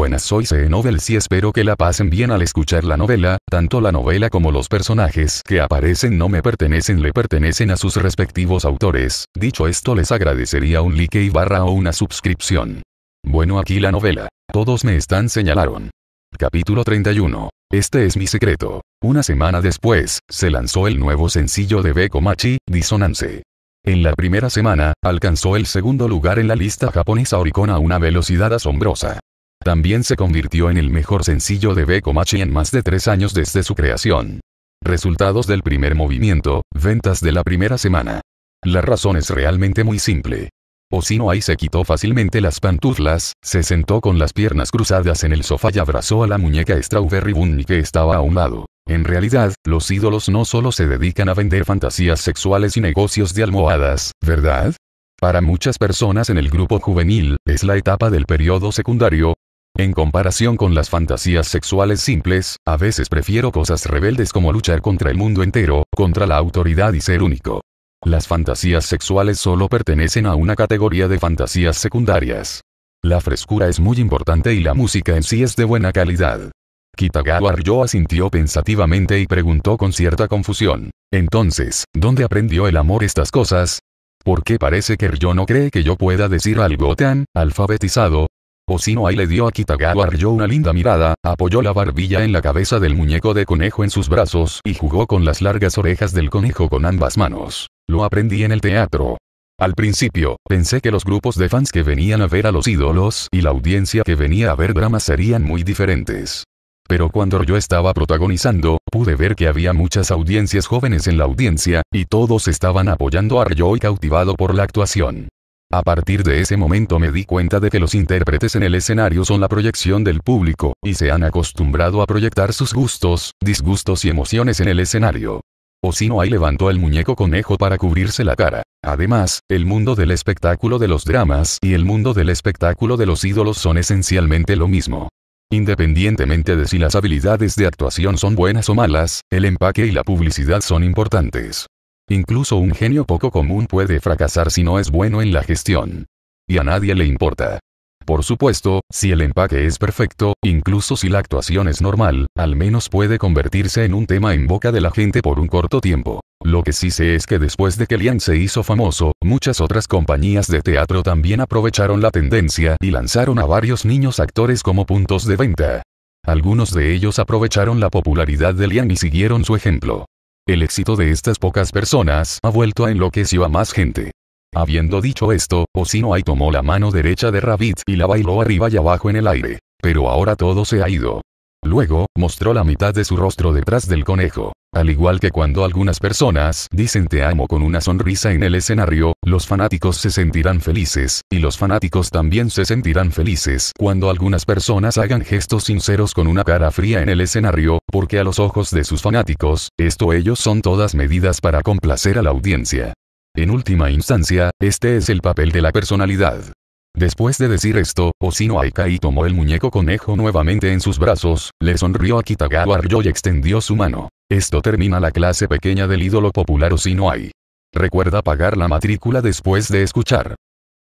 buenas soy C e Novel y espero que la pasen bien al escuchar la novela, tanto la novela como los personajes que aparecen no me pertenecen le pertenecen a sus respectivos autores, dicho esto les agradecería un like y barra o una suscripción. Bueno aquí la novela. Todos me están señalaron. Capítulo 31. Este es mi secreto. Una semana después, se lanzó el nuevo sencillo de Beko Machi, En la primera semana, alcanzó el segundo lugar en la lista japonesa Oricon a una velocidad asombrosa. También se convirtió en el mejor sencillo de Becomachi en más de tres años desde su creación. Resultados del primer movimiento, ventas de la primera semana. La razón es realmente muy simple. Osino ahí se quitó fácilmente las pantuflas, se sentó con las piernas cruzadas en el sofá y abrazó a la muñeca Strawberry Bunny que estaba a un lado. En realidad, los ídolos no solo se dedican a vender fantasías sexuales y negocios de almohadas, ¿verdad? Para muchas personas en el grupo juvenil, es la etapa del periodo secundario, en comparación con las fantasías sexuales simples, a veces prefiero cosas rebeldes como luchar contra el mundo entero, contra la autoridad y ser único. Las fantasías sexuales solo pertenecen a una categoría de fantasías secundarias. La frescura es muy importante y la música en sí es de buena calidad. Kitagawa Ryo asintió pensativamente y preguntó con cierta confusión. Entonces, ¿dónde aprendió el amor estas cosas? Porque parece que yo no cree que yo pueda decir algo tan alfabetizado, Osino ahí le dio a Kitagawa Ryo una linda mirada, apoyó la barbilla en la cabeza del muñeco de conejo en sus brazos y jugó con las largas orejas del conejo con ambas manos. Lo aprendí en el teatro. Al principio, pensé que los grupos de fans que venían a ver a los ídolos y la audiencia que venía a ver dramas serían muy diferentes. Pero cuando yo estaba protagonizando, pude ver que había muchas audiencias jóvenes en la audiencia, y todos estaban apoyando a Ryo y cautivado por la actuación. A partir de ese momento me di cuenta de que los intérpretes en el escenario son la proyección del público, y se han acostumbrado a proyectar sus gustos, disgustos y emociones en el escenario. O si no hay levantó el muñeco conejo para cubrirse la cara. Además, el mundo del espectáculo de los dramas y el mundo del espectáculo de los ídolos son esencialmente lo mismo. Independientemente de si las habilidades de actuación son buenas o malas, el empaque y la publicidad son importantes. Incluso un genio poco común puede fracasar si no es bueno en la gestión. Y a nadie le importa. Por supuesto, si el empaque es perfecto, incluso si la actuación es normal, al menos puede convertirse en un tema en boca de la gente por un corto tiempo. Lo que sí sé es que después de que Lian se hizo famoso, muchas otras compañías de teatro también aprovecharon la tendencia y lanzaron a varios niños actores como puntos de venta. Algunos de ellos aprovecharon la popularidad de Liang y siguieron su ejemplo. El éxito de estas pocas personas ha vuelto a enloqueció a más gente. Habiendo dicho esto, Osinoai tomó la mano derecha de Rabbit y la bailó arriba y abajo en el aire. Pero ahora todo se ha ido. Luego, mostró la mitad de su rostro detrás del conejo. Al igual que cuando algunas personas dicen te amo con una sonrisa en el escenario, los fanáticos se sentirán felices, y los fanáticos también se sentirán felices cuando algunas personas hagan gestos sinceros con una cara fría en el escenario, porque a los ojos de sus fanáticos, esto ellos son todas medidas para complacer a la audiencia. En última instancia, este es el papel de la personalidad. Después de decir esto, Osino Aikai tomó el muñeco conejo nuevamente en sus brazos, le sonrió a Kitagawa Ryo y extendió su mano. Esto termina la clase pequeña del ídolo popular Osino Recuerda pagar la matrícula después de escuchar.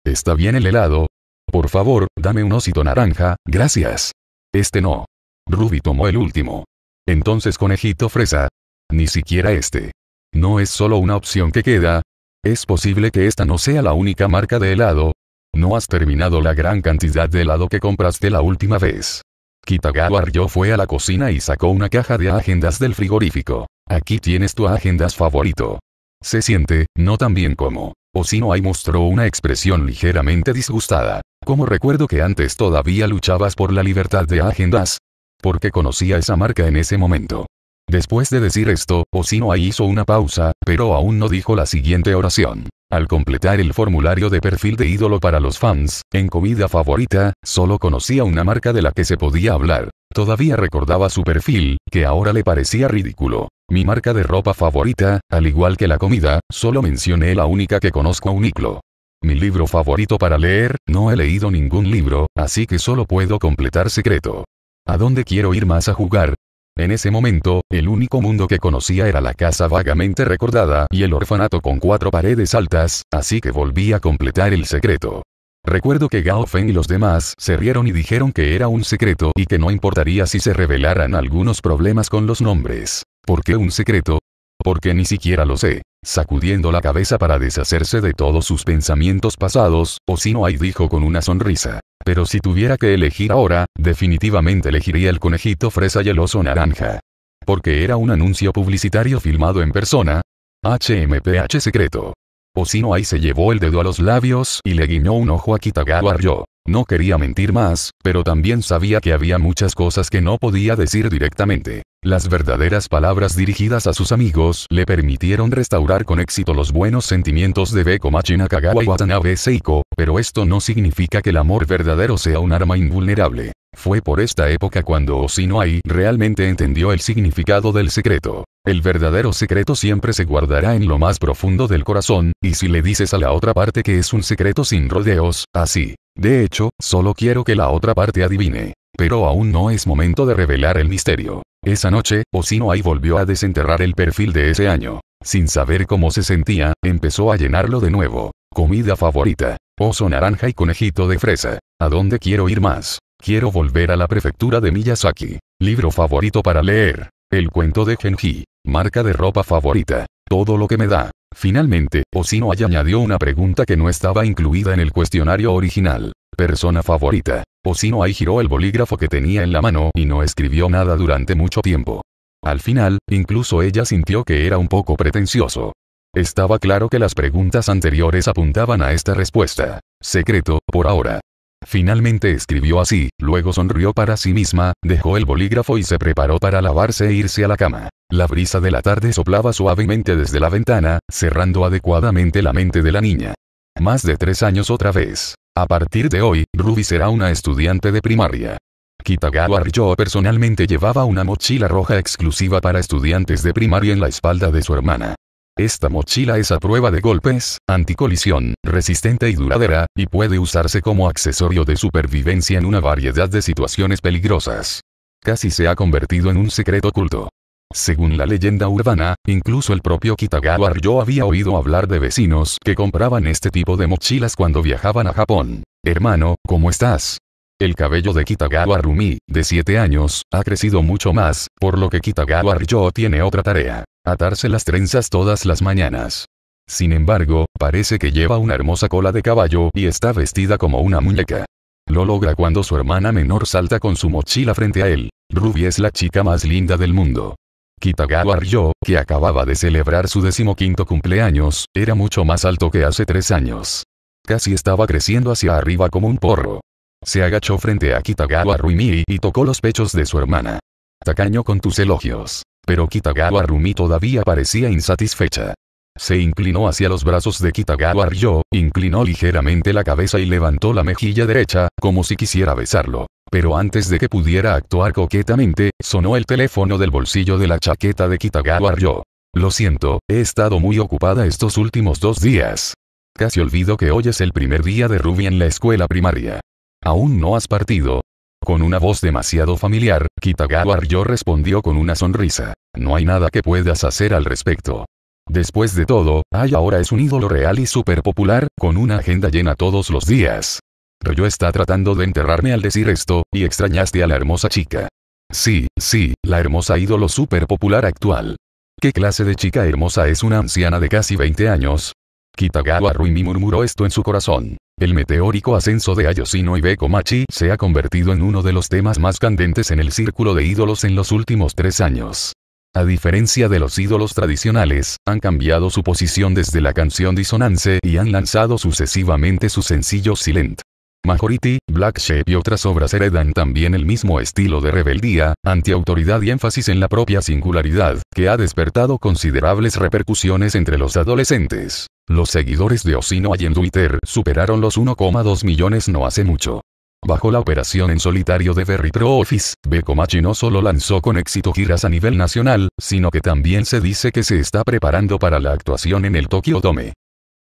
¿Está bien el helado? Por favor, dame un osito naranja, gracias. Este no. Ruby tomó el último. Entonces conejito fresa. Ni siquiera este. No es solo una opción que queda. Es posible que esta no sea la única marca de helado, no has terminado la gran cantidad de helado que compraste la última vez. Kitagawa Ryo fue a la cocina y sacó una caja de agendas del frigorífico. Aquí tienes tu agendas favorito. Se siente, no tan bien como. no hay mostró una expresión ligeramente disgustada. Como recuerdo que antes todavía luchabas por la libertad de agendas? Porque conocía esa marca en ese momento. Después de decir esto, Osinoa hizo una pausa, pero aún no dijo la siguiente oración. Al completar el formulario de perfil de ídolo para los fans, en comida favorita, solo conocía una marca de la que se podía hablar. Todavía recordaba su perfil, que ahora le parecía ridículo. Mi marca de ropa favorita, al igual que la comida, solo mencioné la única que conozco a Uniclo. Mi libro favorito para leer, no he leído ningún libro, así que solo puedo completar secreto. ¿A dónde quiero ir más a jugar? En ese momento, el único mundo que conocía era la casa vagamente recordada y el orfanato con cuatro paredes altas, así que volví a completar el secreto. Recuerdo que Gao Feng y los demás se rieron y dijeron que era un secreto y que no importaría si se revelaran algunos problemas con los nombres. ¿Por qué un secreto? Porque ni siquiera lo sé. Sacudiendo la cabeza para deshacerse de todos sus pensamientos pasados, o hay, dijo con una sonrisa. Pero si tuviera que elegir ahora, definitivamente elegiría el conejito fresa y el oso naranja. Porque era un anuncio publicitario filmado en persona. HMPH secreto. O no ahí se llevó el dedo a los labios y le guiñó un ojo a Kitagawa Ryo. No quería mentir más, pero también sabía que había muchas cosas que no podía decir directamente. Las verdaderas palabras dirigidas a sus amigos le permitieron restaurar con éxito los buenos sentimientos de Beko Machinakagawa y Watanabe Seiko, pero esto no significa que el amor verdadero sea un arma invulnerable. Fue por esta época cuando Osinoai realmente entendió el significado del secreto. El verdadero secreto siempre se guardará en lo más profundo del corazón, y si le dices a la otra parte que es un secreto sin rodeos, así. De hecho, solo quiero que la otra parte adivine. Pero aún no es momento de revelar el misterio. Esa noche, ahí volvió a desenterrar el perfil de ese año. Sin saber cómo se sentía, empezó a llenarlo de nuevo. Comida favorita. Oso naranja y conejito de fresa. ¿A dónde quiero ir más? Quiero volver a la prefectura de Miyazaki. Libro favorito para leer. El cuento de Genji. Marca de ropa favorita. Todo lo que me da. Finalmente, Osinoaya añadió una pregunta que no estaba incluida en el cuestionario original. Persona favorita. y giró el bolígrafo que tenía en la mano y no escribió nada durante mucho tiempo. Al final, incluso ella sintió que era un poco pretencioso. Estaba claro que las preguntas anteriores apuntaban a esta respuesta. Secreto, por ahora. Finalmente escribió así, luego sonrió para sí misma, dejó el bolígrafo y se preparó para lavarse e irse a la cama. La brisa de la tarde soplaba suavemente desde la ventana, cerrando adecuadamente la mente de la niña. Más de tres años otra vez. A partir de hoy, Ruby será una estudiante de primaria. Kitagawa Ryo personalmente llevaba una mochila roja exclusiva para estudiantes de primaria en la espalda de su hermana. Esta mochila es a prueba de golpes, anticolisión, resistente y duradera, y puede usarse como accesorio de supervivencia en una variedad de situaciones peligrosas. Casi se ha convertido en un secreto oculto. Según la leyenda urbana, incluso el propio Kitagawa Ryo había oído hablar de vecinos que compraban este tipo de mochilas cuando viajaban a Japón. Hermano, ¿cómo estás? El cabello de Kitagawa Rumi, de 7 años, ha crecido mucho más, por lo que Kitagawa Ryo tiene otra tarea, atarse las trenzas todas las mañanas. Sin embargo, parece que lleva una hermosa cola de caballo y está vestida como una muñeca. Lo logra cuando su hermana menor salta con su mochila frente a él. Ruby es la chica más linda del mundo. Kitagawa Ryo, que acababa de celebrar su decimoquinto cumpleaños, era mucho más alto que hace tres años. Casi estaba creciendo hacia arriba como un porro. Se agachó frente a Kitagawa Rumi y tocó los pechos de su hermana. Tacaño con tus elogios. Pero Kitagawa Rumi todavía parecía insatisfecha. Se inclinó hacia los brazos de Kitagawa Ryo, inclinó ligeramente la cabeza y levantó la mejilla derecha, como si quisiera besarlo. Pero antes de que pudiera actuar coquetamente, sonó el teléfono del bolsillo de la chaqueta de Kitagawa Ryo. Lo siento, he estado muy ocupada estos últimos dos días. Casi olvido que hoy es el primer día de Ruby en la escuela primaria. ¿Aún no has partido? Con una voz demasiado familiar, Kitagawa Ryo respondió con una sonrisa. No hay nada que puedas hacer al respecto. Después de todo, Ay ahora es un ídolo real y súper popular, con una agenda llena todos los días. Ryo está tratando de enterrarme al decir esto, y extrañaste a la hermosa chica. Sí, sí, la hermosa ídolo súper popular actual. ¿Qué clase de chica hermosa es una anciana de casi 20 años? Kitagawa Ruimi murmuró esto en su corazón. El meteórico ascenso de Ayosino y Machi se ha convertido en uno de los temas más candentes en el círculo de ídolos en los últimos tres años a diferencia de los ídolos tradicionales, han cambiado su posición desde la canción Dissonance y han lanzado sucesivamente sus sencillos Silent. Majority, Black Sheep y otras obras heredan también el mismo estilo de rebeldía, antiautoridad y énfasis en la propia singularidad, que ha despertado considerables repercusiones entre los adolescentes. Los seguidores de Osino y en Twitter superaron los 1,2 millones no hace mucho. Bajo la operación en solitario de Berry Pro Office, Bekomachi no solo lanzó con éxito giras a nivel nacional, sino que también se dice que se está preparando para la actuación en el Tokyo Dome.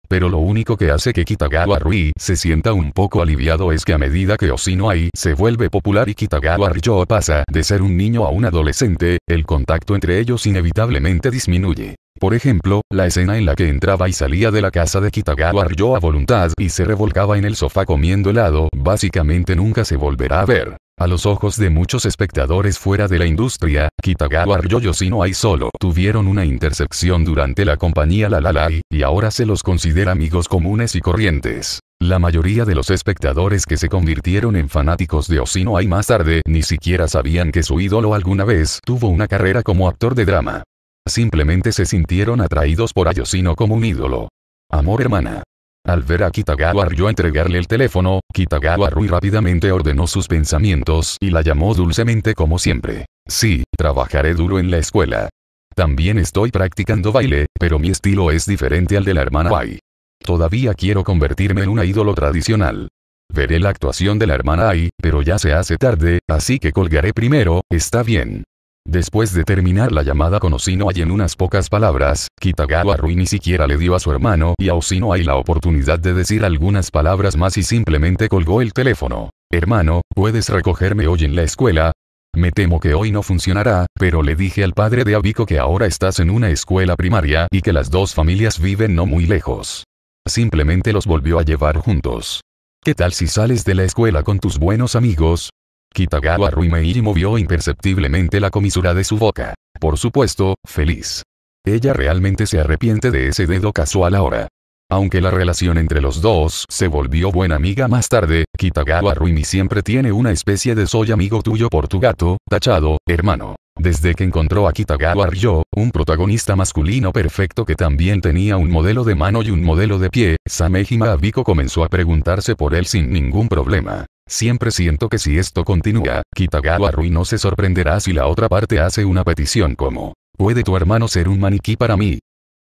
Pero lo único que hace que Kitagawa Rui se sienta un poco aliviado es que a medida que Ai se vuelve popular y Kitagawa Ryo pasa de ser un niño a un adolescente, el contacto entre ellos inevitablemente disminuye. Por ejemplo, la escena en la que entraba y salía de la casa de Kitagawa Ryo a voluntad y se revolcaba en el sofá comiendo helado, básicamente nunca se volverá a ver. A los ojos de muchos espectadores fuera de la industria, Kitagawa Yoshino y solo tuvieron una intersección durante la compañía La y ahora se los considera amigos comunes y corrientes. La mayoría de los espectadores que se convirtieron en fanáticos de Osino hay más tarde ni siquiera sabían que su ídolo alguna vez tuvo una carrera como actor de drama. Simplemente se sintieron atraídos por Ayosino como un ídolo. Amor hermana. Al ver a Kitagawa Ryo entregarle el teléfono, Kitagawa Rui rápidamente ordenó sus pensamientos y la llamó dulcemente como siempre. Sí, trabajaré duro en la escuela. También estoy practicando baile, pero mi estilo es diferente al de la hermana Ai. Todavía quiero convertirme en una ídolo tradicional. Veré la actuación de la hermana Ai, pero ya se hace tarde, así que colgaré primero, está bien. Después de terminar la llamada con Osinoai en unas pocas palabras, Kitagawa Rui ni siquiera le dio a su hermano y a hay la oportunidad de decir algunas palabras más y simplemente colgó el teléfono. Hermano, ¿puedes recogerme hoy en la escuela? Me temo que hoy no funcionará, pero le dije al padre de Abiko que ahora estás en una escuela primaria y que las dos familias viven no muy lejos. Simplemente los volvió a llevar juntos. ¿Qué tal si sales de la escuela con tus buenos amigos? Kitagawa Ruimeiri movió imperceptiblemente la comisura de su boca. Por supuesto, feliz. Ella realmente se arrepiente de ese dedo casual ahora. Aunque la relación entre los dos se volvió buena amiga más tarde, Kitagawa Ruimi siempre tiene una especie de soy amigo tuyo por tu gato, tachado, hermano. Desde que encontró a Kitagawa Ryo, un protagonista masculino perfecto que también tenía un modelo de mano y un modelo de pie, Samehima Abiko comenzó a preguntarse por él sin ningún problema. Siempre siento que si esto continúa, Kitagawa Rui no se sorprenderá si la otra parte hace una petición como, ¿puede tu hermano ser un maniquí para mí?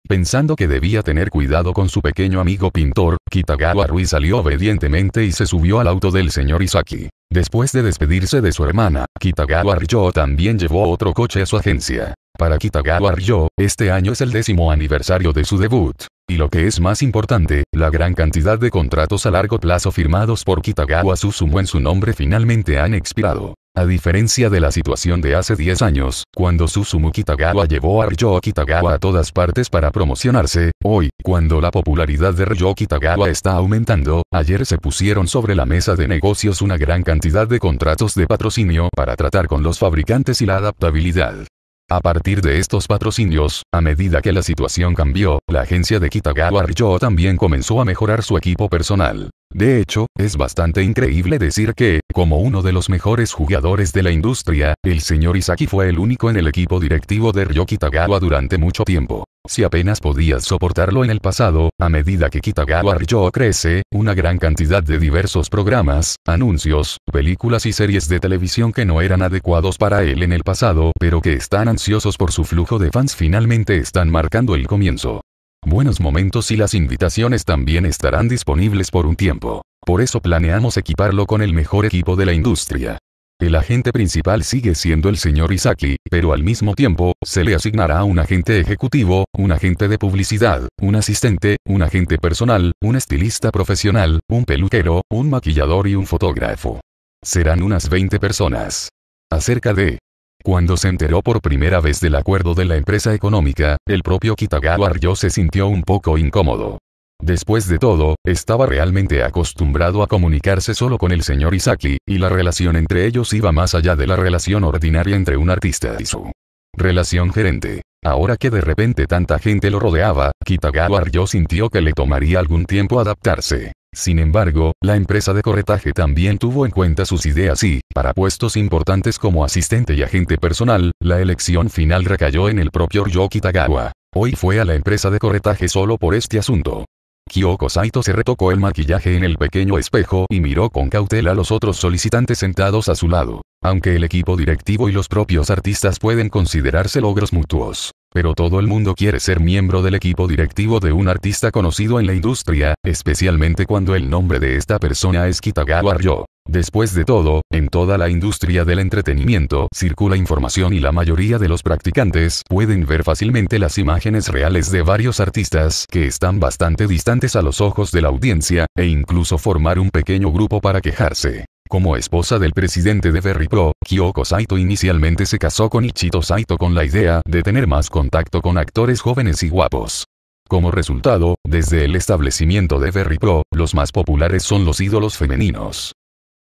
Pensando que debía tener cuidado con su pequeño amigo pintor, Kitagawa Rui salió obedientemente y se subió al auto del señor Isaki. Después de despedirse de su hermana, Kitagawa Ryo también llevó otro coche a su agencia. Para Kitagawa Ryo, este año es el décimo aniversario de su debut y lo que es más importante, la gran cantidad de contratos a largo plazo firmados por Kitagawa Susumu en su nombre finalmente han expirado. A diferencia de la situación de hace 10 años, cuando Susumu Kitagawa llevó a Ryo Kitagawa a todas partes para promocionarse, hoy, cuando la popularidad de Ryo Kitagawa está aumentando, ayer se pusieron sobre la mesa de negocios una gran cantidad de contratos de patrocinio para tratar con los fabricantes y la adaptabilidad. A partir de estos patrocinios, a medida que la situación cambió, la agencia de Kitagawa Ryo también comenzó a mejorar su equipo personal. De hecho, es bastante increíble decir que como uno de los mejores jugadores de la industria, el señor Isaki fue el único en el equipo directivo de Ryo Kitagawa durante mucho tiempo. Si apenas podías soportarlo en el pasado, a medida que Kitagawa Ryo crece, una gran cantidad de diversos programas, anuncios, películas y series de televisión que no eran adecuados para él en el pasado pero que están ansiosos por su flujo de fans finalmente están marcando el comienzo. Buenos momentos y las invitaciones también estarán disponibles por un tiempo. Por eso planeamos equiparlo con el mejor equipo de la industria. El agente principal sigue siendo el señor Isaki, pero al mismo tiempo, se le asignará un agente ejecutivo, un agente de publicidad, un asistente, un agente personal, un estilista profesional, un peluquero, un maquillador y un fotógrafo. Serán unas 20 personas. Acerca de cuando se enteró por primera vez del acuerdo de la empresa económica, el propio Kitagawa Ryo se sintió un poco incómodo. Después de todo, estaba realmente acostumbrado a comunicarse solo con el señor Isaki, y la relación entre ellos iba más allá de la relación ordinaria entre un artista y su relación gerente. Ahora que de repente tanta gente lo rodeaba, Kitagawa Ryo sintió que le tomaría algún tiempo adaptarse. Sin embargo, la empresa de corretaje también tuvo en cuenta sus ideas y, para puestos importantes como asistente y agente personal, la elección final recayó en el propio Ryo Kitagawa. Hoy fue a la empresa de corretaje solo por este asunto. Kyoko Saito se retocó el maquillaje en el pequeño espejo y miró con cautela a los otros solicitantes sentados a su lado. Aunque el equipo directivo y los propios artistas pueden considerarse logros mutuos. Pero todo el mundo quiere ser miembro del equipo directivo de un artista conocido en la industria, especialmente cuando el nombre de esta persona es Kitagawa Ryo. Después de todo, en toda la industria del entretenimiento circula información y la mayoría de los practicantes pueden ver fácilmente las imágenes reales de varios artistas que están bastante distantes a los ojos de la audiencia, e incluso formar un pequeño grupo para quejarse. Como esposa del presidente de Berry Pro, Kyoko Saito inicialmente se casó con Ichito Saito con la idea de tener más contacto con actores jóvenes y guapos. Como resultado, desde el establecimiento de Berry Pro, los más populares son los ídolos femeninos.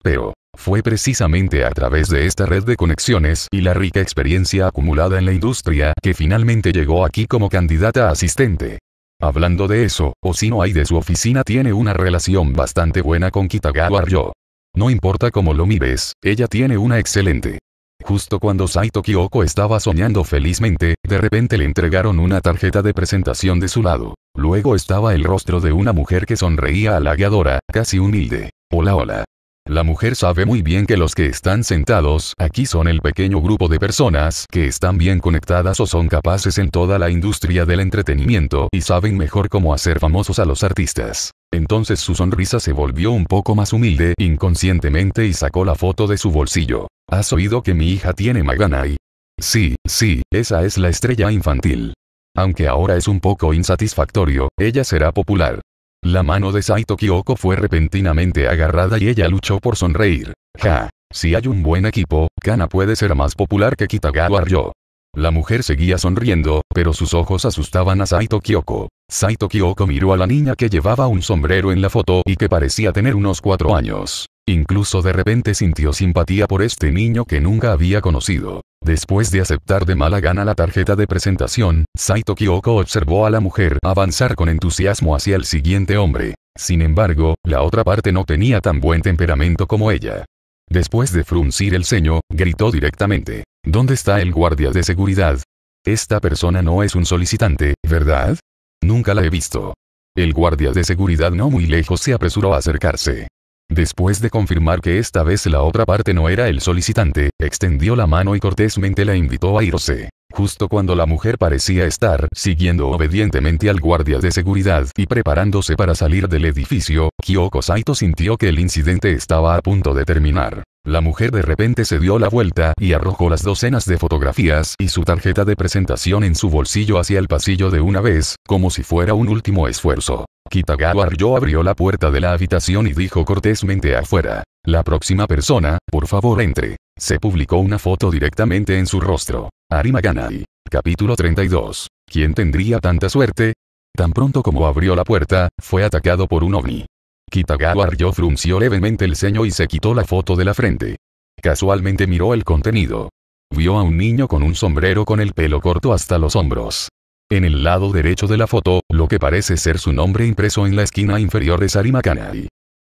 Pero, fue precisamente a través de esta red de conexiones y la rica experiencia acumulada en la industria que finalmente llegó aquí como candidata asistente. Hablando de eso, Osino Ai de su oficina tiene una relación bastante buena con Kitagawa Ryo. No importa cómo lo mires, ella tiene una excelente. Justo cuando Saito Kyoko estaba soñando felizmente, de repente le entregaron una tarjeta de presentación de su lado. Luego estaba el rostro de una mujer que sonreía halagadora, casi humilde. Hola hola, la mujer sabe muy bien que los que están sentados aquí son el pequeño grupo de personas que están bien conectadas o son capaces en toda la industria del entretenimiento y saben mejor cómo hacer famosos a los artistas. Entonces su sonrisa se volvió un poco más humilde inconscientemente y sacó la foto de su bolsillo. ¿Has oído que mi hija tiene Maganay? Sí, sí, esa es la estrella infantil. Aunque ahora es un poco insatisfactorio, ella será popular. La mano de Saito Kyoko fue repentinamente agarrada y ella luchó por sonreír. Ja. Si hay un buen equipo, Kana puede ser más popular que Kitagawa Ryo. La mujer seguía sonriendo, pero sus ojos asustaban a Saito Kyoko. Saito Kyoko miró a la niña que llevaba un sombrero en la foto y que parecía tener unos cuatro años. Incluso de repente sintió simpatía por este niño que nunca había conocido. Después de aceptar de mala gana la tarjeta de presentación, Saito Kyoko observó a la mujer avanzar con entusiasmo hacia el siguiente hombre. Sin embargo, la otra parte no tenía tan buen temperamento como ella. Después de fruncir el ceño, gritó directamente. ¿Dónde está el guardia de seguridad? Esta persona no es un solicitante, ¿verdad? Nunca la he visto. El guardia de seguridad no muy lejos se apresuró a acercarse. Después de confirmar que esta vez la otra parte no era el solicitante, extendió la mano y cortésmente la invitó a irse. Justo cuando la mujer parecía estar siguiendo obedientemente al guardia de seguridad y preparándose para salir del edificio, Kyoko Saito sintió que el incidente estaba a punto de terminar. La mujer de repente se dio la vuelta y arrojó las docenas de fotografías y su tarjeta de presentación en su bolsillo hacia el pasillo de una vez, como si fuera un último esfuerzo. Kitagawa yo abrió la puerta de la habitación y dijo cortésmente afuera. La próxima persona, por favor entre. Se publicó una foto directamente en su rostro. Arima Ganai. Capítulo 32. ¿Quién tendría tanta suerte? Tan pronto como abrió la puerta, fue atacado por un ovni. Kitagawa Ryo frunció levemente el ceño y se quitó la foto de la frente. Casualmente miró el contenido. Vio a un niño con un sombrero con el pelo corto hasta los hombros. En el lado derecho de la foto, lo que parece ser su nombre impreso en la esquina inferior de Arima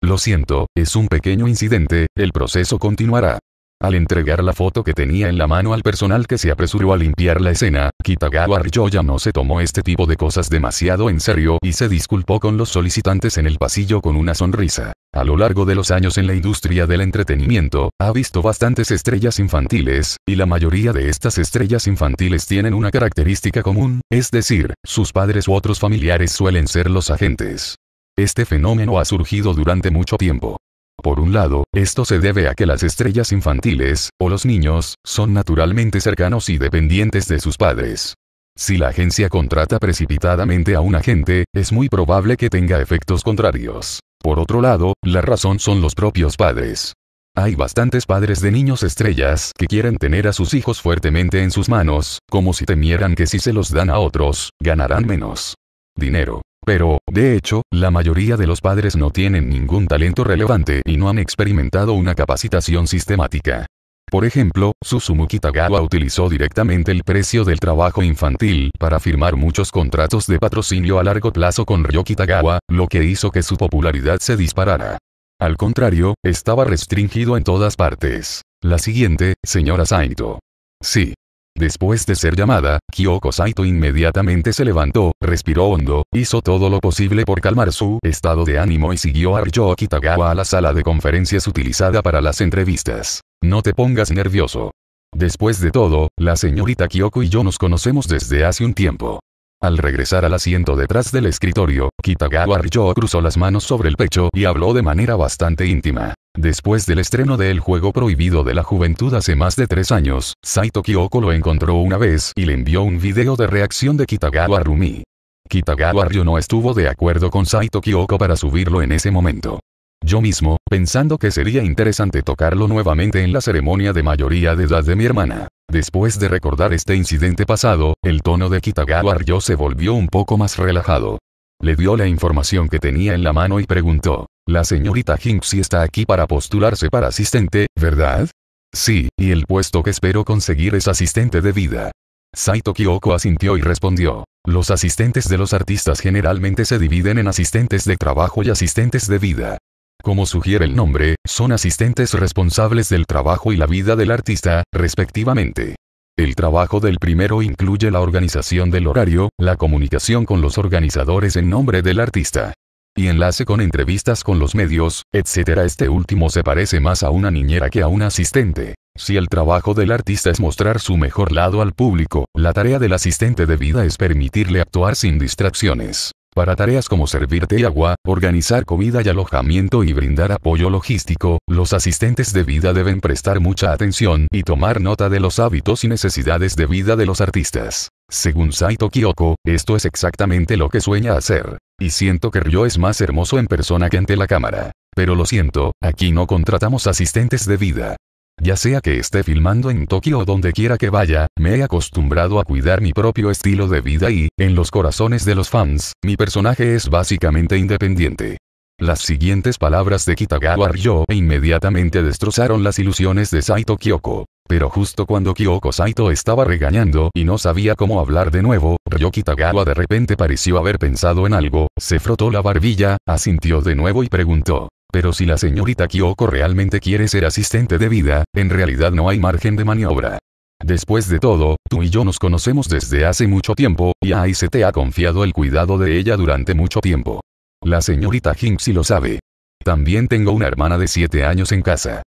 Lo siento, es un pequeño incidente, el proceso continuará. Al entregar la foto que tenía en la mano al personal que se apresuró a limpiar la escena, Kitagawa Ryoya no se tomó este tipo de cosas demasiado en serio y se disculpó con los solicitantes en el pasillo con una sonrisa. A lo largo de los años en la industria del entretenimiento, ha visto bastantes estrellas infantiles, y la mayoría de estas estrellas infantiles tienen una característica común, es decir, sus padres u otros familiares suelen ser los agentes. Este fenómeno ha surgido durante mucho tiempo. Por un lado, esto se debe a que las estrellas infantiles, o los niños, son naturalmente cercanos y dependientes de sus padres. Si la agencia contrata precipitadamente a un agente, es muy probable que tenga efectos contrarios. Por otro lado, la razón son los propios padres. Hay bastantes padres de niños estrellas que quieren tener a sus hijos fuertemente en sus manos, como si temieran que si se los dan a otros, ganarán menos dinero. Pero, de hecho, la mayoría de los padres no tienen ningún talento relevante y no han experimentado una capacitación sistemática. Por ejemplo, Susumu Kitagawa utilizó directamente el precio del trabajo infantil para firmar muchos contratos de patrocinio a largo plazo con Ryo Tagawa, lo que hizo que su popularidad se disparara. Al contrario, estaba restringido en todas partes. La siguiente, señora Saito. Sí. Después de ser llamada, Kyoko Saito inmediatamente se levantó, respiró hondo, hizo todo lo posible por calmar su estado de ánimo y siguió a Ryo Kitagawa a la sala de conferencias utilizada para las entrevistas. No te pongas nervioso. Después de todo, la señorita Kyoko y yo nos conocemos desde hace un tiempo. Al regresar al asiento detrás del escritorio, Kitagawa Ryo cruzó las manos sobre el pecho y habló de manera bastante íntima. Después del estreno del juego prohibido de la juventud hace más de tres años, Saito Kyoko lo encontró una vez y le envió un video de reacción de Kitagawa Rumi. Kitagawa Ryo no estuvo de acuerdo con Saito Kyoko para subirlo en ese momento. Yo mismo, pensando que sería interesante tocarlo nuevamente en la ceremonia de mayoría de edad de mi hermana. Después de recordar este incidente pasado, el tono de Kitagawa Ryo se volvió un poco más relajado. Le dio la información que tenía en la mano y preguntó, la señorita Hinksy está aquí para postularse para asistente, ¿verdad? Sí, y el puesto que espero conseguir es asistente de vida. Saito Kyoko asintió y respondió, los asistentes de los artistas generalmente se dividen en asistentes de trabajo y asistentes de vida. Como sugiere el nombre, son asistentes responsables del trabajo y la vida del artista, respectivamente. El trabajo del primero incluye la organización del horario, la comunicación con los organizadores en nombre del artista y enlace con entrevistas con los medios, etc. Este último se parece más a una niñera que a un asistente. Si el trabajo del artista es mostrar su mejor lado al público, la tarea del asistente de vida es permitirle actuar sin distracciones para tareas como servirte agua, organizar comida y alojamiento y brindar apoyo logístico, los asistentes de vida deben prestar mucha atención y tomar nota de los hábitos y necesidades de vida de los artistas. Según Saito Kyoko, esto es exactamente lo que sueña hacer. Y siento que Ryo es más hermoso en persona que ante la cámara. Pero lo siento, aquí no contratamos asistentes de vida. Ya sea que esté filmando en Tokio o donde quiera que vaya, me he acostumbrado a cuidar mi propio estilo de vida y, en los corazones de los fans, mi personaje es básicamente independiente. Las siguientes palabras de Kitagawa Ryo inmediatamente destrozaron las ilusiones de Saito Kyoko. Pero justo cuando Kyoko Saito estaba regañando y no sabía cómo hablar de nuevo, Ryo Kitagawa de repente pareció haber pensado en algo, se frotó la barbilla, asintió de nuevo y preguntó. Pero si la señorita Kyoko realmente quiere ser asistente de vida, en realidad no hay margen de maniobra. Después de todo, tú y yo nos conocemos desde hace mucho tiempo, y ahí se te ha confiado el cuidado de ella durante mucho tiempo. La señorita Hinksy lo sabe. También tengo una hermana de 7 años en casa.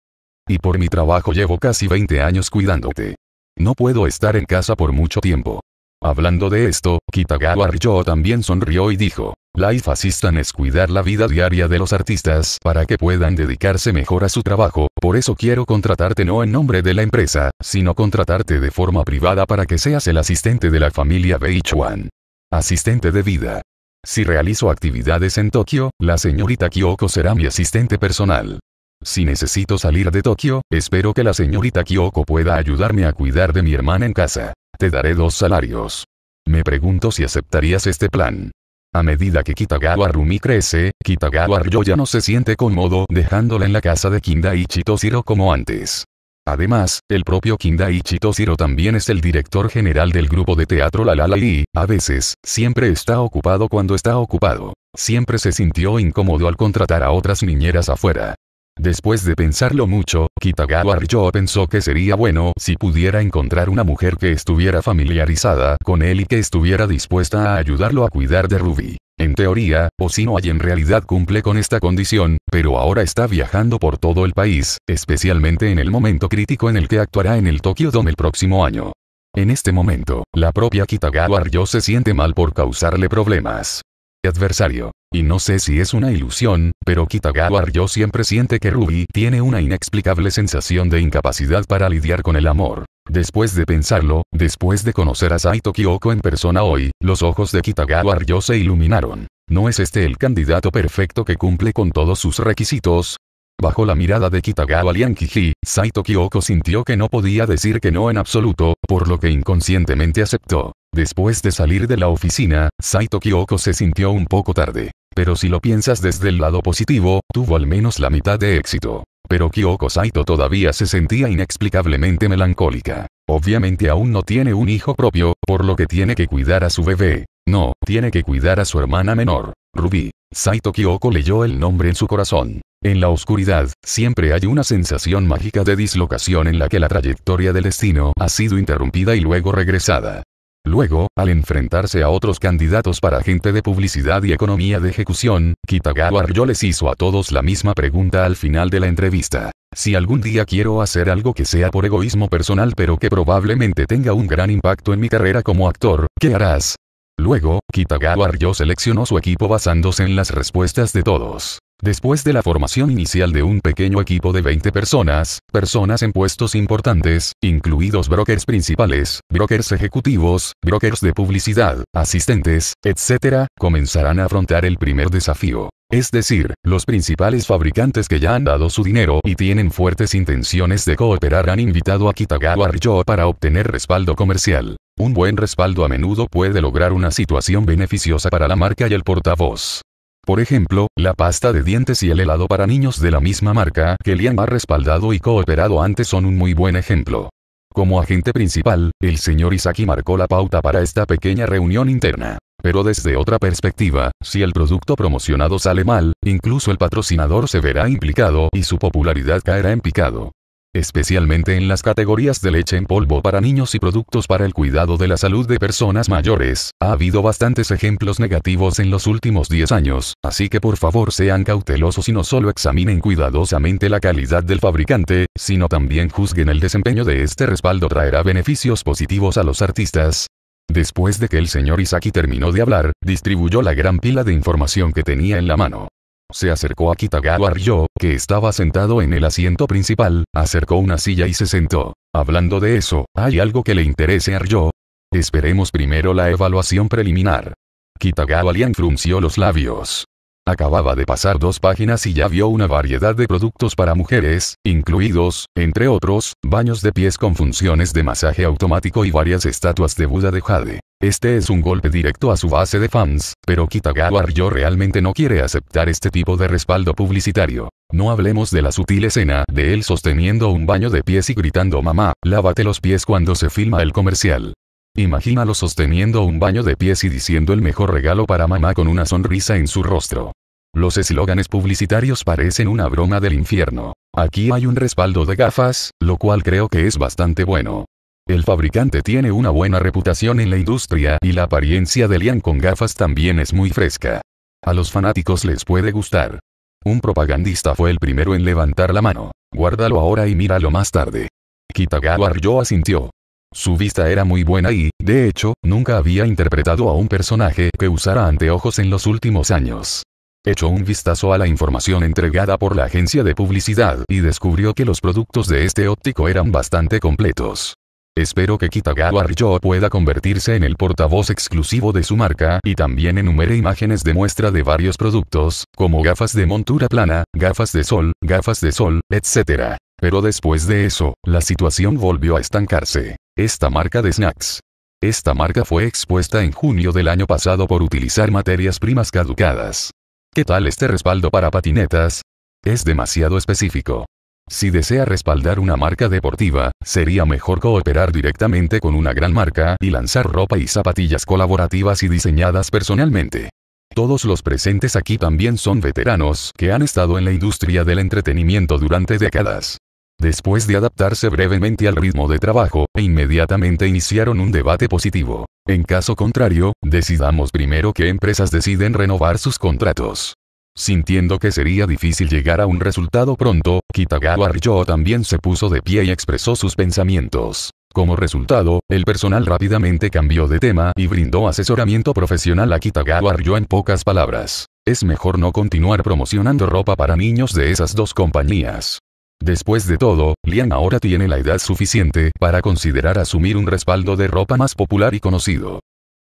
Y por mi trabajo llevo casi 20 años cuidándote. No puedo estar en casa por mucho tiempo. Hablando de esto, Kitagawa Ryo también sonrió y dijo, Life Assistant es cuidar la vida diaria de los artistas para que puedan dedicarse mejor a su trabajo, por eso quiero contratarte no en nombre de la empresa, sino contratarte de forma privada para que seas el asistente de la familia Beichuan. Asistente de vida. Si realizo actividades en Tokio, la señorita Kyoko será mi asistente personal. Si necesito salir de Tokio, espero que la señorita Kyoko pueda ayudarme a cuidar de mi hermana en casa. Te daré dos salarios. Me pregunto si aceptarías este plan. A medida que Kitagawa Rumi crece, Kitagawa ya no se siente cómodo dejándola en la casa de kinda Toshiro como antes. Además, el propio Kindaichi Toshiro también es el director general del grupo de teatro La Lala y, a veces, siempre está ocupado cuando está ocupado. Siempre se sintió incómodo al contratar a otras niñeras afuera. Después de pensarlo mucho, Kitagawa Ryo pensó que sería bueno si pudiera encontrar una mujer que estuviera familiarizada con él y que estuviera dispuesta a ayudarlo a cuidar de Ruby. En teoría, hay en realidad cumple con esta condición, pero ahora está viajando por todo el país, especialmente en el momento crítico en el que actuará en el Tokyo Dome el próximo año. En este momento, la propia Kitagawa Ryo se siente mal por causarle problemas adversario. Y no sé si es una ilusión, pero Kitagawa Ryo siempre siente que Ruby tiene una inexplicable sensación de incapacidad para lidiar con el amor. Después de pensarlo, después de conocer a Saito Kyoko en persona hoy, los ojos de Kitagawa Ryo se iluminaron. ¿No es este el candidato perfecto que cumple con todos sus requisitos? Bajo la mirada de Kitagawa Liankiji, Saito Kyoko sintió que no podía decir que no en absoluto, por lo que inconscientemente aceptó. Después de salir de la oficina, Saito Kyoko se sintió un poco tarde. Pero si lo piensas desde el lado positivo, tuvo al menos la mitad de éxito. Pero Kyoko Saito todavía se sentía inexplicablemente melancólica. Obviamente aún no tiene un hijo propio, por lo que tiene que cuidar a su bebé. No, tiene que cuidar a su hermana menor, Ruby. Saito Kyoko leyó el nombre en su corazón. En la oscuridad, siempre hay una sensación mágica de dislocación en la que la trayectoria del destino ha sido interrumpida y luego regresada. Luego, al enfrentarse a otros candidatos para agente de publicidad y economía de ejecución, Kitagawa yo les hizo a todos la misma pregunta al final de la entrevista. Si algún día quiero hacer algo que sea por egoísmo personal pero que probablemente tenga un gran impacto en mi carrera como actor, ¿qué harás? Luego, Kitagawa Ryo seleccionó su equipo basándose en las respuestas de todos. Después de la formación inicial de un pequeño equipo de 20 personas, personas en puestos importantes, incluidos brokers principales, brokers ejecutivos, brokers de publicidad, asistentes, etc., comenzarán a afrontar el primer desafío. Es decir, los principales fabricantes que ya han dado su dinero y tienen fuertes intenciones de cooperar han invitado a Kitagawa Ryo para obtener respaldo comercial. Un buen respaldo a menudo puede lograr una situación beneficiosa para la marca y el portavoz. Por ejemplo, la pasta de dientes y el helado para niños de la misma marca que Liam ha respaldado y cooperado antes son un muy buen ejemplo. Como agente principal, el señor Isaki marcó la pauta para esta pequeña reunión interna. Pero desde otra perspectiva, si el producto promocionado sale mal, incluso el patrocinador se verá implicado y su popularidad caerá en picado especialmente en las categorías de leche en polvo para niños y productos para el cuidado de la salud de personas mayores. Ha habido bastantes ejemplos negativos en los últimos 10 años, así que por favor sean cautelosos y no solo examinen cuidadosamente la calidad del fabricante, sino también juzguen el desempeño de este respaldo traerá beneficios positivos a los artistas. Después de que el señor Isaki terminó de hablar, distribuyó la gran pila de información que tenía en la mano. Se acercó a Kitagawa Ryo, que estaba sentado en el asiento principal, acercó una silla y se sentó. Hablando de eso, ¿hay algo que le interese a Ryo? Esperemos primero la evaluación preliminar. Kitagawa Lian frunció los labios. Acababa de pasar dos páginas y ya vio una variedad de productos para mujeres, incluidos, entre otros, baños de pies con funciones de masaje automático y varias estatuas de Buda de Jade. Este es un golpe directo a su base de fans, pero Kitagawa Ryo realmente no quiere aceptar este tipo de respaldo publicitario. No hablemos de la sutil escena de él sosteniendo un baño de pies y gritando mamá, lávate los pies cuando se filma el comercial. Imagínalo sosteniendo un baño de pies y diciendo el mejor regalo para mamá con una sonrisa en su rostro. Los eslóganes publicitarios parecen una broma del infierno. Aquí hay un respaldo de gafas, lo cual creo que es bastante bueno. El fabricante tiene una buena reputación en la industria y la apariencia de Lian con gafas también es muy fresca. A los fanáticos les puede gustar. Un propagandista fue el primero en levantar la mano. Guárdalo ahora y míralo más tarde. Kitagawa Ryo asintió. Su vista era muy buena y, de hecho, nunca había interpretado a un personaje que usara anteojos en los últimos años. Echó un vistazo a la información entregada por la agencia de publicidad y descubrió que los productos de este óptico eran bastante completos. Espero que Kitagawa Ryo pueda convertirse en el portavoz exclusivo de su marca y también enumere imágenes de muestra de varios productos, como gafas de montura plana, gafas de sol, gafas de sol, etc. Pero después de eso, la situación volvió a estancarse. Esta marca de snacks. Esta marca fue expuesta en junio del año pasado por utilizar materias primas caducadas. ¿Qué tal este respaldo para patinetas? Es demasiado específico. Si desea respaldar una marca deportiva, sería mejor cooperar directamente con una gran marca y lanzar ropa y zapatillas colaborativas y diseñadas personalmente. Todos los presentes aquí también son veteranos que han estado en la industria del entretenimiento durante décadas. Después de adaptarse brevemente al ritmo de trabajo, e inmediatamente iniciaron un debate positivo. En caso contrario, decidamos primero qué empresas deciden renovar sus contratos. Sintiendo que sería difícil llegar a un resultado pronto, Kitagawa Ryo también se puso de pie y expresó sus pensamientos. Como resultado, el personal rápidamente cambió de tema y brindó asesoramiento profesional a Kitagawa Ryo en pocas palabras. Es mejor no continuar promocionando ropa para niños de esas dos compañías. Después de todo, Lian ahora tiene la edad suficiente para considerar asumir un respaldo de ropa más popular y conocido.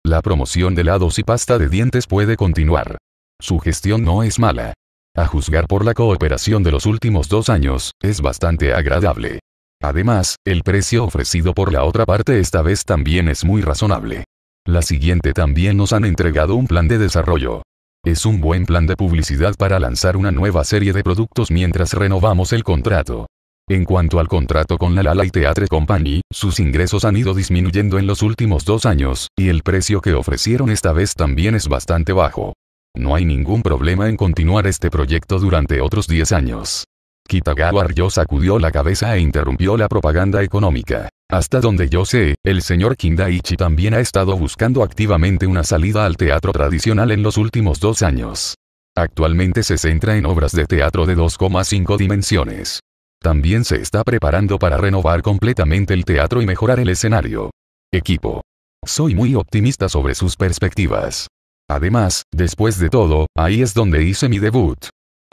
La promoción de lados y pasta de dientes puede continuar. Su gestión no es mala. A juzgar por la cooperación de los últimos dos años, es bastante agradable. Además, el precio ofrecido por la otra parte esta vez también es muy razonable. La siguiente también nos han entregado un plan de desarrollo. Es un buen plan de publicidad para lanzar una nueva serie de productos mientras renovamos el contrato. En cuanto al contrato con la Lala y Teatre Company, sus ingresos han ido disminuyendo en los últimos dos años, y el precio que ofrecieron esta vez también es bastante bajo. No hay ningún problema en continuar este proyecto durante otros 10 años. Kitagawa Ryo sacudió la cabeza e interrumpió la propaganda económica. Hasta donde yo sé, el señor Kindaichi también ha estado buscando activamente una salida al teatro tradicional en los últimos dos años. Actualmente se centra en obras de teatro de 2,5 dimensiones. También se está preparando para renovar completamente el teatro y mejorar el escenario. Equipo. Soy muy optimista sobre sus perspectivas. Además, después de todo, ahí es donde hice mi debut.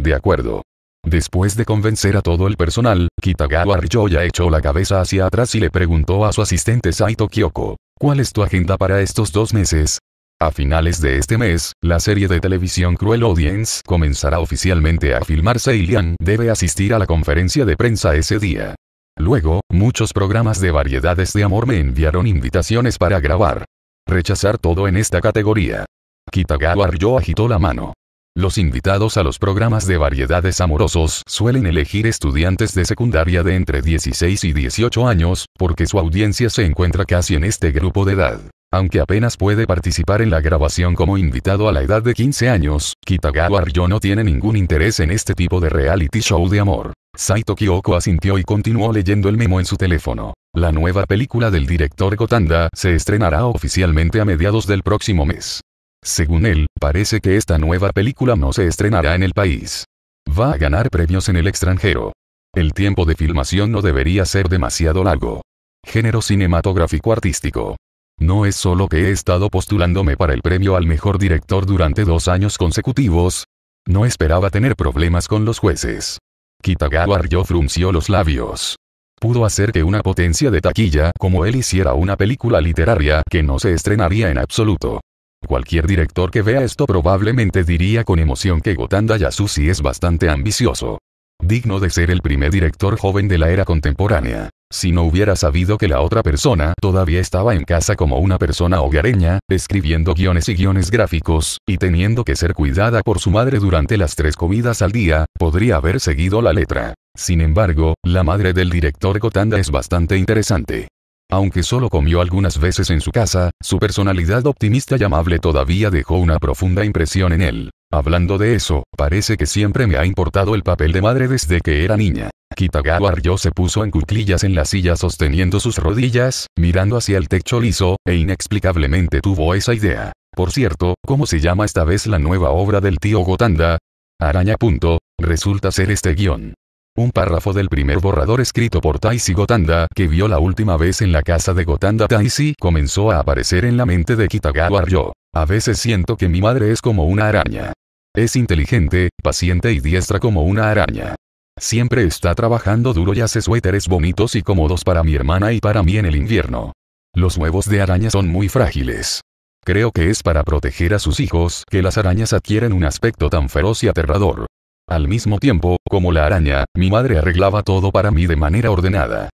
De acuerdo. Después de convencer a todo el personal, Kitagawa Ryoya echó la cabeza hacia atrás y le preguntó a su asistente Saito Kyoko, ¿cuál es tu agenda para estos dos meses? A finales de este mes, la serie de televisión Cruel Audience comenzará oficialmente a filmarse y Lian debe asistir a la conferencia de prensa ese día. Luego, muchos programas de variedades de amor me enviaron invitaciones para grabar. Rechazar todo en esta categoría. Kitagawa Ryo agitó la mano. Los invitados a los programas de variedades amorosos suelen elegir estudiantes de secundaria de entre 16 y 18 años, porque su audiencia se encuentra casi en este grupo de edad. Aunque apenas puede participar en la grabación como invitado a la edad de 15 años, Kitagawa Ryo no tiene ningún interés en este tipo de reality show de amor. Saito Kyoko asintió y continuó leyendo el memo en su teléfono. La nueva película del director Gotanda se estrenará oficialmente a mediados del próximo mes. Según él, parece que esta nueva película no se estrenará en el país. Va a ganar premios en el extranjero. El tiempo de filmación no debería ser demasiado largo. Género cinematográfico artístico. No es solo que he estado postulándome para el premio al mejor director durante dos años consecutivos. No esperaba tener problemas con los jueces. Kitagawa Ryo frunció los labios. Pudo hacer que una potencia de taquilla como él hiciera una película literaria que no se estrenaría en absoluto. Cualquier director que vea esto probablemente diría con emoción que Gotanda Yasushi es bastante ambicioso. Digno de ser el primer director joven de la era contemporánea. Si no hubiera sabido que la otra persona todavía estaba en casa como una persona hogareña, escribiendo guiones y guiones gráficos, y teniendo que ser cuidada por su madre durante las tres comidas al día, podría haber seguido la letra. Sin embargo, la madre del director Gotanda es bastante interesante. Aunque solo comió algunas veces en su casa, su personalidad optimista y amable todavía dejó una profunda impresión en él. Hablando de eso, parece que siempre me ha importado el papel de madre desde que era niña. Kitagawa Ryo se puso en cuclillas en la silla sosteniendo sus rodillas, mirando hacia el techo liso, e inexplicablemente tuvo esa idea. Por cierto, ¿cómo se llama esta vez la nueva obra del tío Gotanda? Araña. Punto. Resulta ser este guión. Un párrafo del primer borrador escrito por Taisi Gotanda que vio la última vez en la casa de Gotanda Taisi comenzó a aparecer en la mente de Kitagawa Ryo. A veces siento que mi madre es como una araña. Es inteligente, paciente y diestra como una araña. Siempre está trabajando duro y hace suéteres bonitos y cómodos para mi hermana y para mí en el invierno. Los huevos de araña son muy frágiles. Creo que es para proteger a sus hijos que las arañas adquieren un aspecto tan feroz y aterrador. Al mismo tiempo, como la araña, mi madre arreglaba todo para mí de manera ordenada.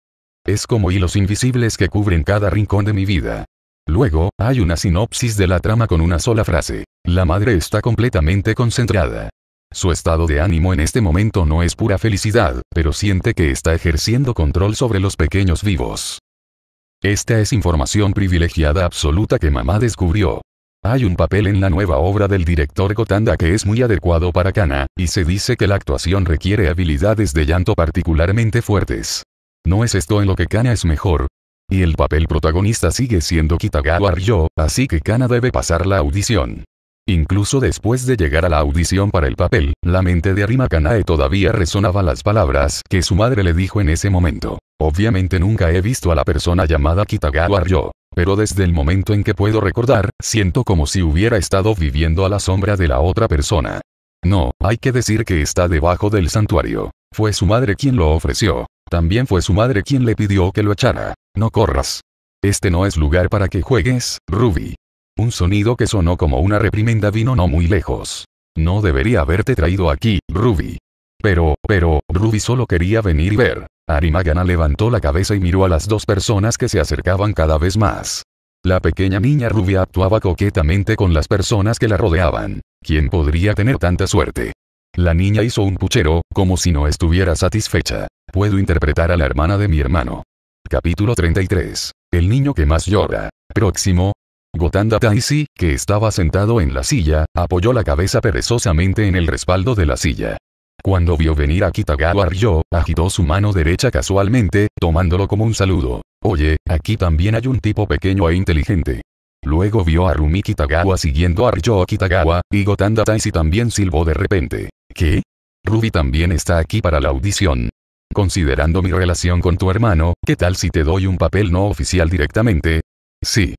Es como hilos invisibles que cubren cada rincón de mi vida. Luego, hay una sinopsis de la trama con una sola frase. La madre está completamente concentrada. Su estado de ánimo en este momento no es pura felicidad, pero siente que está ejerciendo control sobre los pequeños vivos. Esta es información privilegiada absoluta que mamá descubrió. Hay un papel en la nueva obra del director Gotanda que es muy adecuado para Kana, y se dice que la actuación requiere habilidades de llanto particularmente fuertes. ¿No es esto en lo que Kana es mejor? Y el papel protagonista sigue siendo Kitagawa Ryo, así que Kana debe pasar la audición. Incluso después de llegar a la audición para el papel, la mente de Arima Kanae todavía resonaba las palabras que su madre le dijo en ese momento. Obviamente nunca he visto a la persona llamada Kitagawa Ryo, pero desde el momento en que puedo recordar, siento como si hubiera estado viviendo a la sombra de la otra persona. No, hay que decir que está debajo del santuario. Fue su madre quien lo ofreció. También fue su madre quien le pidió que lo echara. No corras. Este no es lugar para que juegues, Ruby. Un sonido que sonó como una reprimenda vino no muy lejos. No debería haberte traído aquí, Ruby. Pero, pero, Ruby solo quería venir y ver. Arimagana levantó la cabeza y miró a las dos personas que se acercaban cada vez más. La pequeña niña rubia actuaba coquetamente con las personas que la rodeaban. ¿Quién podría tener tanta suerte? La niña hizo un puchero, como si no estuviera satisfecha. Puedo interpretar a la hermana de mi hermano. Capítulo 33. El niño que más llora. Próximo, Gotanda Taisi que estaba sentado en la silla, apoyó la cabeza perezosamente en el respaldo de la silla. Cuando vio venir a Kitagawa Ryo, agitó su mano derecha casualmente, tomándolo como un saludo. Oye, aquí también hay un tipo pequeño e inteligente. Luego vio a Rumi Kitagawa siguiendo a Ryo Kitagawa, y Gotanda Taisi también silbó de repente. ¿Qué? Ruby también está aquí para la audición. Considerando mi relación con tu hermano, ¿qué tal si te doy un papel no oficial directamente? Sí.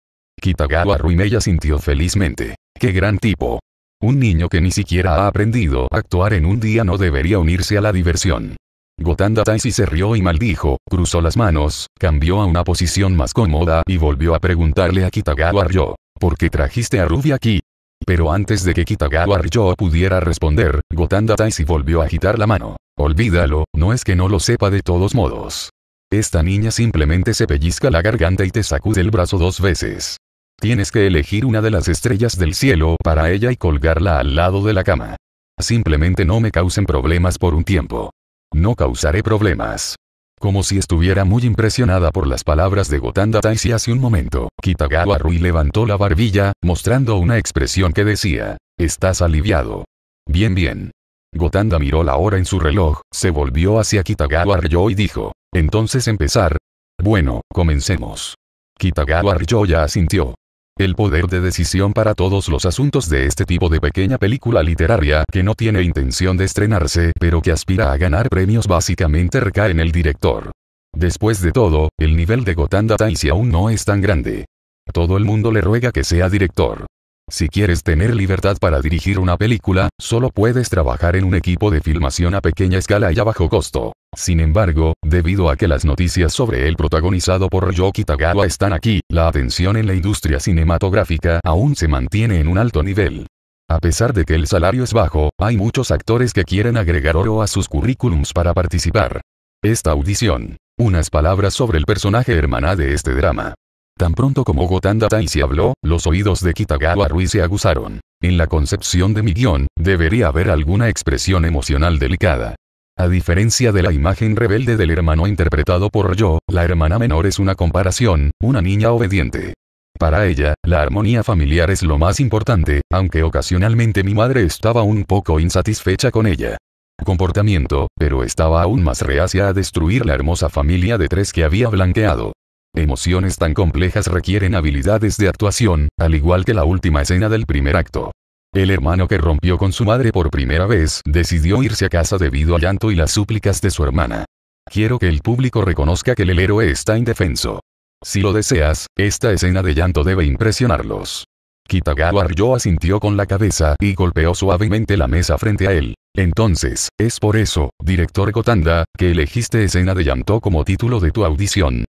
Kitagawa Rui-meya sintió felizmente. ¡Qué gran tipo! Un niño que ni siquiera ha aprendido a actuar en un día no debería unirse a la diversión. Gotanda Taisi se rió y maldijo, cruzó las manos, cambió a una posición más cómoda y volvió a preguntarle a Kitagawa Ryo, ¿por qué trajiste a Ruby aquí? Pero antes de que Kitagawa Ryo pudiera responder, Gotanda Taisi volvió a agitar la mano. Olvídalo, no es que no lo sepa de todos modos. Esta niña simplemente se pellizca la garganta y te sacude el brazo dos veces. Tienes que elegir una de las estrellas del cielo para ella y colgarla al lado de la cama. Simplemente no me causen problemas por un tiempo. No causaré problemas. Como si estuviera muy impresionada por las palabras de Gotanda Taisi hace un momento, Kitagawa Rui levantó la barbilla, mostrando una expresión que decía, estás aliviado. Bien bien. Gotanda miró la hora en su reloj, se volvió hacia Kitagawa Ryo y dijo, entonces empezar. Bueno, comencemos. Kitagawa Ryo ya asintió. El poder de decisión para todos los asuntos de este tipo de pequeña película literaria que no tiene intención de estrenarse pero que aspira a ganar premios básicamente recae en el director. Después de todo, el nivel de Gotanda Taisi aún no es tan grande. Todo el mundo le ruega que sea director. Si quieres tener libertad para dirigir una película, solo puedes trabajar en un equipo de filmación a pequeña escala y a bajo costo. Sin embargo, debido a que las noticias sobre el protagonizado por Ryo Tagawa están aquí, la atención en la industria cinematográfica aún se mantiene en un alto nivel. A pesar de que el salario es bajo, hay muchos actores que quieren agregar oro a sus currículums para participar. Esta audición. Unas palabras sobre el personaje hermana de este drama. Tan pronto como Gotanda se habló, los oídos de Kitagawa Rui se aguzaron. En la concepción de mi guión, debería haber alguna expresión emocional delicada. A diferencia de la imagen rebelde del hermano interpretado por yo, la hermana menor es una comparación, una niña obediente. Para ella, la armonía familiar es lo más importante, aunque ocasionalmente mi madre estaba un poco insatisfecha con ella comportamiento, pero estaba aún más reacia a destruir la hermosa familia de tres que había blanqueado. Emociones tan complejas requieren habilidades de actuación, al igual que la última escena del primer acto. El hermano que rompió con su madre por primera vez decidió irse a casa debido al llanto y las súplicas de su hermana. Quiero que el público reconozca que el héroe está indefenso. Si lo deseas, esta escena de llanto debe impresionarlos. Kitagawa Ryo asintió con la cabeza y golpeó suavemente la mesa frente a él. Entonces, es por eso, director Gotanda, que elegiste escena de llanto como título de tu audición.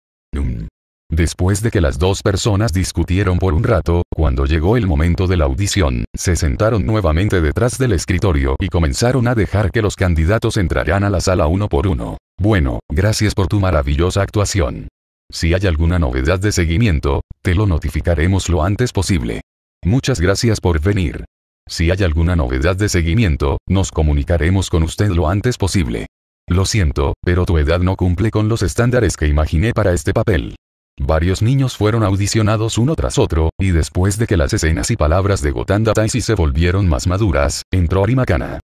Después de que las dos personas discutieron por un rato, cuando llegó el momento de la audición, se sentaron nuevamente detrás del escritorio y comenzaron a dejar que los candidatos entraran a la sala uno por uno. Bueno, gracias por tu maravillosa actuación. Si hay alguna novedad de seguimiento, te lo notificaremos lo antes posible. Muchas gracias por venir. Si hay alguna novedad de seguimiento, nos comunicaremos con usted lo antes posible. Lo siento, pero tu edad no cumple con los estándares que imaginé para este papel. Varios niños fueron audicionados uno tras otro, y después de que las escenas y palabras de Gotanda Taisi se volvieron más maduras, entró Arimakana.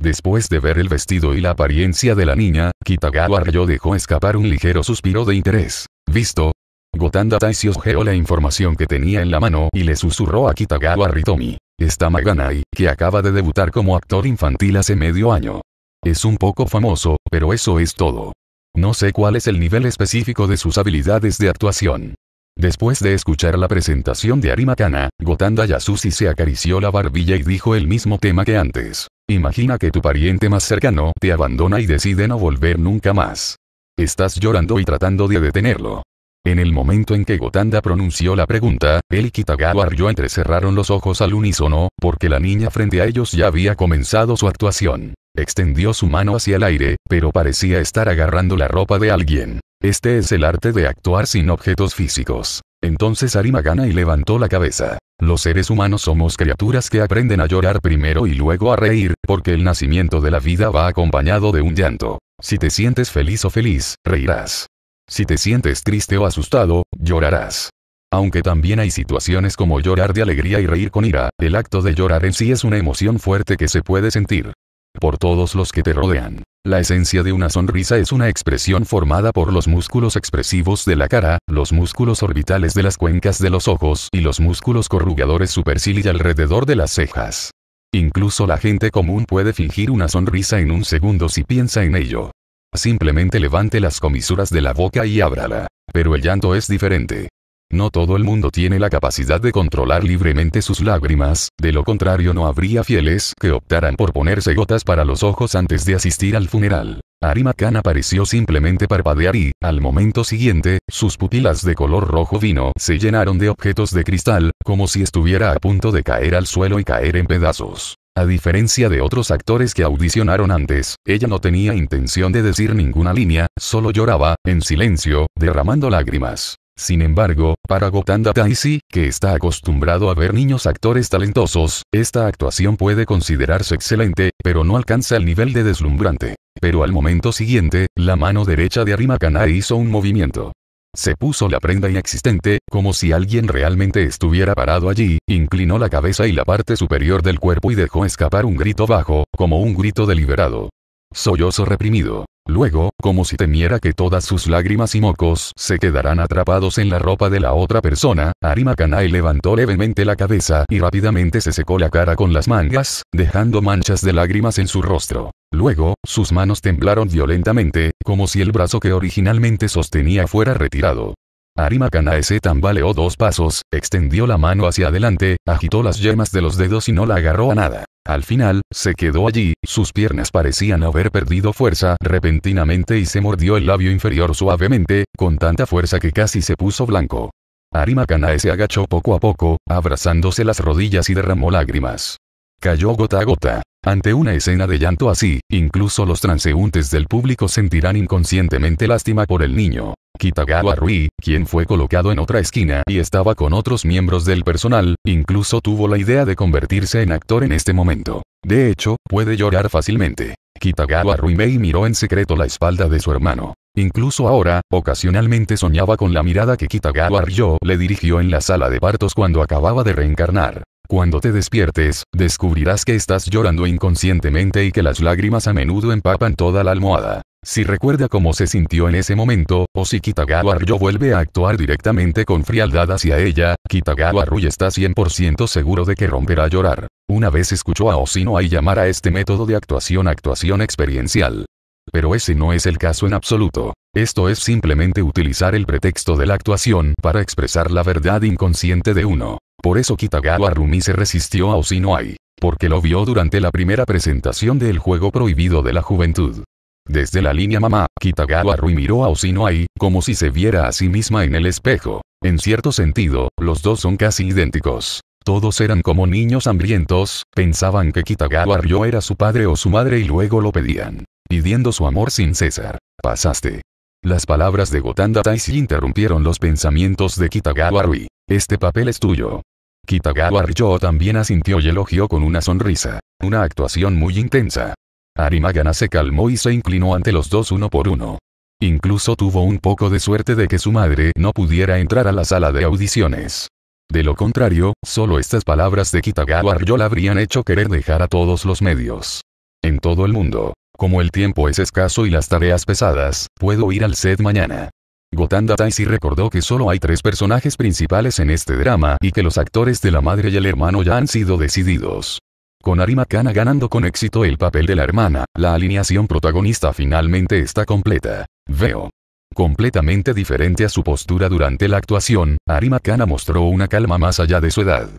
Después de ver el vestido y la apariencia de la niña, Kitagawa Ryo dejó escapar un ligero suspiro de interés. ¿Visto? Gotanda Taisi ojeó la información que tenía en la mano y le susurró a Kitagawa Ritomi. Está Maganai, que acaba de debutar como actor infantil hace medio año. Es un poco famoso, pero eso es todo. No sé cuál es el nivel específico de sus habilidades de actuación. Después de escuchar la presentación de Arimakana, Gotanda Yasushi se acarició la barbilla y dijo el mismo tema que antes. Imagina que tu pariente más cercano te abandona y decide no volver nunca más. Estás llorando y tratando de detenerlo. En el momento en que Gotanda pronunció la pregunta, él y Kitagawa Ryo entrecerraron los ojos al unísono, porque la niña frente a ellos ya había comenzado su actuación. Extendió su mano hacia el aire, pero parecía estar agarrando la ropa de alguien. Este es el arte de actuar sin objetos físicos. Entonces Arima gana y levantó la cabeza. Los seres humanos somos criaturas que aprenden a llorar primero y luego a reír, porque el nacimiento de la vida va acompañado de un llanto. Si te sientes feliz o feliz, reirás. Si te sientes triste o asustado, llorarás. Aunque también hay situaciones como llorar de alegría y reír con ira, el acto de llorar en sí es una emoción fuerte que se puede sentir por todos los que te rodean. La esencia de una sonrisa es una expresión formada por los músculos expresivos de la cara, los músculos orbitales de las cuencas de los ojos y los músculos corrugadores superciliar alrededor de las cejas. Incluso la gente común puede fingir una sonrisa en un segundo si piensa en ello. Simplemente levante las comisuras de la boca y ábrala. Pero el llanto es diferente. No todo el mundo tiene la capacidad de controlar libremente sus lágrimas, de lo contrario no habría fieles que optaran por ponerse gotas para los ojos antes de asistir al funeral. Arima Khan apareció simplemente parpadear y, al momento siguiente, sus pupilas de color rojo vino se llenaron de objetos de cristal, como si estuviera a punto de caer al suelo y caer en pedazos. A diferencia de otros actores que audicionaron antes, ella no tenía intención de decir ninguna línea, solo lloraba, en silencio, derramando lágrimas. Sin embargo, para Gotanda Taisi, que está acostumbrado a ver niños actores talentosos, esta actuación puede considerarse excelente, pero no alcanza el nivel de deslumbrante. Pero al momento siguiente, la mano derecha de Arima Kanai hizo un movimiento. Se puso la prenda inexistente, como si alguien realmente estuviera parado allí, inclinó la cabeza y la parte superior del cuerpo y dejó escapar un grito bajo, como un grito deliberado sollozo reprimido. Luego, como si temiera que todas sus lágrimas y mocos se quedaran atrapados en la ropa de la otra persona, Arima Kanae levantó levemente la cabeza y rápidamente se secó la cara con las mangas, dejando manchas de lágrimas en su rostro. Luego, sus manos temblaron violentamente, como si el brazo que originalmente sostenía fuera retirado. Arima Kanae se tambaleó dos pasos, extendió la mano hacia adelante, agitó las yemas de los dedos y no la agarró a nada. Al final, se quedó allí, sus piernas parecían haber perdido fuerza repentinamente y se mordió el labio inferior suavemente, con tanta fuerza que casi se puso blanco. Arima Kanae se agachó poco a poco, abrazándose las rodillas y derramó lágrimas. Cayó gota a gota. Ante una escena de llanto así, incluso los transeúntes del público sentirán inconscientemente lástima por el niño. Kitagawa Rui, quien fue colocado en otra esquina y estaba con otros miembros del personal, incluso tuvo la idea de convertirse en actor en este momento. De hecho, puede llorar fácilmente. Kitagawa Rui Mei miró en secreto la espalda de su hermano. Incluso ahora, ocasionalmente soñaba con la mirada que Kitagawa Ryo le dirigió en la sala de partos cuando acababa de reencarnar. Cuando te despiertes, descubrirás que estás llorando inconscientemente y que las lágrimas a menudo empapan toda la almohada. Si recuerda cómo se sintió en ese momento, o si Kitagawa Ryo vuelve a actuar directamente con frialdad hacia ella, Kitagawa Ryo está 100% seguro de que romperá a llorar. Una vez escuchó a Osino y llamar a este método de actuación actuación experiencial. Pero ese no es el caso en absoluto. Esto es simplemente utilizar el pretexto de la actuación para expresar la verdad inconsciente de uno. Por eso Kitagawa Rumi se resistió a Osinoai, porque lo vio durante la primera presentación del juego prohibido de la juventud. Desde la línea mamá, Kitagawa Rui miró a Osinoai, como si se viera a sí misma en el espejo. En cierto sentido, los dos son casi idénticos. Todos eran como niños hambrientos, pensaban que Kitagawa Ryo era su padre o su madre y luego lo pedían, pidiendo su amor sin cesar. Pasaste. Las palabras de Gotanda Taisi interrumpieron los pensamientos de Kitagawa Rui. Este papel es tuyo. Kitagawa Ryo también asintió y elogió con una sonrisa. Una actuación muy intensa. Arimagana se calmó y se inclinó ante los dos uno por uno. Incluso tuvo un poco de suerte de que su madre no pudiera entrar a la sala de audiciones. De lo contrario, solo estas palabras de Kitagawa Ryo la habrían hecho querer dejar a todos los medios. En todo el mundo, como el tiempo es escaso y las tareas pesadas, puedo ir al set mañana. Gotanda Taisi recordó que solo hay tres personajes principales en este drama y que los actores de la madre y el hermano ya han sido decididos. Con Arima Kana ganando con éxito el papel de la hermana, la alineación protagonista finalmente está completa. Veo. Completamente diferente a su postura durante la actuación, Arima Kana mostró una calma más allá de su edad.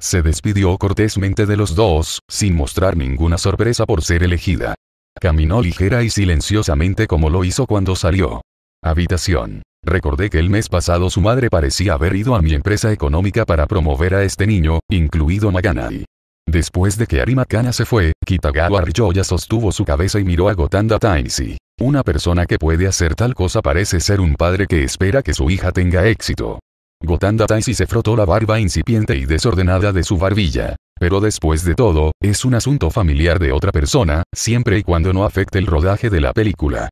Se despidió cortésmente de los dos, sin mostrar ninguna sorpresa por ser elegida. Caminó ligera y silenciosamente como lo hizo cuando salió. Habitación. Recordé que el mes pasado su madre parecía haber ido a mi empresa económica para promover a este niño, incluido Maganai. Después de que Arimakana se fue, Kitagawa Ryoya sostuvo su cabeza y miró a Gotanda Taisi. Una persona que puede hacer tal cosa parece ser un padre que espera que su hija tenga éxito. Gotanda Taisi se frotó la barba incipiente y desordenada de su barbilla pero después de todo, es un asunto familiar de otra persona, siempre y cuando no afecte el rodaje de la película.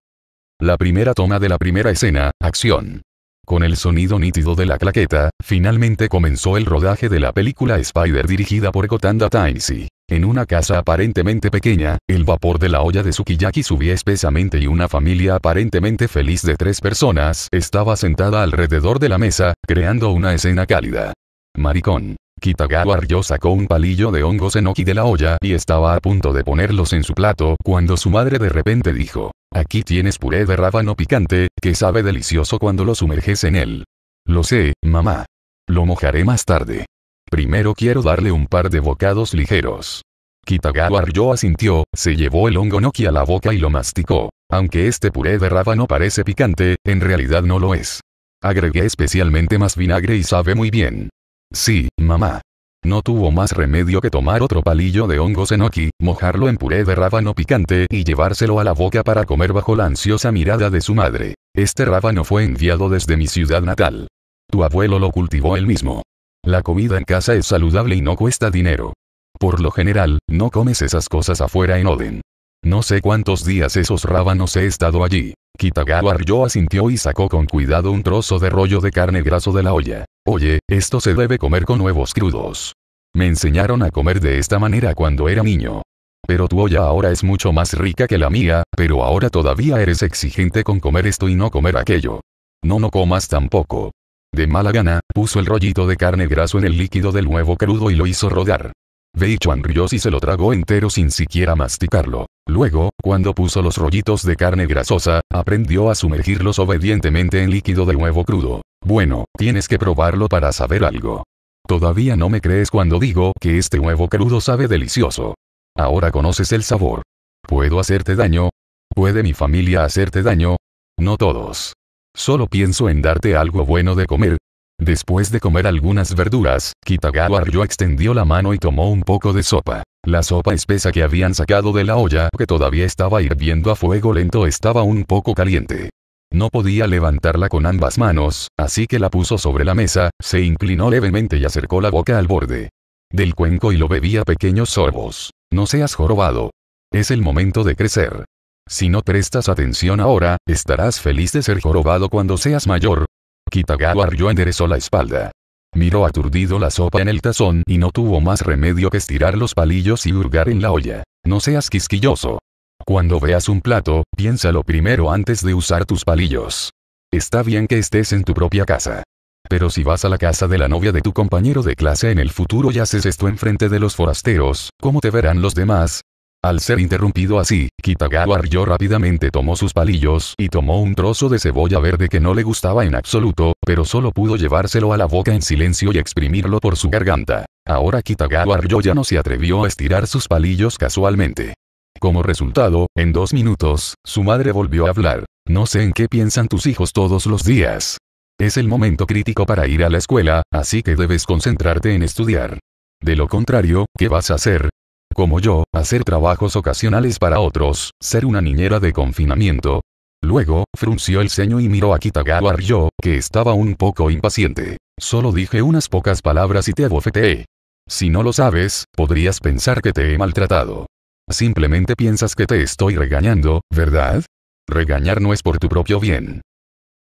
La primera toma de la primera escena, acción. Con el sonido nítido de la claqueta, finalmente comenzó el rodaje de la película Spider dirigida por Gotanda Tainsi. En una casa aparentemente pequeña, el vapor de la olla de Sukiyaki subía espesamente y una familia aparentemente feliz de tres personas estaba sentada alrededor de la mesa, creando una escena cálida. Maricón. Kitagawa Ryo sacó un palillo de hongos enoki de la olla y estaba a punto de ponerlos en su plato cuando su madre de repente dijo, aquí tienes puré de rábano picante, que sabe delicioso cuando lo sumerges en él. Lo sé, mamá. Lo mojaré más tarde. Primero quiero darle un par de bocados ligeros. Kitagawa Ryo asintió, se llevó el hongo noki a la boca y lo masticó. Aunque este puré de rábano parece picante, en realidad no lo es. Agregué especialmente más vinagre y sabe muy bien. Sí, mamá. No tuvo más remedio que tomar otro palillo de hongo enoki, mojarlo en puré de rábano picante y llevárselo a la boca para comer bajo la ansiosa mirada de su madre. Este rábano fue enviado desde mi ciudad natal. Tu abuelo lo cultivó él mismo. La comida en casa es saludable y no cuesta dinero. Por lo general, no comes esas cosas afuera en Oden. No sé cuántos días esos rábanos he estado allí. Kitagawa yo asintió y sacó con cuidado un trozo de rollo de carne graso de la olla. Oye, esto se debe comer con huevos crudos. Me enseñaron a comer de esta manera cuando era niño. Pero tu olla ahora es mucho más rica que la mía, pero ahora todavía eres exigente con comer esto y no comer aquello. No no comas tampoco. De mala gana, puso el rollito de carne graso en el líquido del huevo crudo y lo hizo rodar. Bei Chuan rió y se lo tragó entero sin siquiera masticarlo. Luego, cuando puso los rollitos de carne grasosa, aprendió a sumergirlos obedientemente en líquido de huevo crudo. Bueno, tienes que probarlo para saber algo. Todavía no me crees cuando digo que este huevo crudo sabe delicioso. Ahora conoces el sabor. ¿Puedo hacerte daño? ¿Puede mi familia hacerte daño? No todos. Solo pienso en darte algo bueno de comer. Después de comer algunas verduras, Kitagawa Ryo extendió la mano y tomó un poco de sopa. La sopa espesa que habían sacado de la olla que todavía estaba hirviendo a fuego lento estaba un poco caliente. No podía levantarla con ambas manos, así que la puso sobre la mesa, se inclinó levemente y acercó la boca al borde del cuenco y lo bebía pequeños sorbos. No seas jorobado. Es el momento de crecer. Si no prestas atención ahora, estarás feliz de ser jorobado cuando seas mayor. Kitagawa arrió enderezó la espalda. Miró aturdido la sopa en el tazón y no tuvo más remedio que estirar los palillos y hurgar en la olla. No seas quisquilloso. Cuando veas un plato, piénsalo primero antes de usar tus palillos. Está bien que estés en tu propia casa. Pero si vas a la casa de la novia de tu compañero de clase en el futuro y haces esto enfrente de los forasteros, ¿cómo te verán los demás? Al ser interrumpido así, Kitagawa Ryo rápidamente tomó sus palillos y tomó un trozo de cebolla verde que no le gustaba en absoluto, pero solo pudo llevárselo a la boca en silencio y exprimirlo por su garganta. Ahora Kitagawa Ryo ya no se atrevió a estirar sus palillos casualmente. Como resultado, en dos minutos, su madre volvió a hablar. No sé en qué piensan tus hijos todos los días. Es el momento crítico para ir a la escuela, así que debes concentrarte en estudiar. De lo contrario, ¿qué vas a hacer? Como yo, hacer trabajos ocasionales para otros, ser una niñera de confinamiento. Luego, frunció el ceño y miró a Kitagawa Ryo, que estaba un poco impaciente. Solo dije unas pocas palabras y te abofeteé. Si no lo sabes, podrías pensar que te he maltratado. Simplemente piensas que te estoy regañando, ¿verdad? Regañar no es por tu propio bien.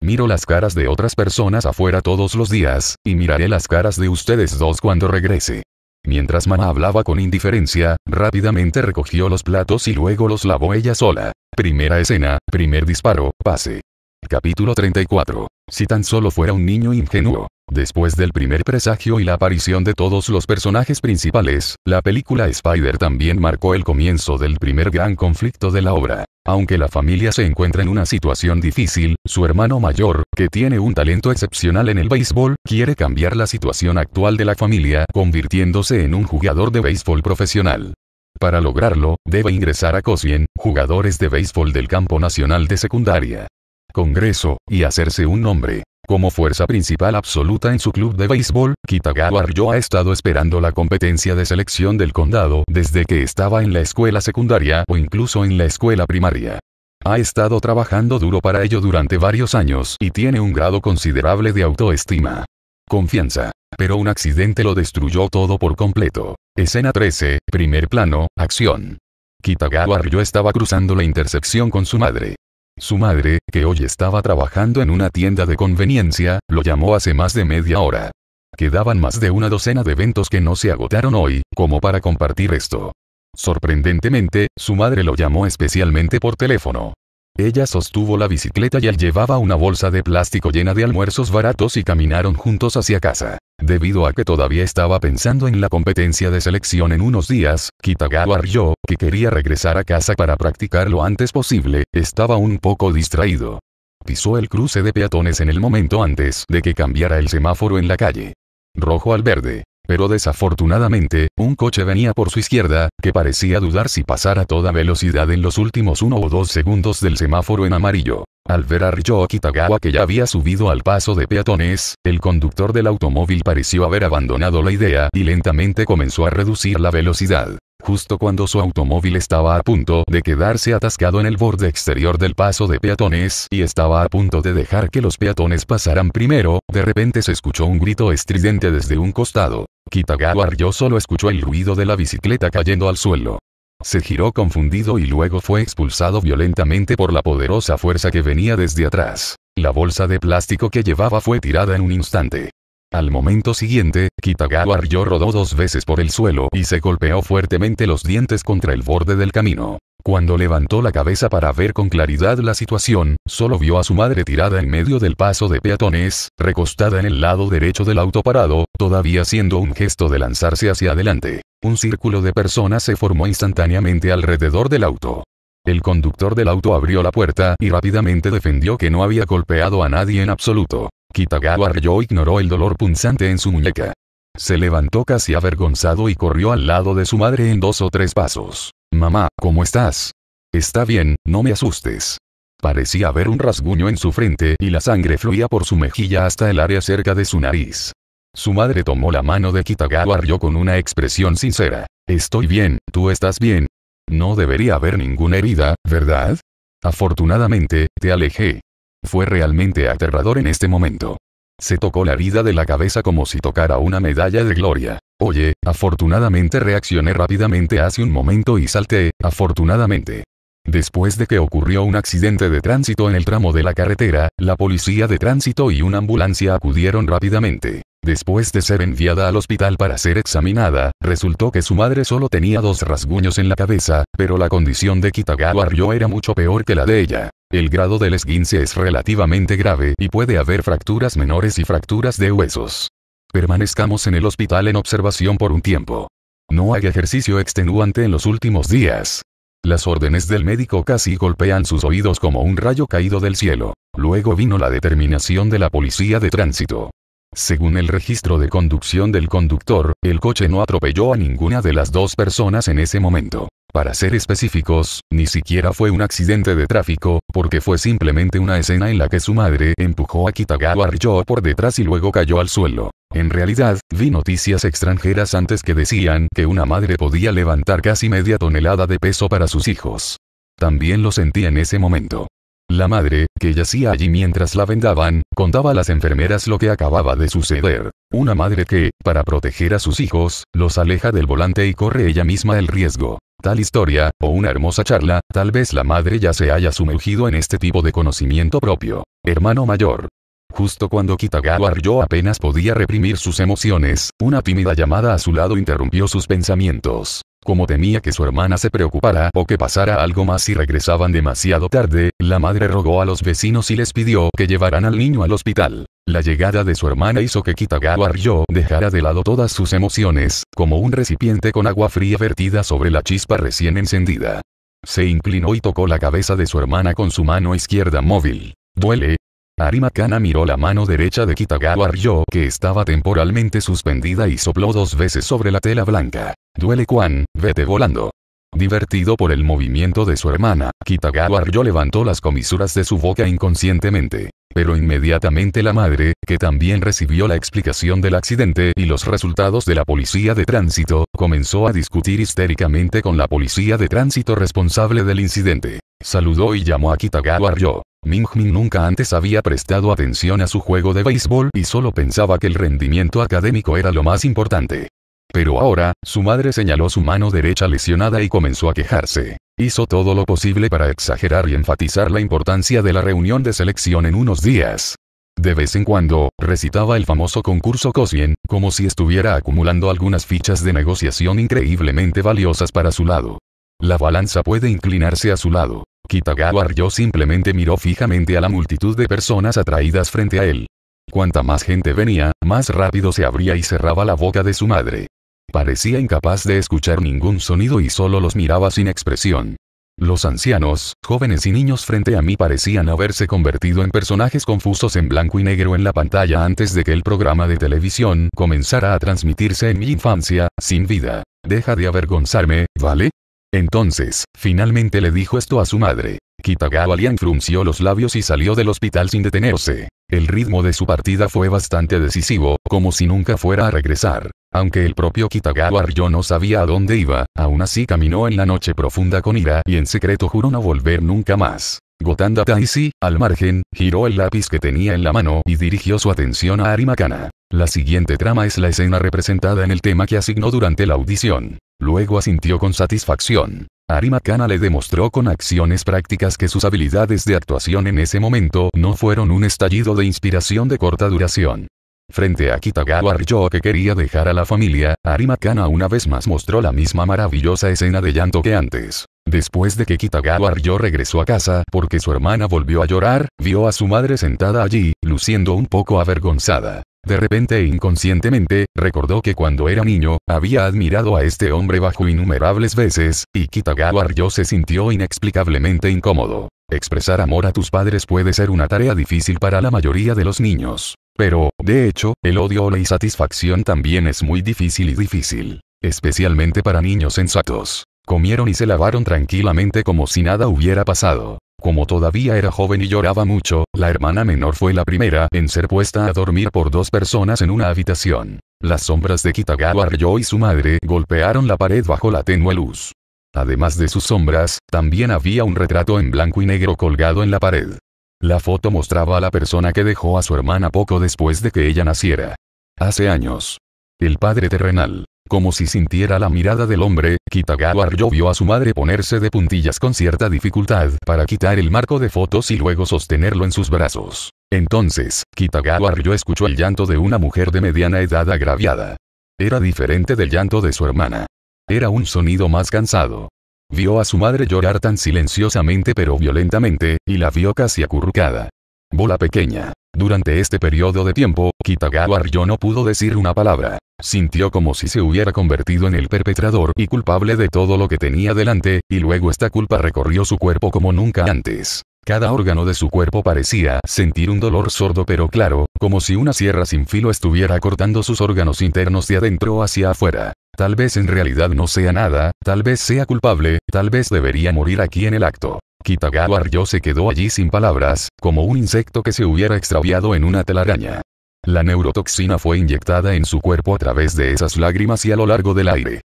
Miro las caras de otras personas afuera todos los días, y miraré las caras de ustedes dos cuando regrese. Mientras mamá hablaba con indiferencia, rápidamente recogió los platos y luego los lavó ella sola. Primera escena, primer disparo, pase. Capítulo 34. Si tan solo fuera un niño ingenuo. Después del primer presagio y la aparición de todos los personajes principales, la película Spider también marcó el comienzo del primer gran conflicto de la obra. Aunque la familia se encuentra en una situación difícil, su hermano mayor, que tiene un talento excepcional en el béisbol, quiere cambiar la situación actual de la familia, convirtiéndose en un jugador de béisbol profesional. Para lograrlo, debe ingresar a Cosien, jugadores de béisbol del campo nacional de secundaria. Congreso, y hacerse un nombre. Como fuerza principal absoluta en su club de béisbol, Kitagawa Ryo ha estado esperando la competencia de selección del condado desde que estaba en la escuela secundaria o incluso en la escuela primaria. Ha estado trabajando duro para ello durante varios años y tiene un grado considerable de autoestima. Confianza. Pero un accidente lo destruyó todo por completo. Escena 13, primer plano, acción. Kitagawa yo estaba cruzando la intersección con su madre. Su madre, que hoy estaba trabajando en una tienda de conveniencia, lo llamó hace más de media hora. Quedaban más de una docena de eventos que no se agotaron hoy, como para compartir esto. Sorprendentemente, su madre lo llamó especialmente por teléfono. Ella sostuvo la bicicleta y él llevaba una bolsa de plástico llena de almuerzos baratos y caminaron juntos hacia casa. Debido a que todavía estaba pensando en la competencia de selección en unos días, Kitagawa Ryo, que quería regresar a casa para practicar lo antes posible, estaba un poco distraído. Pisó el cruce de peatones en el momento antes de que cambiara el semáforo en la calle. Rojo al verde pero desafortunadamente, un coche venía por su izquierda, que parecía dudar si pasar a toda velocidad en los últimos uno o dos segundos del semáforo en amarillo. Al ver a Ryo Kitagawa que ya había subido al paso de peatones, el conductor del automóvil pareció haber abandonado la idea y lentamente comenzó a reducir la velocidad. Justo cuando su automóvil estaba a punto de quedarse atascado en el borde exterior del paso de peatones y estaba a punto de dejar que los peatones pasaran primero, de repente se escuchó un grito estridente desde un costado. Kitagawa yo solo escuchó el ruido de la bicicleta cayendo al suelo. Se giró confundido y luego fue expulsado violentamente por la poderosa fuerza que venía desde atrás. La bolsa de plástico que llevaba fue tirada en un instante. Al momento siguiente, Kitagawa Ryo rodó dos veces por el suelo y se golpeó fuertemente los dientes contra el borde del camino. Cuando levantó la cabeza para ver con claridad la situación, solo vio a su madre tirada en medio del paso de peatones, recostada en el lado derecho del auto parado, todavía haciendo un gesto de lanzarse hacia adelante. Un círculo de personas se formó instantáneamente alrededor del auto. El conductor del auto abrió la puerta y rápidamente defendió que no había golpeado a nadie en absoluto. Kitagawa Ryo ignoró el dolor punzante en su muñeca. Se levantó casi avergonzado y corrió al lado de su madre en dos o tres pasos. Mamá, ¿cómo estás? Está bien, no me asustes. Parecía haber un rasguño en su frente y la sangre fluía por su mejilla hasta el área cerca de su nariz. Su madre tomó la mano de Kitagawa Ryo con una expresión sincera. Estoy bien, tú estás bien. No debería haber ninguna herida, ¿verdad? Afortunadamente, te alejé. Fue realmente aterrador en este momento. Se tocó la vida de la cabeza como si tocara una medalla de gloria. Oye, afortunadamente reaccioné rápidamente hace un momento y salté, afortunadamente. Después de que ocurrió un accidente de tránsito en el tramo de la carretera, la policía de tránsito y una ambulancia acudieron rápidamente. Después de ser enviada al hospital para ser examinada, resultó que su madre solo tenía dos rasguños en la cabeza, pero la condición de Kitagawa Ryo era mucho peor que la de ella. El grado del esguince es relativamente grave y puede haber fracturas menores y fracturas de huesos. Permanezcamos en el hospital en observación por un tiempo. No hay ejercicio extenuante en los últimos días. Las órdenes del médico casi golpean sus oídos como un rayo caído del cielo. Luego vino la determinación de la policía de tránsito. Según el registro de conducción del conductor, el coche no atropelló a ninguna de las dos personas en ese momento. Para ser específicos, ni siquiera fue un accidente de tráfico, porque fue simplemente una escena en la que su madre empujó a Kitagawa Ryo por detrás y luego cayó al suelo. En realidad, vi noticias extranjeras antes que decían que una madre podía levantar casi media tonelada de peso para sus hijos. También lo sentí en ese momento. La madre, que yacía allí mientras la vendaban, contaba a las enfermeras lo que acababa de suceder. Una madre que, para proteger a sus hijos, los aleja del volante y corre ella misma el riesgo. Tal historia, o una hermosa charla, tal vez la madre ya se haya sumergido en este tipo de conocimiento propio. Hermano mayor. Justo cuando Kitagawa yo apenas podía reprimir sus emociones, una tímida llamada a su lado interrumpió sus pensamientos. Como temía que su hermana se preocupara o que pasara algo más si regresaban demasiado tarde, la madre rogó a los vecinos y les pidió que llevaran al niño al hospital. La llegada de su hermana hizo que Kitagawa Ryo dejara de lado todas sus emociones, como un recipiente con agua fría vertida sobre la chispa recién encendida. Se inclinó y tocó la cabeza de su hermana con su mano izquierda móvil. ¿Duele? Arimakana miró la mano derecha de Kitagawa Ryo que estaba temporalmente suspendida y sopló dos veces sobre la tela blanca. Duele Kwan, vete volando. Divertido por el movimiento de su hermana, Kitagawa Ryo levantó las comisuras de su boca inconscientemente. Pero inmediatamente la madre, que también recibió la explicación del accidente y los resultados de la policía de tránsito, comenzó a discutir histéricamente con la policía de tránsito responsable del incidente. Saludó y llamó a Kitagawa Ryo. Min nunca antes había prestado atención a su juego de béisbol y solo pensaba que el rendimiento académico era lo más importante. Pero ahora, su madre señaló su mano derecha lesionada y comenzó a quejarse. Hizo todo lo posible para exagerar y enfatizar la importancia de la reunión de selección en unos días. De vez en cuando, recitaba el famoso concurso Cosien, como si estuviera acumulando algunas fichas de negociación increíblemente valiosas para su lado. La balanza puede inclinarse a su lado. Kitagawa Ryo simplemente miró fijamente a la multitud de personas atraídas frente a él. Cuanta más gente venía, más rápido se abría y cerraba la boca de su madre. Parecía incapaz de escuchar ningún sonido y solo los miraba sin expresión. Los ancianos, jóvenes y niños frente a mí parecían haberse convertido en personajes confusos en blanco y negro en la pantalla antes de que el programa de televisión comenzara a transmitirse en mi infancia, sin vida. Deja de avergonzarme, ¿vale? Entonces, finalmente le dijo esto a su madre. Kitagawa Lian frunció los labios y salió del hospital sin detenerse. El ritmo de su partida fue bastante decisivo, como si nunca fuera a regresar. Aunque el propio Kitagawa Ryo no sabía a dónde iba, aún así caminó en la noche profunda con ira y en secreto juró no volver nunca más. Gotanda Taishi, al margen, giró el lápiz que tenía en la mano y dirigió su atención a Arimakana. La siguiente trama es la escena representada en el tema que asignó durante la audición. Luego asintió con satisfacción. Arimakana le demostró con acciones prácticas que sus habilidades de actuación en ese momento no fueron un estallido de inspiración de corta duración. Frente a Kitagawa Ryo que quería dejar a la familia, Arimakana una vez más mostró la misma maravillosa escena de llanto que antes. Después de que Kitagawa Ryo regresó a casa porque su hermana volvió a llorar, vio a su madre sentada allí, luciendo un poco avergonzada. De repente e inconscientemente, recordó que cuando era niño, había admirado a este hombre bajo innumerables veces, y Kitagawa Ryo se sintió inexplicablemente incómodo. Expresar amor a tus padres puede ser una tarea difícil para la mayoría de los niños. Pero, de hecho, el odio o la insatisfacción también es muy difícil y difícil. Especialmente para niños sensatos. Comieron y se lavaron tranquilamente como si nada hubiera pasado. Como todavía era joven y lloraba mucho, la hermana menor fue la primera en ser puesta a dormir por dos personas en una habitación. Las sombras de Kitagawa Ryo y su madre golpearon la pared bajo la tenue luz. Además de sus sombras, también había un retrato en blanco y negro colgado en la pared. La foto mostraba a la persona que dejó a su hermana poco después de que ella naciera. Hace años. El padre terrenal. Como si sintiera la mirada del hombre, Kitagawa Ryo vio a su madre ponerse de puntillas con cierta dificultad para quitar el marco de fotos y luego sostenerlo en sus brazos. Entonces, Kitagawa Ryo escuchó el llanto de una mujer de mediana edad agraviada. Era diferente del llanto de su hermana. Era un sonido más cansado. Vio a su madre llorar tan silenciosamente pero violentamente, y la vio casi acurrucada. Bola pequeña. Durante este periodo de tiempo, Kitagawa Ryo no pudo decir una palabra. Sintió como si se hubiera convertido en el perpetrador y culpable de todo lo que tenía delante, y luego esta culpa recorrió su cuerpo como nunca antes. Cada ah, órgano de su cuerpo parecía sentir un dolor sordo pero claro, como si una sierra sin filo estuviera cortando sus órganos internos de adentro hacia afuera. Tal vez en realidad no sea nada, tal vez sea culpable, tal vez debería morir aquí en el acto. Kitagawa Ryo se quedó allí sin palabras, como un insecto que se hubiera extraviado en una telaraña. La neurotoxina fue inyectada en su cuerpo a través de esas lágrimas y a lo largo del aire.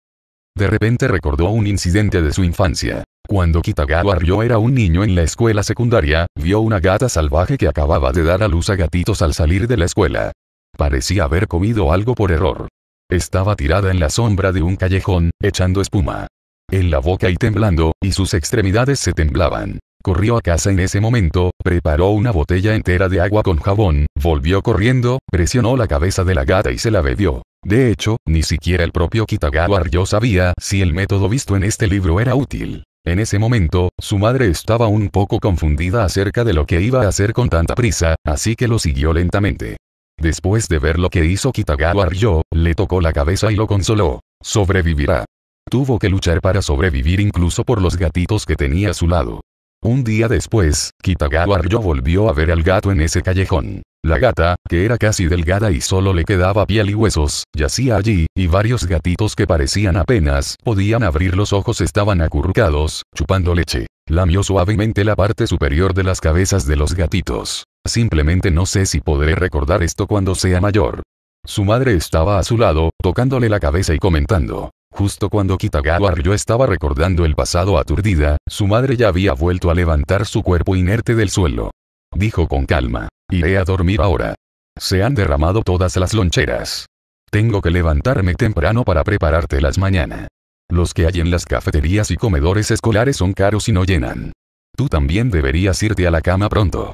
De repente recordó un incidente de su infancia. Cuando Kitagawa Ryo era un niño en la escuela secundaria, vio una gata salvaje que acababa de dar a luz a gatitos al salir de la escuela. Parecía haber comido algo por error. Estaba tirada en la sombra de un callejón, echando espuma. En la boca y temblando, y sus extremidades se temblaban. Corrió a casa en ese momento, preparó una botella entera de agua con jabón, volvió corriendo, presionó la cabeza de la gata y se la bebió. De hecho, ni siquiera el propio Kitagawa Ryo sabía si el método visto en este libro era útil. En ese momento, su madre estaba un poco confundida acerca de lo que iba a hacer con tanta prisa, así que lo siguió lentamente. Después de ver lo que hizo Kitagawa Yo, le tocó la cabeza y lo consoló. Sobrevivirá. Tuvo que luchar para sobrevivir incluso por los gatitos que tenía a su lado. Un día después, Kitagawa Yo volvió a ver al gato en ese callejón. La gata, que era casi delgada y solo le quedaba piel y huesos, yacía allí, y varios gatitos que parecían apenas podían abrir los ojos estaban acurrucados, chupando leche. Lamió suavemente la parte superior de las cabezas de los gatitos. Simplemente no sé si podré recordar esto cuando sea mayor. Su madre estaba a su lado, tocándole la cabeza y comentando. Justo cuando Kitagawa yo estaba recordando el pasado aturdida, su madre ya había vuelto a levantar su cuerpo inerte del suelo. Dijo con calma. Iré a dormir ahora. Se han derramado todas las loncheras. Tengo que levantarme temprano para prepararte las mañana. Los que hay en las cafeterías y comedores escolares son caros y no llenan. Tú también deberías irte a la cama pronto.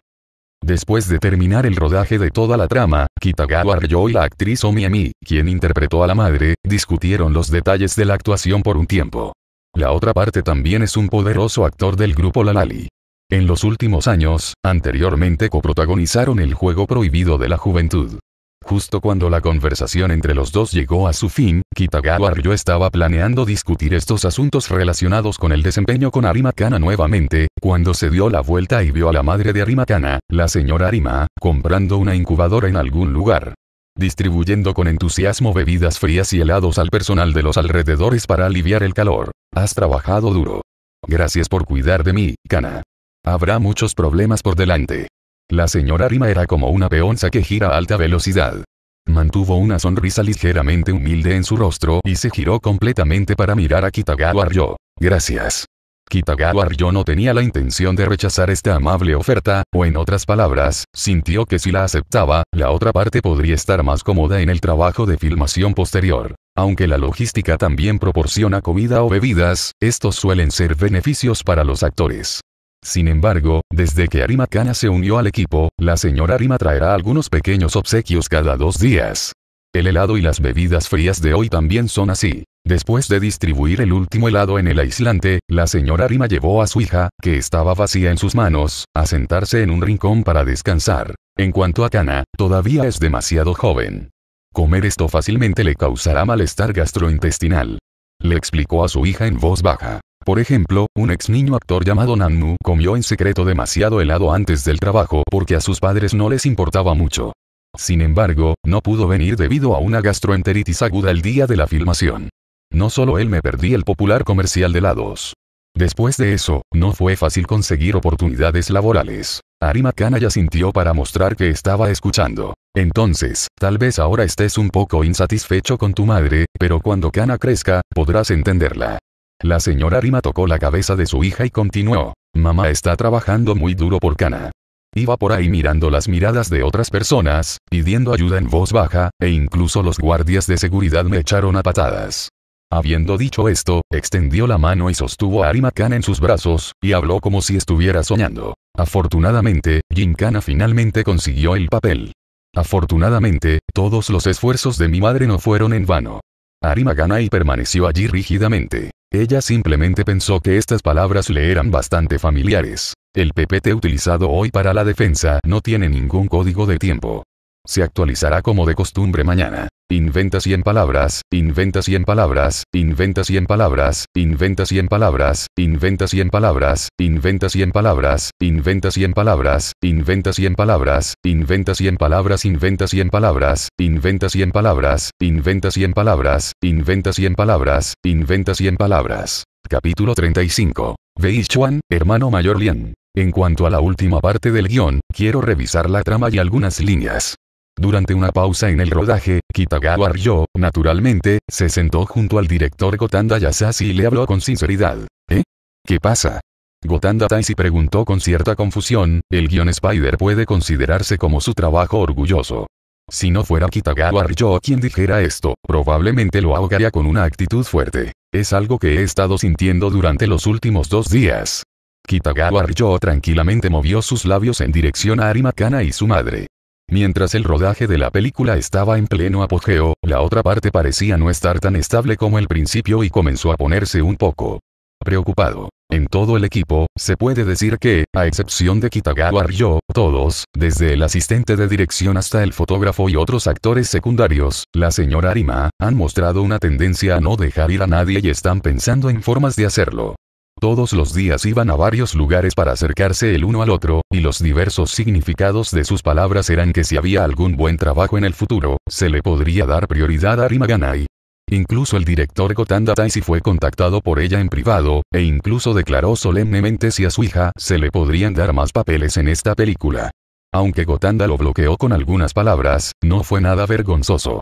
Después de terminar el rodaje de toda la trama, Kitagawa Ryo y la actriz Omiami, quien interpretó a la madre, discutieron los detalles de la actuación por un tiempo. La otra parte también es un poderoso actor del grupo Lalali. En los últimos años, anteriormente coprotagonizaron el juego prohibido de la juventud. Justo cuando la conversación entre los dos llegó a su fin, Kitagawa Ryo estaba planeando discutir estos asuntos relacionados con el desempeño con Arima nuevamente, cuando se dio la vuelta y vio a la madre de Arima la señora Arima, comprando una incubadora en algún lugar. Distribuyendo con entusiasmo bebidas frías y helados al personal de los alrededores para aliviar el calor. Has trabajado duro. Gracias por cuidar de mí, Kana. Habrá muchos problemas por delante. La señora Rima era como una peonza que gira a alta velocidad. Mantuvo una sonrisa ligeramente humilde en su rostro y se giró completamente para mirar a Kitagawa Yo, Gracias. Kitagawa Ryo no tenía la intención de rechazar esta amable oferta, o en otras palabras, sintió que si la aceptaba, la otra parte podría estar más cómoda en el trabajo de filmación posterior. Aunque la logística también proporciona comida o bebidas, estos suelen ser beneficios para los actores. Sin embargo, desde que Arima Kana se unió al equipo, la señora Arima traerá algunos pequeños obsequios cada dos días. El helado y las bebidas frías de hoy también son así. Después de distribuir el último helado en el aislante, la señora Rima llevó a su hija, que estaba vacía en sus manos, a sentarse en un rincón para descansar. En cuanto a Kana, todavía es demasiado joven. Comer esto fácilmente le causará malestar gastrointestinal. Le explicó a su hija en voz baja. Por ejemplo, un ex niño actor llamado Nanmu comió en secreto demasiado helado antes del trabajo porque a sus padres no les importaba mucho. Sin embargo, no pudo venir debido a una gastroenteritis aguda el día de la filmación. No solo él me perdí el popular comercial de helados. Después de eso, no fue fácil conseguir oportunidades laborales. Arima Kana ya sintió para mostrar que estaba escuchando. Entonces, tal vez ahora estés un poco insatisfecho con tu madre, pero cuando Kana crezca, podrás entenderla. La señora Arima tocó la cabeza de su hija y continuó. Mamá está trabajando muy duro por Kana. Iba por ahí mirando las miradas de otras personas, pidiendo ayuda en voz baja, e incluso los guardias de seguridad me echaron a patadas. Habiendo dicho esto, extendió la mano y sostuvo a Arima Kana en sus brazos, y habló como si estuviera soñando. Afortunadamente, Kana finalmente consiguió el papel. Afortunadamente, todos los esfuerzos de mi madre no fueron en vano. Arima y permaneció allí rígidamente. Ella simplemente pensó que estas palabras le eran bastante familiares. El PPT utilizado hoy para la defensa no tiene ningún código de tiempo. Se actualizará como de costumbre mañana. Inventa en palabras, inventa en palabras, inventa en palabras, inventa en palabras, inventa en palabras, inventa en palabras, inventa en palabras, inventa en palabras, inventa en palabras, inventa en palabras, inventa en palabras, inventa en palabras, inventa en palabras, inventa 100 palabras. Capítulo 35. Bei hermano mayor Lian. En cuanto a la última parte del guión, quiero revisar la trama y algunas líneas. Durante una pausa en el rodaje, Kitagawa Ryo, naturalmente, se sentó junto al director Gotanda Yasasi y le habló con sinceridad. ¿Eh? ¿Qué pasa? Gotanda Taisi preguntó con cierta confusión, el guion Spider puede considerarse como su trabajo orgulloso. Si no fuera Kitagawa Ryo quien dijera esto, probablemente lo ahogaría con una actitud fuerte. Es algo que he estado sintiendo durante los últimos dos días. Kitagawa Ryo tranquilamente movió sus labios en dirección a Arimakana y su madre. Mientras el rodaje de la película estaba en pleno apogeo, la otra parte parecía no estar tan estable como el principio y comenzó a ponerse un poco preocupado. En todo el equipo, se puede decir que, a excepción de Kitagawa Ryo, todos, desde el asistente de dirección hasta el fotógrafo y otros actores secundarios, la señora Arima, han mostrado una tendencia a no dejar ir a nadie y están pensando en formas de hacerlo. Todos los días iban a varios lugares para acercarse el uno al otro, y los diversos significados de sus palabras eran que si había algún buen trabajo en el futuro, se le podría dar prioridad a Rimaganai. Incluso el director Gotanda Taisi fue contactado por ella en privado, e incluso declaró solemnemente si a su hija se le podrían dar más papeles en esta película. Aunque Gotanda lo bloqueó con algunas palabras, no fue nada vergonzoso.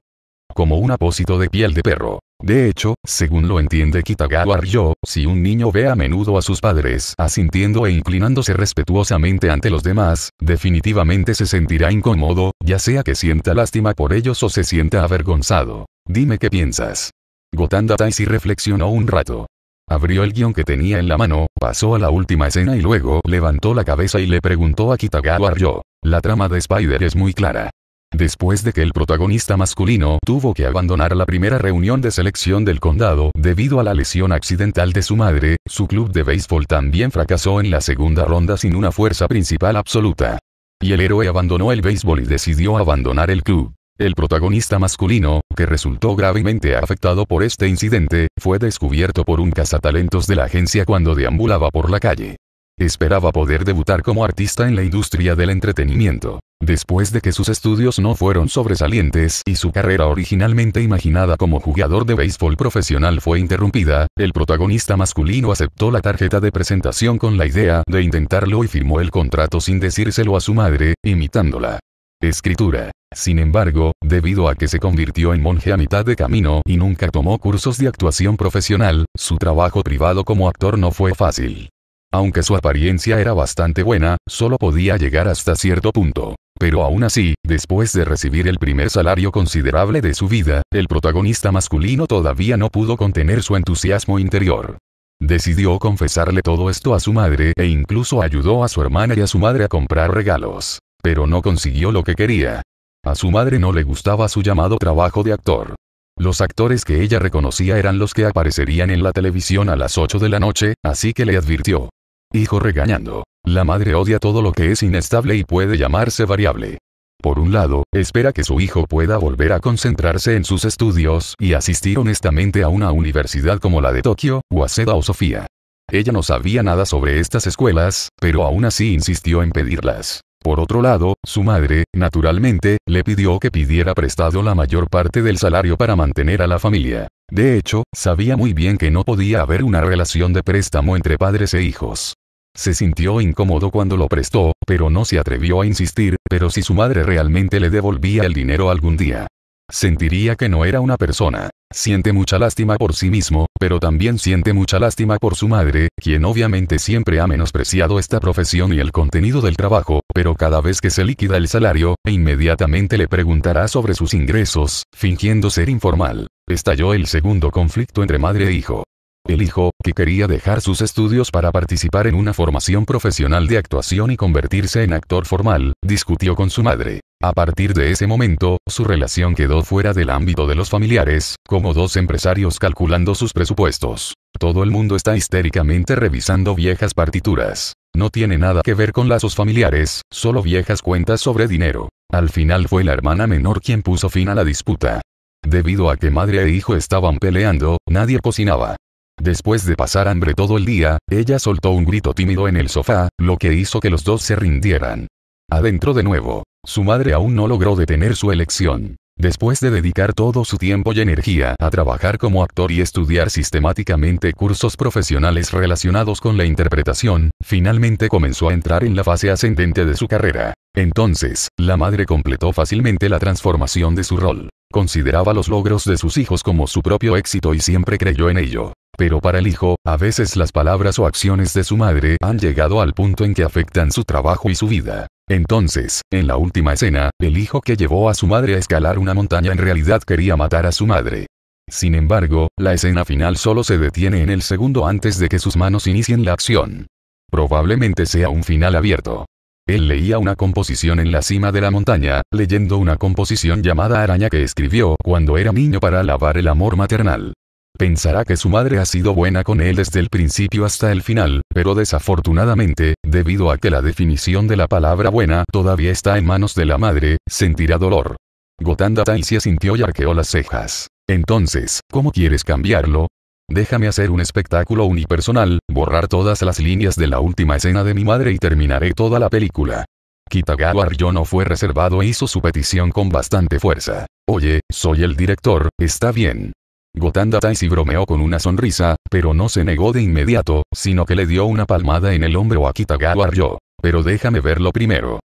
Como un apósito de piel de perro. De hecho, según lo entiende Kitagawa Ryo, si un niño ve a menudo a sus padres asintiendo e inclinándose respetuosamente ante los demás, definitivamente se sentirá incómodo, ya sea que sienta lástima por ellos o se sienta avergonzado. Dime qué piensas. Gotanda Taisi reflexionó un rato. Abrió el guión que tenía en la mano, pasó a la última escena y luego levantó la cabeza y le preguntó a Kitagawa Ryo. La trama de Spider es muy clara. Después de que el protagonista masculino tuvo que abandonar la primera reunión de selección del condado debido a la lesión accidental de su madre, su club de béisbol también fracasó en la segunda ronda sin una fuerza principal absoluta. Y el héroe abandonó el béisbol y decidió abandonar el club. El protagonista masculino, que resultó gravemente afectado por este incidente, fue descubierto por un cazatalentos de la agencia cuando deambulaba por la calle. Esperaba poder debutar como artista en la industria del entretenimiento. Después de que sus estudios no fueron sobresalientes y su carrera originalmente imaginada como jugador de béisbol profesional fue interrumpida, el protagonista masculino aceptó la tarjeta de presentación con la idea de intentarlo y firmó el contrato sin decírselo a su madre, imitándola. Escritura. Sin embargo, debido a que se convirtió en monje a mitad de camino y nunca tomó cursos de actuación profesional, su trabajo privado como actor no fue fácil. Aunque su apariencia era bastante buena, solo podía llegar hasta cierto punto. Pero aún así, después de recibir el primer salario considerable de su vida, el protagonista masculino todavía no pudo contener su entusiasmo interior. Decidió confesarle todo esto a su madre e incluso ayudó a su hermana y a su madre a comprar regalos. Pero no consiguió lo que quería. A su madre no le gustaba su llamado trabajo de actor. Los actores que ella reconocía eran los que aparecerían en la televisión a las 8 de la noche, así que le advirtió, Hijo regañando. La madre odia todo lo que es inestable y puede llamarse variable. Por un lado, espera que su hijo pueda volver a concentrarse en sus estudios y asistir honestamente a una universidad como la de Tokio, Waseda o Sofía. Ella no sabía nada sobre estas escuelas, pero aún así insistió en pedirlas. Por otro lado, su madre, naturalmente, le pidió que pidiera prestado la mayor parte del salario para mantener a la familia. De hecho, sabía muy bien que no podía haber una relación de préstamo entre padres e hijos. Se sintió incómodo cuando lo prestó, pero no se atrevió a insistir, pero si su madre realmente le devolvía el dinero algún día. Sentiría que no era una persona. Siente mucha lástima por sí mismo, pero también siente mucha lástima por su madre, quien obviamente siempre ha menospreciado esta profesión y el contenido del trabajo, pero cada vez que se liquida el salario, inmediatamente le preguntará sobre sus ingresos, fingiendo ser informal. Estalló el segundo conflicto entre madre e hijo. El hijo, que quería dejar sus estudios para participar en una formación profesional de actuación y convertirse en actor formal, discutió con su madre. A partir de ese momento, su relación quedó fuera del ámbito de los familiares, como dos empresarios calculando sus presupuestos. Todo el mundo está histéricamente revisando viejas partituras. No tiene nada que ver con lazos familiares, solo viejas cuentas sobre dinero. Al final fue la hermana menor quien puso fin a la disputa. Debido a que madre e hijo estaban peleando, nadie cocinaba. Después de pasar hambre todo el día, ella soltó un grito tímido en el sofá, lo que hizo que los dos se rindieran. Adentro de nuevo. Su madre aún no logró detener su elección. Después de dedicar todo su tiempo y energía a trabajar como actor y estudiar sistemáticamente cursos profesionales relacionados con la interpretación, finalmente comenzó a entrar en la fase ascendente de su carrera. Entonces, la madre completó fácilmente la transformación de su rol. Consideraba los logros de sus hijos como su propio éxito y siempre creyó en ello. Pero para el hijo, a veces las palabras o acciones de su madre han llegado al punto en que afectan su trabajo y su vida. Entonces, en la última escena, el hijo que llevó a su madre a escalar una montaña en realidad quería matar a su madre. Sin embargo, la escena final solo se detiene en el segundo antes de que sus manos inicien la acción. Probablemente sea un final abierto. Él leía una composición en la cima de la montaña, leyendo una composición llamada Araña que escribió cuando era niño para alabar el amor maternal. Pensará que su madre ha sido buena con él desde el principio hasta el final, pero desafortunadamente, debido a que la definición de la palabra buena todavía está en manos de la madre, sentirá dolor. Gotanda Taisia sintió y arqueó las cejas. Entonces, ¿cómo quieres cambiarlo? Déjame hacer un espectáculo unipersonal, borrar todas las líneas de la última escena de mi madre y terminaré toda la película. Kitagawa yo no fue reservado e hizo su petición con bastante fuerza. Oye, soy el director, está bien. Gotanda Taisi bromeó con una sonrisa, pero no se negó de inmediato, sino que le dio una palmada en el hombro a Kitagawa Ryo. Pero déjame verlo primero.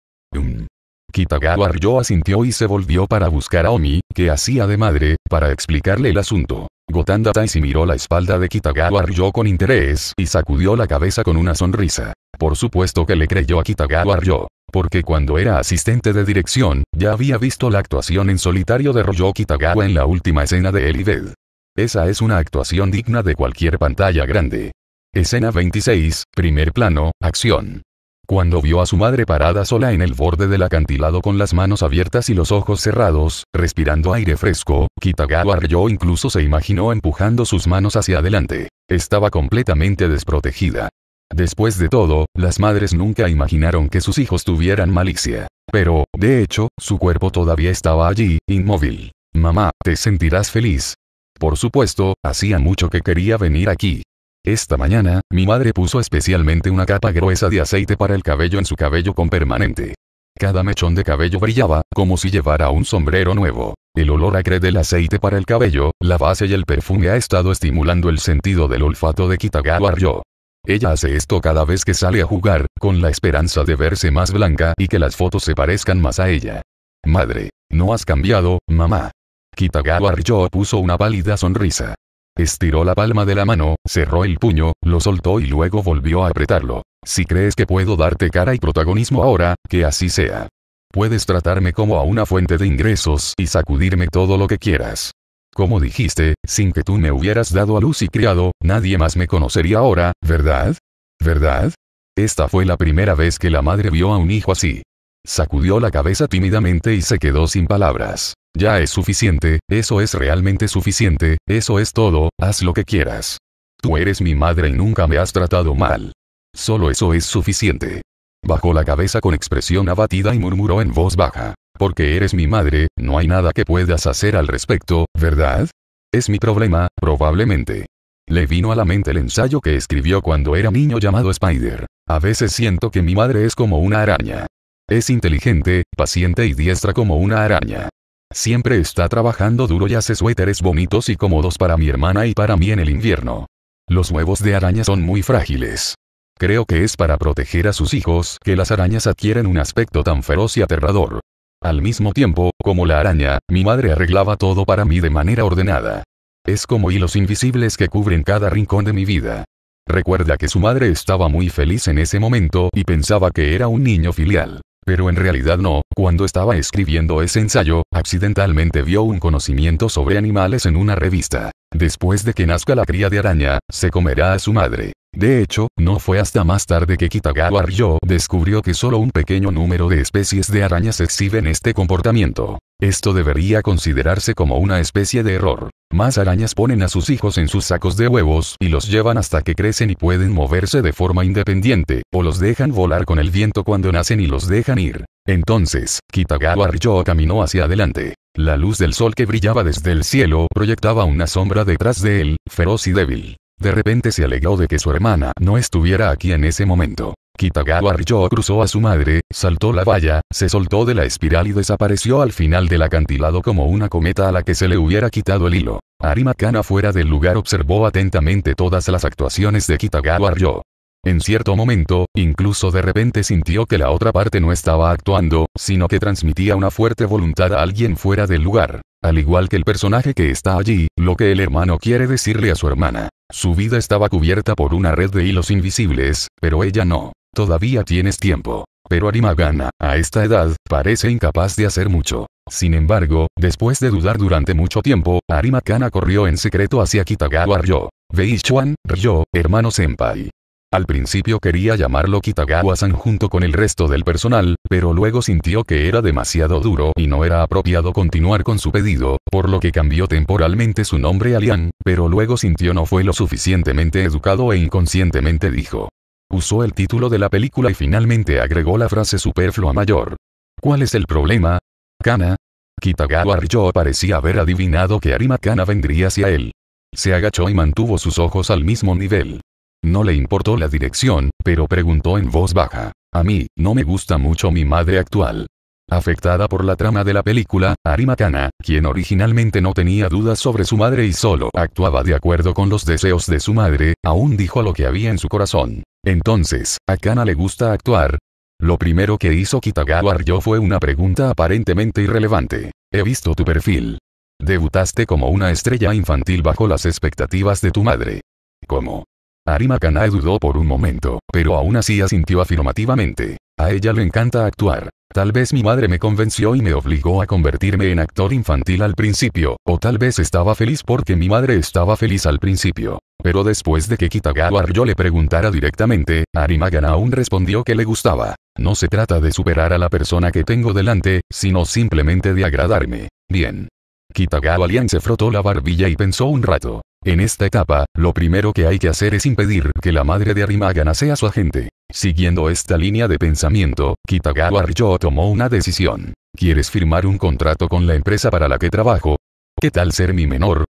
Kitagawa Ryo asintió y se volvió para buscar a Omi, que hacía de madre, para explicarle el asunto. Gotanda Taisi miró la espalda de Kitagawa Ryo con interés y sacudió la cabeza con una sonrisa. Por supuesto que le creyó a Kitagawa Ryo, porque cuando era asistente de dirección, ya había visto la actuación en solitario de Ryo Kitagawa en la última escena de Elibed. Esa es una actuación digna de cualquier pantalla grande. Escena 26, primer plano, acción. Cuando vio a su madre parada sola en el borde del acantilado con las manos abiertas y los ojos cerrados, respirando aire fresco, Kitagawa Ryo incluso se imaginó empujando sus manos hacia adelante. Estaba completamente desprotegida. Después de todo, las madres nunca imaginaron que sus hijos tuvieran malicia. Pero, de hecho, su cuerpo todavía estaba allí, inmóvil. Mamá, te sentirás feliz, por supuesto, hacía mucho que quería venir aquí. Esta mañana, mi madre puso especialmente una capa gruesa de aceite para el cabello en su cabello con permanente. Cada mechón de cabello brillaba, como si llevara un sombrero nuevo. El olor acre del aceite para el cabello, la base y el perfume ha estado estimulando el sentido del olfato de Kitagawa Ryo. Ella hace esto cada vez que sale a jugar, con la esperanza de verse más blanca y que las fotos se parezcan más a ella. Madre, no has cambiado, mamá. Kitagawa Ryo puso una pálida sonrisa. Estiró la palma de la mano, cerró el puño, lo soltó y luego volvió a apretarlo. Si crees que puedo darte cara y protagonismo ahora, que así sea. Puedes tratarme como a una fuente de ingresos y sacudirme todo lo que quieras. Como dijiste, sin que tú me hubieras dado a luz y criado, nadie más me conocería ahora, ¿verdad? ¿Verdad? Esta fue la primera vez que la madre vio a un hijo así. Sacudió la cabeza tímidamente y se quedó sin palabras. Ya es suficiente, eso es realmente suficiente, eso es todo, haz lo que quieras. Tú eres mi madre y nunca me has tratado mal. Solo eso es suficiente. Bajó la cabeza con expresión abatida y murmuró en voz baja. Porque eres mi madre, no hay nada que puedas hacer al respecto, ¿verdad? Es mi problema, probablemente. Le vino a la mente el ensayo que escribió cuando era niño llamado Spider. A veces siento que mi madre es como una araña. Es inteligente, paciente y diestra como una araña. Siempre está trabajando duro y hace suéteres bonitos y cómodos para mi hermana y para mí en el invierno. Los huevos de araña son muy frágiles. Creo que es para proteger a sus hijos que las arañas adquieren un aspecto tan feroz y aterrador. Al mismo tiempo, como la araña, mi madre arreglaba todo para mí de manera ordenada. Es como hilos invisibles que cubren cada rincón de mi vida. Recuerda que su madre estaba muy feliz en ese momento y pensaba que era un niño filial. Pero en realidad no, cuando estaba escribiendo ese ensayo, accidentalmente vio un conocimiento sobre animales en una revista. Después de que nazca la cría de araña, se comerá a su madre. De hecho, no fue hasta más tarde que Kitagawa Ryo descubrió que solo un pequeño número de especies de arañas exhiben este comportamiento. Esto debería considerarse como una especie de error. Más arañas ponen a sus hijos en sus sacos de huevos y los llevan hasta que crecen y pueden moverse de forma independiente, o los dejan volar con el viento cuando nacen y los dejan ir. Entonces, Kitagawa Ryo caminó hacia adelante. La luz del sol que brillaba desde el cielo proyectaba una sombra detrás de él, feroz y débil. De repente se alegró de que su hermana no estuviera aquí en ese momento. Kitagawa Ryo cruzó a su madre, saltó la valla, se soltó de la espiral y desapareció al final del acantilado como una cometa a la que se le hubiera quitado el hilo. Arimakana fuera del lugar observó atentamente todas las actuaciones de Kitagawa Ryo. En cierto momento, incluso de repente sintió que la otra parte no estaba actuando, sino que transmitía una fuerte voluntad a alguien fuera del lugar. Al igual que el personaje que está allí, lo que el hermano quiere decirle a su hermana. Su vida estaba cubierta por una red de hilos invisibles, pero ella no. Todavía tienes tiempo. Pero Arimagana, a esta edad, parece incapaz de hacer mucho. Sin embargo, después de dudar durante mucho tiempo, Arimagana corrió en secreto hacia Kitagawa Ryo. Beishuan, Ryo, hermano senpai. Al principio quería llamarlo Kitagawa-san junto con el resto del personal, pero luego sintió que era demasiado duro y no era apropiado continuar con su pedido, por lo que cambió temporalmente su nombre a Lian, pero luego sintió no fue lo suficientemente educado e inconscientemente dijo usó el título de la película y finalmente agregó la frase superflua mayor. ¿Cuál es el problema? Kana. Kitagawa Ryo parecía haber adivinado que Arima Kana vendría hacia él. Se agachó y mantuvo sus ojos al mismo nivel. No le importó la dirección, pero preguntó en voz baja. A mí, no me gusta mucho mi madre actual. Afectada por la trama de la película, Arima Kana, quien originalmente no tenía dudas sobre su madre y solo actuaba de acuerdo con los deseos de su madre, aún dijo lo que había en su corazón. Entonces, a Kana le gusta actuar. Lo primero que hizo Kitagawa Ryo fue una pregunta aparentemente irrelevante. He visto tu perfil. Debutaste como una estrella infantil bajo las expectativas de tu madre. ¿Cómo? Arima Kana dudó por un momento, pero aún así asintió afirmativamente. A ella le encanta actuar. Tal vez mi madre me convenció y me obligó a convertirme en actor infantil al principio, o tal vez estaba feliz porque mi madre estaba feliz al principio. Pero después de que Kitagawa yo le preguntara directamente, Arimagana aún respondió que le gustaba. No se trata de superar a la persona que tengo delante, sino simplemente de agradarme. Bien. Kitagawa Lian se frotó la barbilla y pensó un rato. En esta etapa, lo primero que hay que hacer es impedir que la madre de Arimagana sea su agente. Siguiendo esta línea de pensamiento, Kitagawa Ryo tomó una decisión. ¿Quieres firmar un contrato con la empresa para la que trabajo? ¿Qué tal ser mi menor?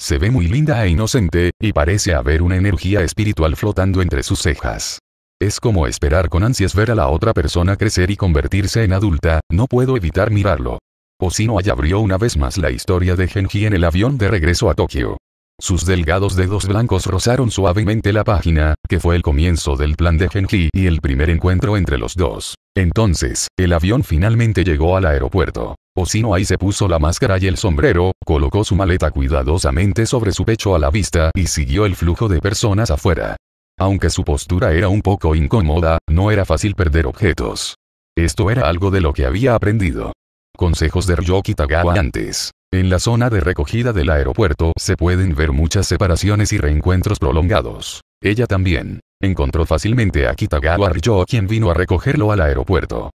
Se ve muy linda e inocente, y parece haber una energía espiritual flotando entre sus cejas. Es como esperar con ansias ver a la otra persona crecer y convertirse en adulta, no puedo evitar mirarlo. O si no hay abrió una vez más la historia de Genji en el avión de regreso a Tokio. Sus delgados dedos blancos rozaron suavemente la página, que fue el comienzo del plan de Genji y el primer encuentro entre los dos. Entonces, el avión finalmente llegó al aeropuerto. Osino ahí se puso la máscara y el sombrero, colocó su maleta cuidadosamente sobre su pecho a la vista y siguió el flujo de personas afuera. Aunque su postura era un poco incómoda, no era fácil perder objetos. Esto era algo de lo que había aprendido. Consejos de Ryoki Tagawa antes. En la zona de recogida del aeropuerto se pueden ver muchas separaciones y reencuentros prolongados. Ella también encontró fácilmente a Kitagawa Ryo quien vino a recogerlo al aeropuerto.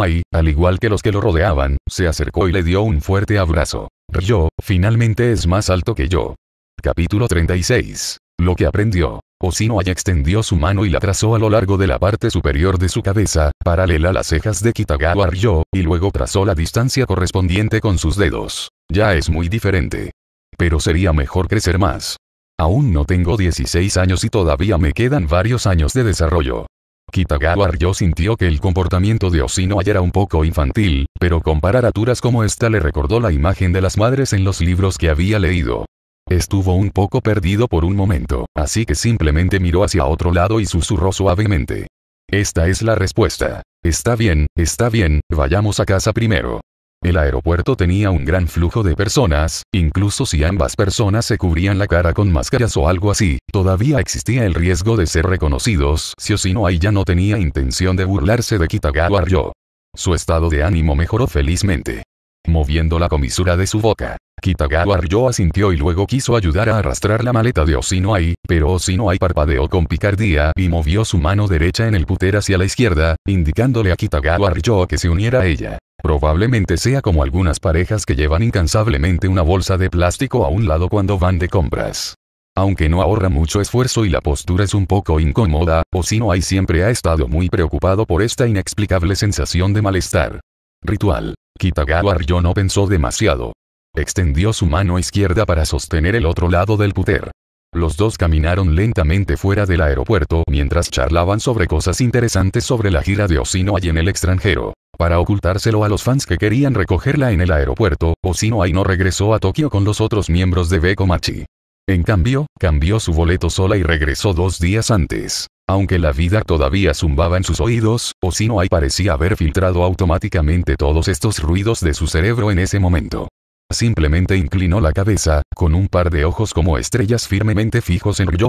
ahí, al igual que los que lo rodeaban, se acercó y le dio un fuerte abrazo. Ryo, finalmente es más alto que yo. Capítulo 36 lo que aprendió. Osinoaya extendió su mano y la trazó a lo largo de la parte superior de su cabeza, paralela a las cejas de Kitagawa Ryo, y luego trazó la distancia correspondiente con sus dedos. Ya es muy diferente. Pero sería mejor crecer más. Aún no tengo 16 años y todavía me quedan varios años de desarrollo. Kitagawa Ryo sintió que el comportamiento de Osinoaya era un poco infantil, pero comparar aturas como esta le recordó la imagen de las madres en los libros que había leído. Estuvo un poco perdido por un momento, así que simplemente miró hacia otro lado y susurró suavemente. Esta es la respuesta. Está bien, está bien, vayamos a casa primero. El aeropuerto tenía un gran flujo de personas, incluso si ambas personas se cubrían la cara con máscaras o algo así, todavía existía el riesgo de ser reconocidos, si o si no ya no tenía intención de burlarse de Kitagawa Ryo. Su estado de ánimo mejoró felizmente. Moviendo la comisura de su boca, Kitagawa Ryo asintió y luego quiso ayudar a arrastrar la maleta de Osinoai, pero Osinoai parpadeó con picardía y movió su mano derecha en el puter hacia la izquierda, indicándole a Kitagawa Ryo que se uniera a ella. Probablemente sea como algunas parejas que llevan incansablemente una bolsa de plástico a un lado cuando van de compras. Aunque no ahorra mucho esfuerzo y la postura es un poco incómoda, Osinoai siempre ha estado muy preocupado por esta inexplicable sensación de malestar. Ritual. Kitagawa yo no pensó demasiado. Extendió su mano izquierda para sostener el otro lado del puter. Los dos caminaron lentamente fuera del aeropuerto mientras charlaban sobre cosas interesantes sobre la gira de Osinoai en el extranjero. Para ocultárselo a los fans que querían recogerla en el aeropuerto, Osinoai no regresó a Tokio con los otros miembros de Bekomachi. En cambio, cambió su boleto sola y regresó dos días antes. Aunque la vida todavía zumbaba en sus oídos, o si no hay parecía haber filtrado automáticamente todos estos ruidos de su cerebro en ese momento. Simplemente inclinó la cabeza, con un par de ojos como estrellas firmemente fijos en Ryo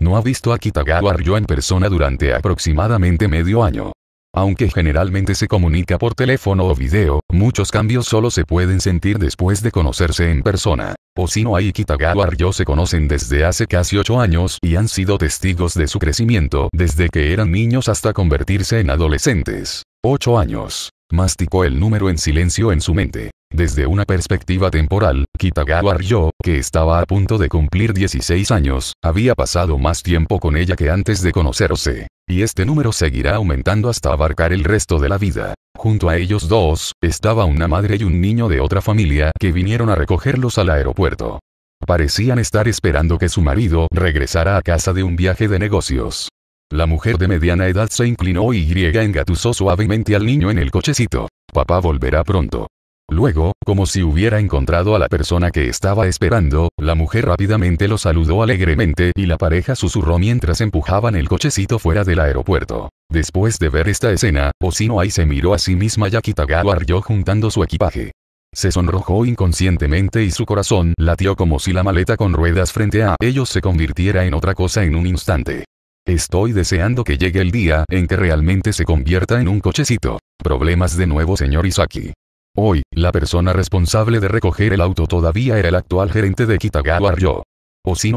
No ha visto a Kitagawa Ryo en persona durante aproximadamente medio año. Aunque generalmente se comunica por teléfono o video, muchos cambios solo se pueden sentir después de conocerse en persona. Osinoa y Kitagawa se conocen desde hace casi 8 años y han sido testigos de su crecimiento desde que eran niños hasta convertirse en adolescentes. 8 años. Masticó el número en silencio en su mente. Desde una perspectiva temporal, Kitagawa Ryo, que estaba a punto de cumplir 16 años, había pasado más tiempo con ella que antes de conocerse. Y este número seguirá aumentando hasta abarcar el resto de la vida. Junto a ellos dos, estaba una madre y un niño de otra familia que vinieron a recogerlos al aeropuerto. Parecían estar esperando que su marido regresara a casa de un viaje de negocios. La mujer de mediana edad se inclinó y engatusó suavemente al niño en el cochecito. Papá volverá pronto. Luego, como si hubiera encontrado a la persona que estaba esperando, la mujer rápidamente lo saludó alegremente y la pareja susurró mientras empujaban el cochecito fuera del aeropuerto. Después de ver esta escena, Osino Ai se miró a sí misma y Akitagawa arrió juntando su equipaje. Se sonrojó inconscientemente y su corazón latió como si la maleta con ruedas frente a ellos se convirtiera en otra cosa en un instante. Estoy deseando que llegue el día en que realmente se convierta en un cochecito. Problemas de nuevo, señor Isaki. Hoy, la persona responsable de recoger el auto todavía era el actual gerente de Kitagawa Ryo.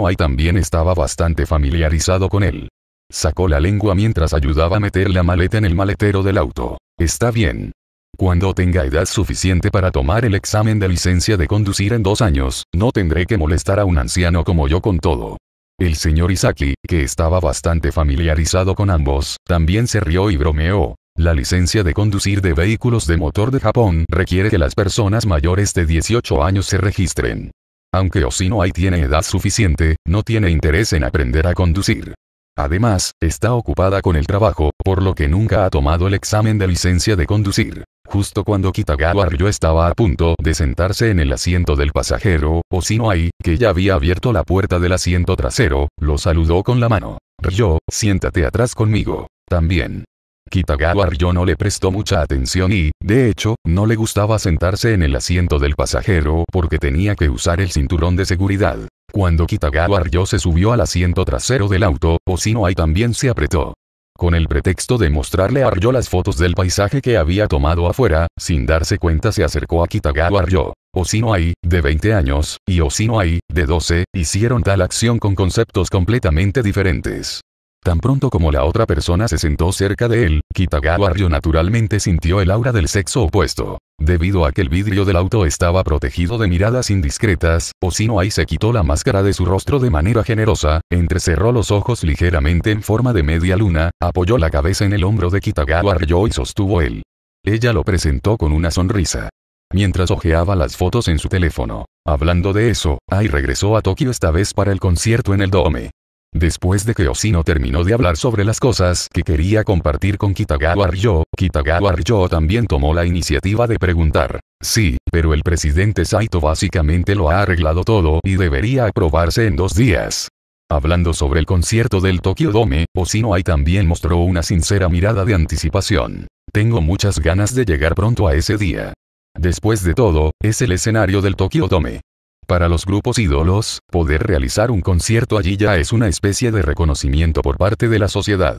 hay también estaba bastante familiarizado con él. Sacó la lengua mientras ayudaba a meter la maleta en el maletero del auto. Está bien. Cuando tenga edad suficiente para tomar el examen de licencia de conducir en dos años, no tendré que molestar a un anciano como yo con todo. El señor Isaki, que estaba bastante familiarizado con ambos, también se rió y bromeó. La licencia de conducir de vehículos de motor de Japón requiere que las personas mayores de 18 años se registren. Aunque Osinoai tiene edad suficiente, no tiene interés en aprender a conducir. Además, está ocupada con el trabajo, por lo que nunca ha tomado el examen de licencia de conducir. Justo cuando Kitagawa Ryo estaba a punto de sentarse en el asiento del pasajero, Osinoai, que ya había abierto la puerta del asiento trasero, lo saludó con la mano. Ryo, siéntate atrás conmigo. También. Kitagawa Ryo no le prestó mucha atención y, de hecho, no le gustaba sentarse en el asiento del pasajero porque tenía que usar el cinturón de seguridad. Cuando Kitagawa Ryo se subió al asiento trasero del auto, Osinoai también se apretó. Con el pretexto de mostrarle a Ryo las fotos del paisaje que había tomado afuera, sin darse cuenta se acercó a Kitagawa Ryo. Osinoai, de 20 años, y Osinoai, de 12, hicieron tal acción con conceptos completamente diferentes. Tan pronto como la otra persona se sentó cerca de él, Kitagawa Ryo naturalmente sintió el aura del sexo opuesto. Debido a que el vidrio del auto estaba protegido de miradas indiscretas, ahí se quitó la máscara de su rostro de manera generosa, entrecerró los ojos ligeramente en forma de media luna, apoyó la cabeza en el hombro de Kitagawa Ryo y sostuvo él. Ella lo presentó con una sonrisa. Mientras hojeaba las fotos en su teléfono. Hablando de eso, Ai regresó a Tokio esta vez para el concierto en el Dome. Después de que Osino terminó de hablar sobre las cosas que quería compartir con Kitagawa Ryo, Kitagawa Ryo también tomó la iniciativa de preguntar. Sí, pero el presidente Saito básicamente lo ha arreglado todo y debería aprobarse en dos días. Hablando sobre el concierto del Tokyo Dome, Osino Ai también mostró una sincera mirada de anticipación. Tengo muchas ganas de llegar pronto a ese día. Después de todo, es el escenario del Tokyo Dome. Para los grupos ídolos, poder realizar un concierto allí ya es una especie de reconocimiento por parte de la sociedad.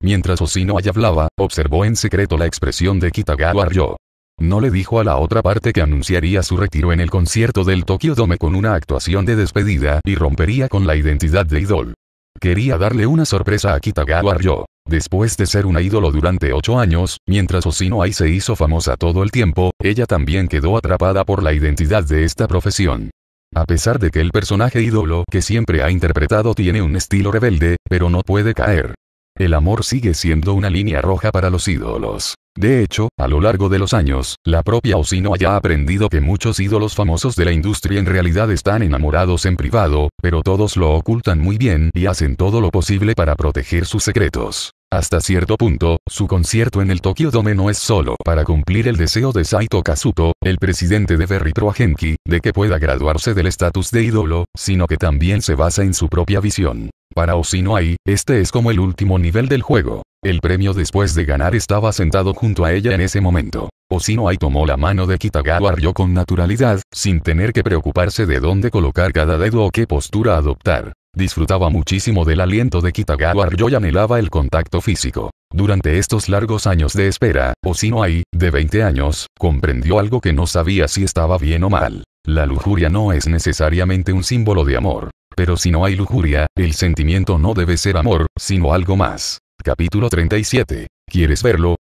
Mientras Osino hay hablaba, observó en secreto la expresión de Kitagawa Ryo. No le dijo a la otra parte que anunciaría su retiro en el concierto del Tokyo Dome con una actuación de despedida y rompería con la identidad de idol. Quería darle una sorpresa a Kitagawa Ryo. Después de ser una ídolo durante 8 años, mientras Osino Ai se hizo famosa todo el tiempo, ella también quedó atrapada por la identidad de esta profesión. A pesar de que el personaje ídolo que siempre ha interpretado tiene un estilo rebelde, pero no puede caer. El amor sigue siendo una línea roja para los ídolos. De hecho, a lo largo de los años, la propia Osino haya aprendido que muchos ídolos famosos de la industria en realidad están enamorados en privado, pero todos lo ocultan muy bien y hacen todo lo posible para proteger sus secretos. Hasta cierto punto, su concierto en el Tokyo Dome no es solo para cumplir el deseo de Saito Kazuto, el presidente de Berry Progenki, de que pueda graduarse del estatus de ídolo, sino que también se basa en su propia visión. Para Osinoai, este es como el último nivel del juego. El premio después de ganar estaba sentado junto a ella en ese momento. Osinoai tomó la mano de Kitagawa Ryo con naturalidad, sin tener que preocuparse de dónde colocar cada dedo o qué postura adoptar. Disfrutaba muchísimo del aliento de Kitagawa Ryo y anhelaba el contacto físico. Durante estos largos años de espera, Osinoai, de 20 años, comprendió algo que no sabía si estaba bien o mal. La lujuria no es necesariamente un símbolo de amor. Pero si no hay lujuria, el sentimiento no debe ser amor, sino algo más. Capítulo 37. ¿Quieres verlo?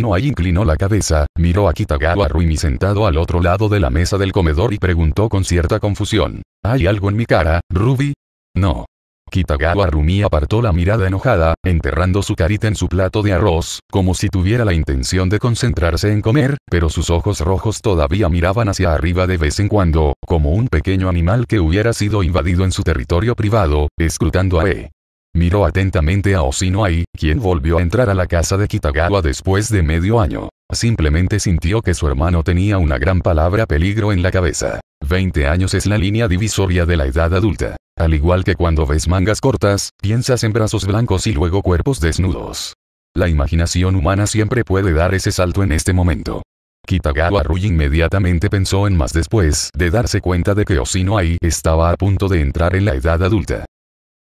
no hay inclinó la cabeza, miró a Kitagawa Ruimi sentado al otro lado de la mesa del comedor y preguntó con cierta confusión. ¿Hay algo en mi cara, Ruby? No. Kitagawa Rumi apartó la mirada enojada, enterrando su carita en su plato de arroz, como si tuviera la intención de concentrarse en comer, pero sus ojos rojos todavía miraban hacia arriba de vez en cuando, como un pequeño animal que hubiera sido invadido en su territorio privado, escrutando a E. Miró atentamente a A.I., quien volvió a entrar a la casa de Kitagawa después de medio año. Simplemente sintió que su hermano tenía una gran palabra peligro en la cabeza. 20 años es la línea divisoria de la edad adulta. Al igual que cuando ves mangas cortas, piensas en brazos blancos y luego cuerpos desnudos. La imaginación humana siempre puede dar ese salto en este momento. Kitagawa Rui inmediatamente pensó en más después de darse cuenta de que Osino estaba a punto de entrar en la edad adulta.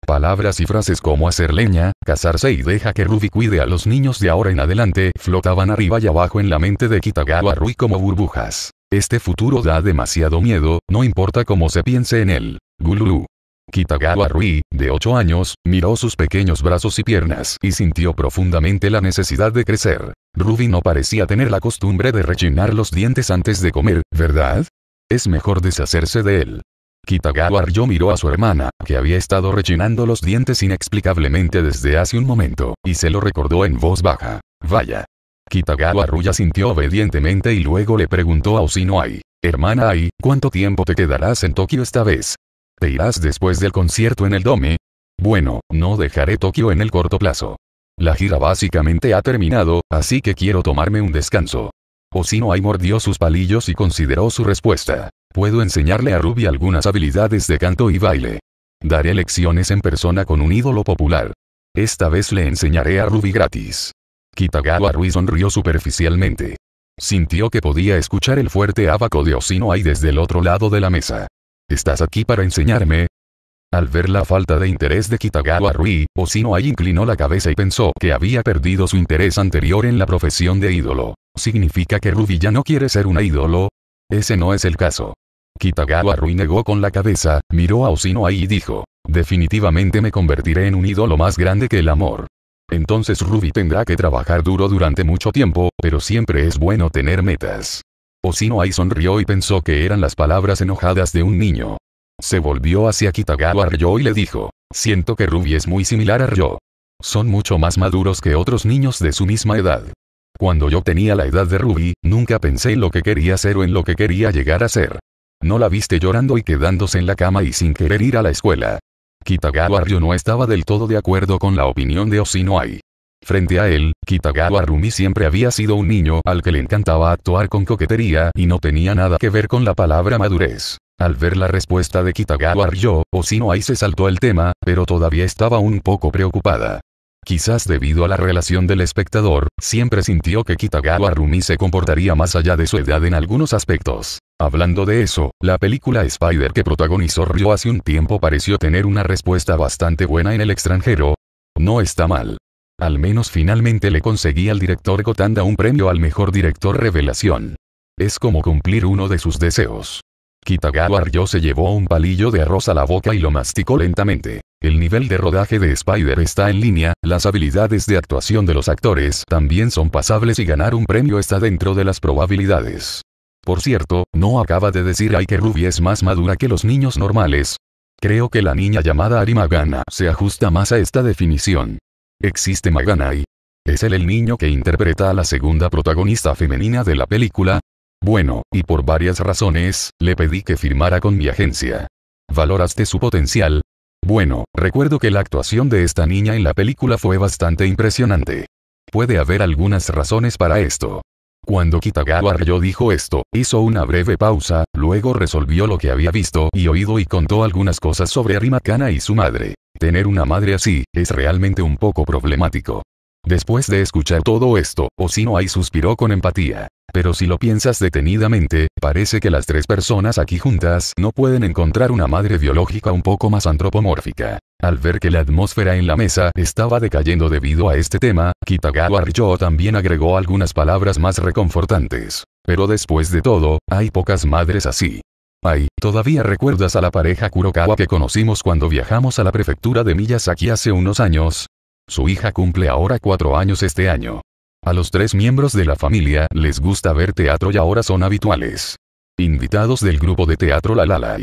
Palabras y frases como hacer leña, casarse y deja que Ruby cuide a los niños de ahora en adelante flotaban arriba y abajo en la mente de Kitagawa Rui como burbujas. Este futuro da demasiado miedo, no importa cómo se piense en él. Gululu. Kitagawa Rui, de 8 años, miró sus pequeños brazos y piernas y sintió profundamente la necesidad de crecer. Ruby no parecía tener la costumbre de rechinar los dientes antes de comer, ¿verdad? Es mejor deshacerse de él. Kitagawa Ryo miró a su hermana, que había estado rechinando los dientes inexplicablemente desde hace un momento, y se lo recordó en voz baja. Vaya. Kitagawa Ruya sintió obedientemente y luego le preguntó a Osinoai, hermana Ai, ¿cuánto tiempo te quedarás en Tokio esta vez? ¿Te irás después del concierto en el Dome? Bueno, no dejaré Tokio en el corto plazo. La gira básicamente ha terminado, así que quiero tomarme un descanso. Osinoai mordió sus palillos y consideró su respuesta. Puedo enseñarle a Ruby algunas habilidades de canto y baile. Daré lecciones en persona con un ídolo popular. Esta vez le enseñaré a Ruby gratis. Kitagawa Rui sonrió superficialmente. Sintió que podía escuchar el fuerte abaco de Osino desde el otro lado de la mesa. ¿Estás aquí para enseñarme? Al ver la falta de interés de Kitagawa Rui, Osino inclinó la cabeza y pensó que había perdido su interés anterior en la profesión de ídolo. ¿Significa que Ruby ya no quiere ser un ídolo? Ese no es el caso. Kitagawa Rui negó con la cabeza, miró a Osino y dijo, definitivamente me convertiré en un ídolo más grande que el amor. Entonces Ruby tendrá que trabajar duro durante mucho tiempo, pero siempre es bueno tener metas. Osino sonrió y pensó que eran las palabras enojadas de un niño. Se volvió hacia Kitagawa Ryo y le dijo, siento que Ruby es muy similar a Ryo. Son mucho más maduros que otros niños de su misma edad. Cuando yo tenía la edad de Ruby, nunca pensé en lo que quería ser o en lo que quería llegar a ser. No la viste llorando y quedándose en la cama y sin querer ir a la escuela. Kitagawa Ryo no estaba del todo de acuerdo con la opinión de Osinoai. Frente a él, Kitagawa Rumi siempre había sido un niño al que le encantaba actuar con coquetería y no tenía nada que ver con la palabra madurez. Al ver la respuesta de Kitagawa Ryo, Osinoai se saltó el tema, pero todavía estaba un poco preocupada. Quizás debido a la relación del espectador, siempre sintió que Kitagawa Rumi se comportaría más allá de su edad en algunos aspectos. Hablando de eso, la película Spider que protagonizó Ryo hace un tiempo pareció tener una respuesta bastante buena en el extranjero. No está mal. Al menos finalmente le conseguí al director Gotanda un premio al mejor director revelación. Es como cumplir uno de sus deseos. Kitagawa Ryo se llevó un palillo de arroz a la boca y lo masticó lentamente. El nivel de rodaje de Spider está en línea, las habilidades de actuación de los actores también son pasables y ganar un premio está dentro de las probabilidades. Por cierto, no acaba de decir ay que Ruby es más madura que los niños normales. Creo que la niña llamada Magana se ajusta más a esta definición. Existe Magana y es él el niño que interpreta a la segunda protagonista femenina de la película, bueno, y por varias razones, le pedí que firmara con mi agencia. ¿Valoraste su potencial? Bueno, recuerdo que la actuación de esta niña en la película fue bastante impresionante. Puede haber algunas razones para esto. Cuando Kitagawa Ryo dijo esto, hizo una breve pausa, luego resolvió lo que había visto y oído y contó algunas cosas sobre Kana y su madre. Tener una madre así, es realmente un poco problemático. Después de escuchar todo esto, Oshino-Ai suspiró con empatía. Pero si lo piensas detenidamente, parece que las tres personas aquí juntas no pueden encontrar una madre biológica un poco más antropomórfica. Al ver que la atmósfera en la mesa estaba decayendo debido a este tema, Kitagawa Ryo también agregó algunas palabras más reconfortantes. Pero después de todo, hay pocas madres así. Ay, ¿todavía recuerdas a la pareja Kurokawa que conocimos cuando viajamos a la prefectura de Miyazaki hace unos años? Su hija cumple ahora cuatro años este año. A los tres miembros de la familia les gusta ver teatro y ahora son habituales. Invitados del grupo de teatro La Lala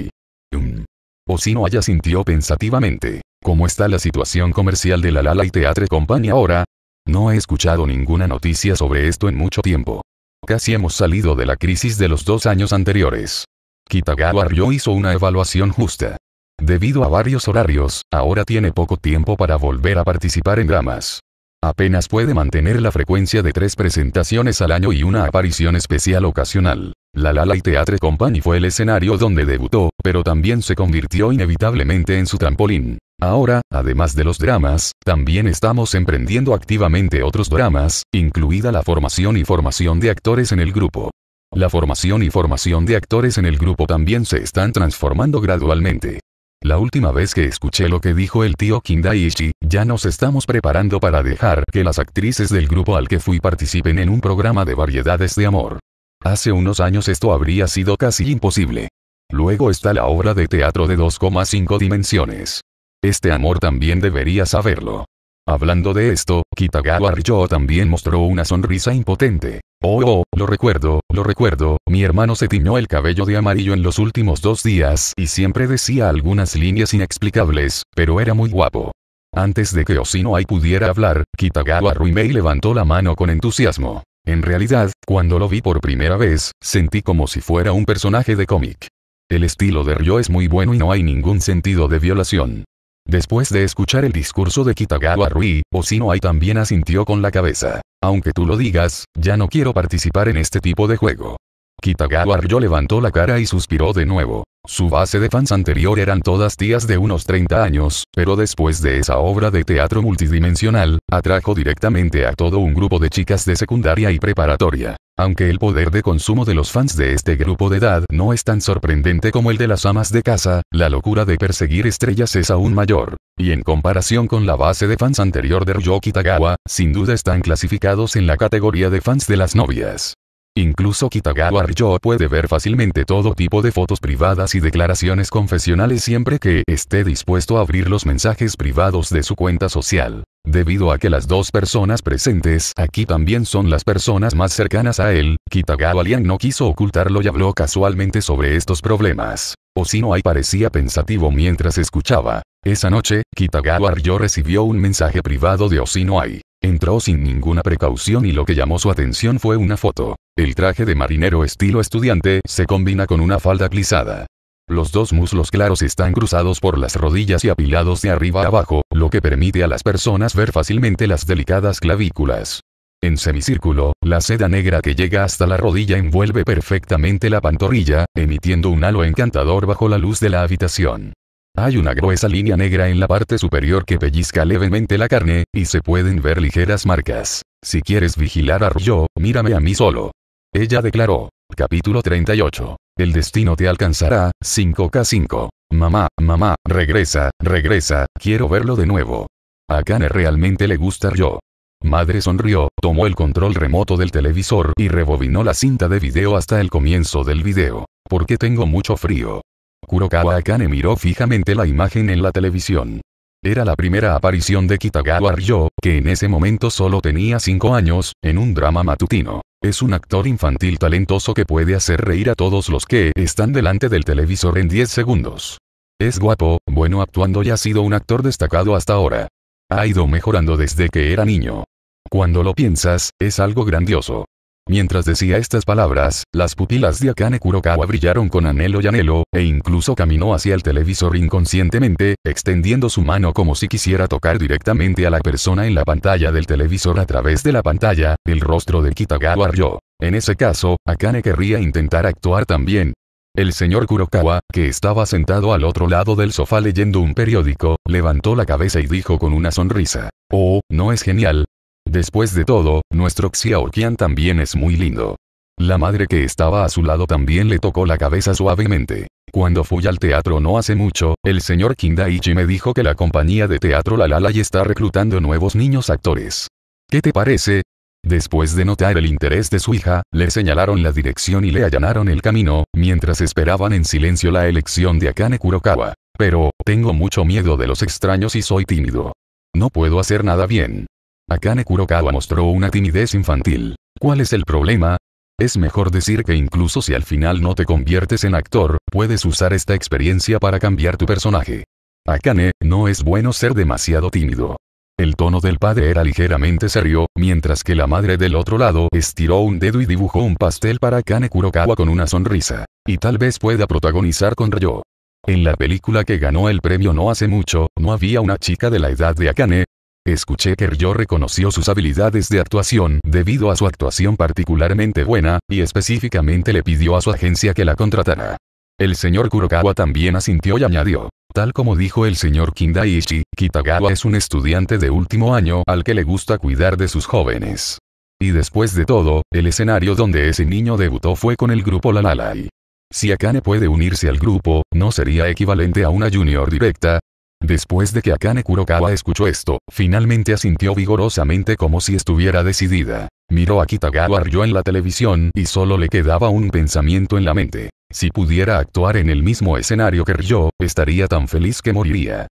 O si no Haya sintió pensativamente. ¿Cómo está la situación comercial de La Lala y Teatre Company ahora? No he escuchado ninguna noticia sobre esto en mucho tiempo. Casi hemos salido de la crisis de los dos años anteriores. Kitagawa Ryo hizo una evaluación justa. Debido a varios horarios, ahora tiene poco tiempo para volver a participar en dramas. Apenas puede mantener la frecuencia de tres presentaciones al año y una aparición especial ocasional. La Lala y Theatre Company fue el escenario donde debutó, pero también se convirtió inevitablemente en su trampolín. Ahora, además de los dramas, también estamos emprendiendo activamente otros dramas, incluida la formación y formación de actores en el grupo. La formación y formación de actores en el grupo también se están transformando gradualmente. La última vez que escuché lo que dijo el tío Kindaichi, ya nos estamos preparando para dejar que las actrices del grupo al que fui participen en un programa de variedades de amor. Hace unos años esto habría sido casi imposible. Luego está la obra de teatro de 2,5 dimensiones. Este amor también debería saberlo. Hablando de esto, Kitagawa Ryo también mostró una sonrisa impotente. Oh, oh, lo recuerdo, lo recuerdo, mi hermano se tiñó el cabello de amarillo en los últimos dos días y siempre decía algunas líneas inexplicables, pero era muy guapo. Antes de que Osinoai pudiera hablar, Kitagawa Ruimei levantó la mano con entusiasmo. En realidad, cuando lo vi por primera vez, sentí como si fuera un personaje de cómic. El estilo de Ryo es muy bueno y no hay ningún sentido de violación. Después de escuchar el discurso de Kitagawa Rui, Ai también asintió con la cabeza. Aunque tú lo digas, ya no quiero participar en este tipo de juego. Kitagawa Ryo levantó la cara y suspiró de nuevo. Su base de fans anterior eran todas tías de unos 30 años, pero después de esa obra de teatro multidimensional, atrajo directamente a todo un grupo de chicas de secundaria y preparatoria. Aunque el poder de consumo de los fans de este grupo de edad no es tan sorprendente como el de las amas de casa, la locura de perseguir estrellas es aún mayor. Y en comparación con la base de fans anterior de Ryoki Tagawa, sin duda están clasificados en la categoría de fans de las novias. Incluso Kitagawa Ryo puede ver fácilmente todo tipo de fotos privadas y declaraciones confesionales siempre que esté dispuesto a abrir los mensajes privados de su cuenta social. Debido a que las dos personas presentes aquí también son las personas más cercanas a él, Kitagawa Liang no quiso ocultarlo y habló casualmente sobre estos problemas. Osinoai parecía pensativo mientras escuchaba. Esa noche, Kitagawa Ryo recibió un mensaje privado de Osinoai. Entró sin ninguna precaución y lo que llamó su atención fue una foto. El traje de marinero estilo estudiante se combina con una falda plisada. Los dos muslos claros están cruzados por las rodillas y apilados de arriba a abajo, lo que permite a las personas ver fácilmente las delicadas clavículas. En semicírculo, la seda negra que llega hasta la rodilla envuelve perfectamente la pantorrilla, emitiendo un halo encantador bajo la luz de la habitación. Hay una gruesa línea negra en la parte superior que pellizca levemente la carne, y se pueden ver ligeras marcas. Si quieres vigilar a Ryo, mírame a mí solo. Ella declaró. Capítulo 38. El destino te alcanzará, 5K5. Mamá, mamá, regresa, regresa, quiero verlo de nuevo. A Kane realmente le gusta yo. Madre sonrió, tomó el control remoto del televisor y rebobinó la cinta de video hasta el comienzo del video. Porque tengo mucho frío. Kurokawa Akane miró fijamente la imagen en la televisión. Era la primera aparición de Kitagawa Ryo, que en ese momento solo tenía 5 años, en un drama matutino. Es un actor infantil talentoso que puede hacer reír a todos los que están delante del televisor en 10 segundos. Es guapo, bueno actuando y ha sido un actor destacado hasta ahora. Ha ido mejorando desde que era niño. Cuando lo piensas, es algo grandioso. Mientras decía estas palabras, las pupilas de Akane Kurokawa brillaron con anhelo y anhelo, e incluso caminó hacia el televisor inconscientemente, extendiendo su mano como si quisiera tocar directamente a la persona en la pantalla del televisor a través de la pantalla, el rostro de Kitagawa Ryo. En ese caso, Akane querría intentar actuar también. El señor Kurokawa, que estaba sentado al otro lado del sofá leyendo un periódico, levantó la cabeza y dijo con una sonrisa. Oh, ¿no es genial? Después de todo, nuestro Xiaoqian también es muy lindo. La madre que estaba a su lado también le tocó la cabeza suavemente. Cuando fui al teatro no hace mucho, el señor Kindaichi me dijo que la compañía de teatro La Lala está reclutando nuevos niños actores. ¿Qué te parece? Después de notar el interés de su hija, le señalaron la dirección y le allanaron el camino, mientras esperaban en silencio la elección de Akane Kurokawa. Pero, tengo mucho miedo de los extraños y soy tímido. No puedo hacer nada bien. Akane Kurokawa mostró una timidez infantil. ¿Cuál es el problema? Es mejor decir que incluso si al final no te conviertes en actor, puedes usar esta experiencia para cambiar tu personaje. Akane, no es bueno ser demasiado tímido. El tono del padre era ligeramente serio, mientras que la madre del otro lado estiró un dedo y dibujó un pastel para Akane Kurokawa con una sonrisa. Y tal vez pueda protagonizar con Ryo. En la película que ganó el premio no hace mucho, no había una chica de la edad de Akane, Escuché que Ryo reconoció sus habilidades de actuación debido a su actuación particularmente buena, y específicamente le pidió a su agencia que la contratara. El señor Kurokawa también asintió y añadió. Tal como dijo el señor Kindaichi, Kitagawa es un estudiante de último año al que le gusta cuidar de sus jóvenes. Y después de todo, el escenario donde ese niño debutó fue con el grupo Lalalai. Si Akane puede unirse al grupo, no sería equivalente a una junior directa, Después de que Akane Kurokawa escuchó esto, finalmente asintió vigorosamente como si estuviera decidida. Miró a Kitagawa Ryo en la televisión y solo le quedaba un pensamiento en la mente. Si pudiera actuar en el mismo escenario que Ryo, estaría tan feliz que moriría.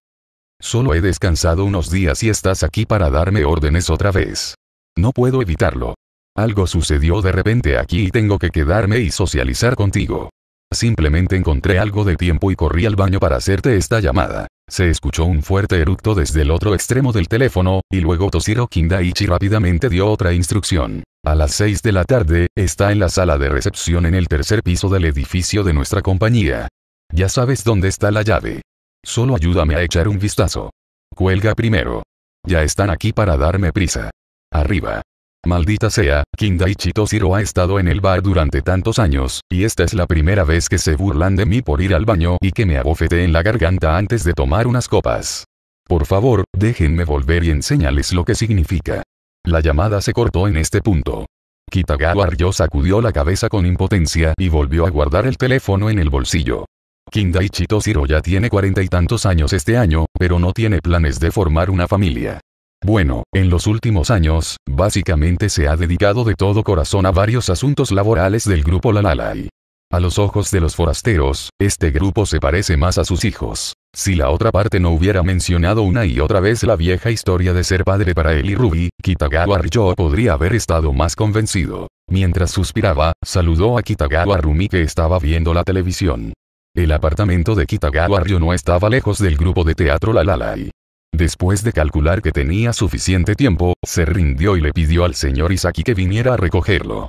Solo he descansado unos días y estás aquí para darme órdenes otra vez. No puedo evitarlo. Algo sucedió de repente aquí y tengo que quedarme y socializar contigo. Simplemente encontré algo de tiempo y corrí al baño para hacerte esta llamada. Se escuchó un fuerte eructo desde el otro extremo del teléfono, y luego Toshiro Kindaichi rápidamente dio otra instrucción. A las 6 de la tarde, está en la sala de recepción en el tercer piso del edificio de nuestra compañía. Ya sabes dónde está la llave. Solo ayúdame a echar un vistazo. Cuelga primero. Ya están aquí para darme prisa. Arriba. Maldita sea, Kindaichi Toshiro ha estado en el bar durante tantos años, y esta es la primera vez que se burlan de mí por ir al baño y que me abofete en la garganta antes de tomar unas copas. Por favor, déjenme volver y enseñales lo que significa. La llamada se cortó en este punto. Kitagawa Ryo sacudió la cabeza con impotencia y volvió a guardar el teléfono en el bolsillo. Kindaichi Toshiro ya tiene cuarenta y tantos años este año, pero no tiene planes de formar una familia. Bueno, en los últimos años, básicamente se ha dedicado de todo corazón a varios asuntos laborales del grupo Lalalai. A los ojos de los forasteros, este grupo se parece más a sus hijos. Si la otra parte no hubiera mencionado una y otra vez la vieja historia de ser padre para él y Ruby, Kitagawa Ryo podría haber estado más convencido. Mientras suspiraba, saludó a Kitagawa Rumi que estaba viendo la televisión. El apartamento de Kitagawa Ryo no estaba lejos del grupo de teatro Lalalai. Después de calcular que tenía suficiente tiempo, se rindió y le pidió al señor Isaki que viniera a recogerlo.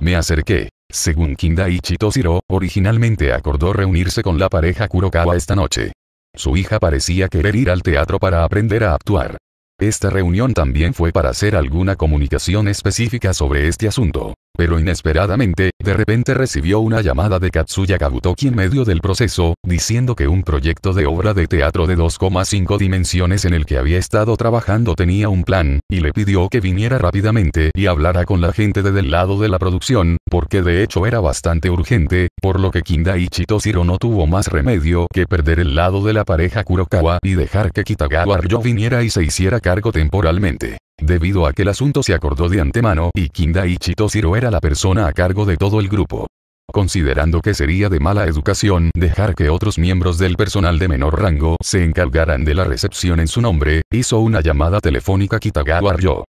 Me acerqué. Según Kindaichi Toshiro, originalmente acordó reunirse con la pareja Kurokawa esta noche. Su hija parecía querer ir al teatro para aprender a actuar. Esta reunión también fue para hacer alguna comunicación específica sobre este asunto pero inesperadamente, de repente recibió una llamada de Katsuya Kabutoki en medio del proceso, diciendo que un proyecto de obra de teatro de 2,5 dimensiones en el que había estado trabajando tenía un plan, y le pidió que viniera rápidamente y hablara con la gente de del lado de la producción, porque de hecho era bastante urgente, por lo que Kindaichi Toshiro no tuvo más remedio que perder el lado de la pareja Kurokawa y dejar que Kitagawa Ryo viniera y se hiciera cargo temporalmente. Debido a que el asunto se acordó de antemano, y y Ichitoshiro era la persona a cargo de todo el grupo. Considerando que sería de mala educación dejar que otros miembros del personal de menor rango se encargaran de la recepción en su nombre, hizo una llamada telefónica Kitagawa Ryo.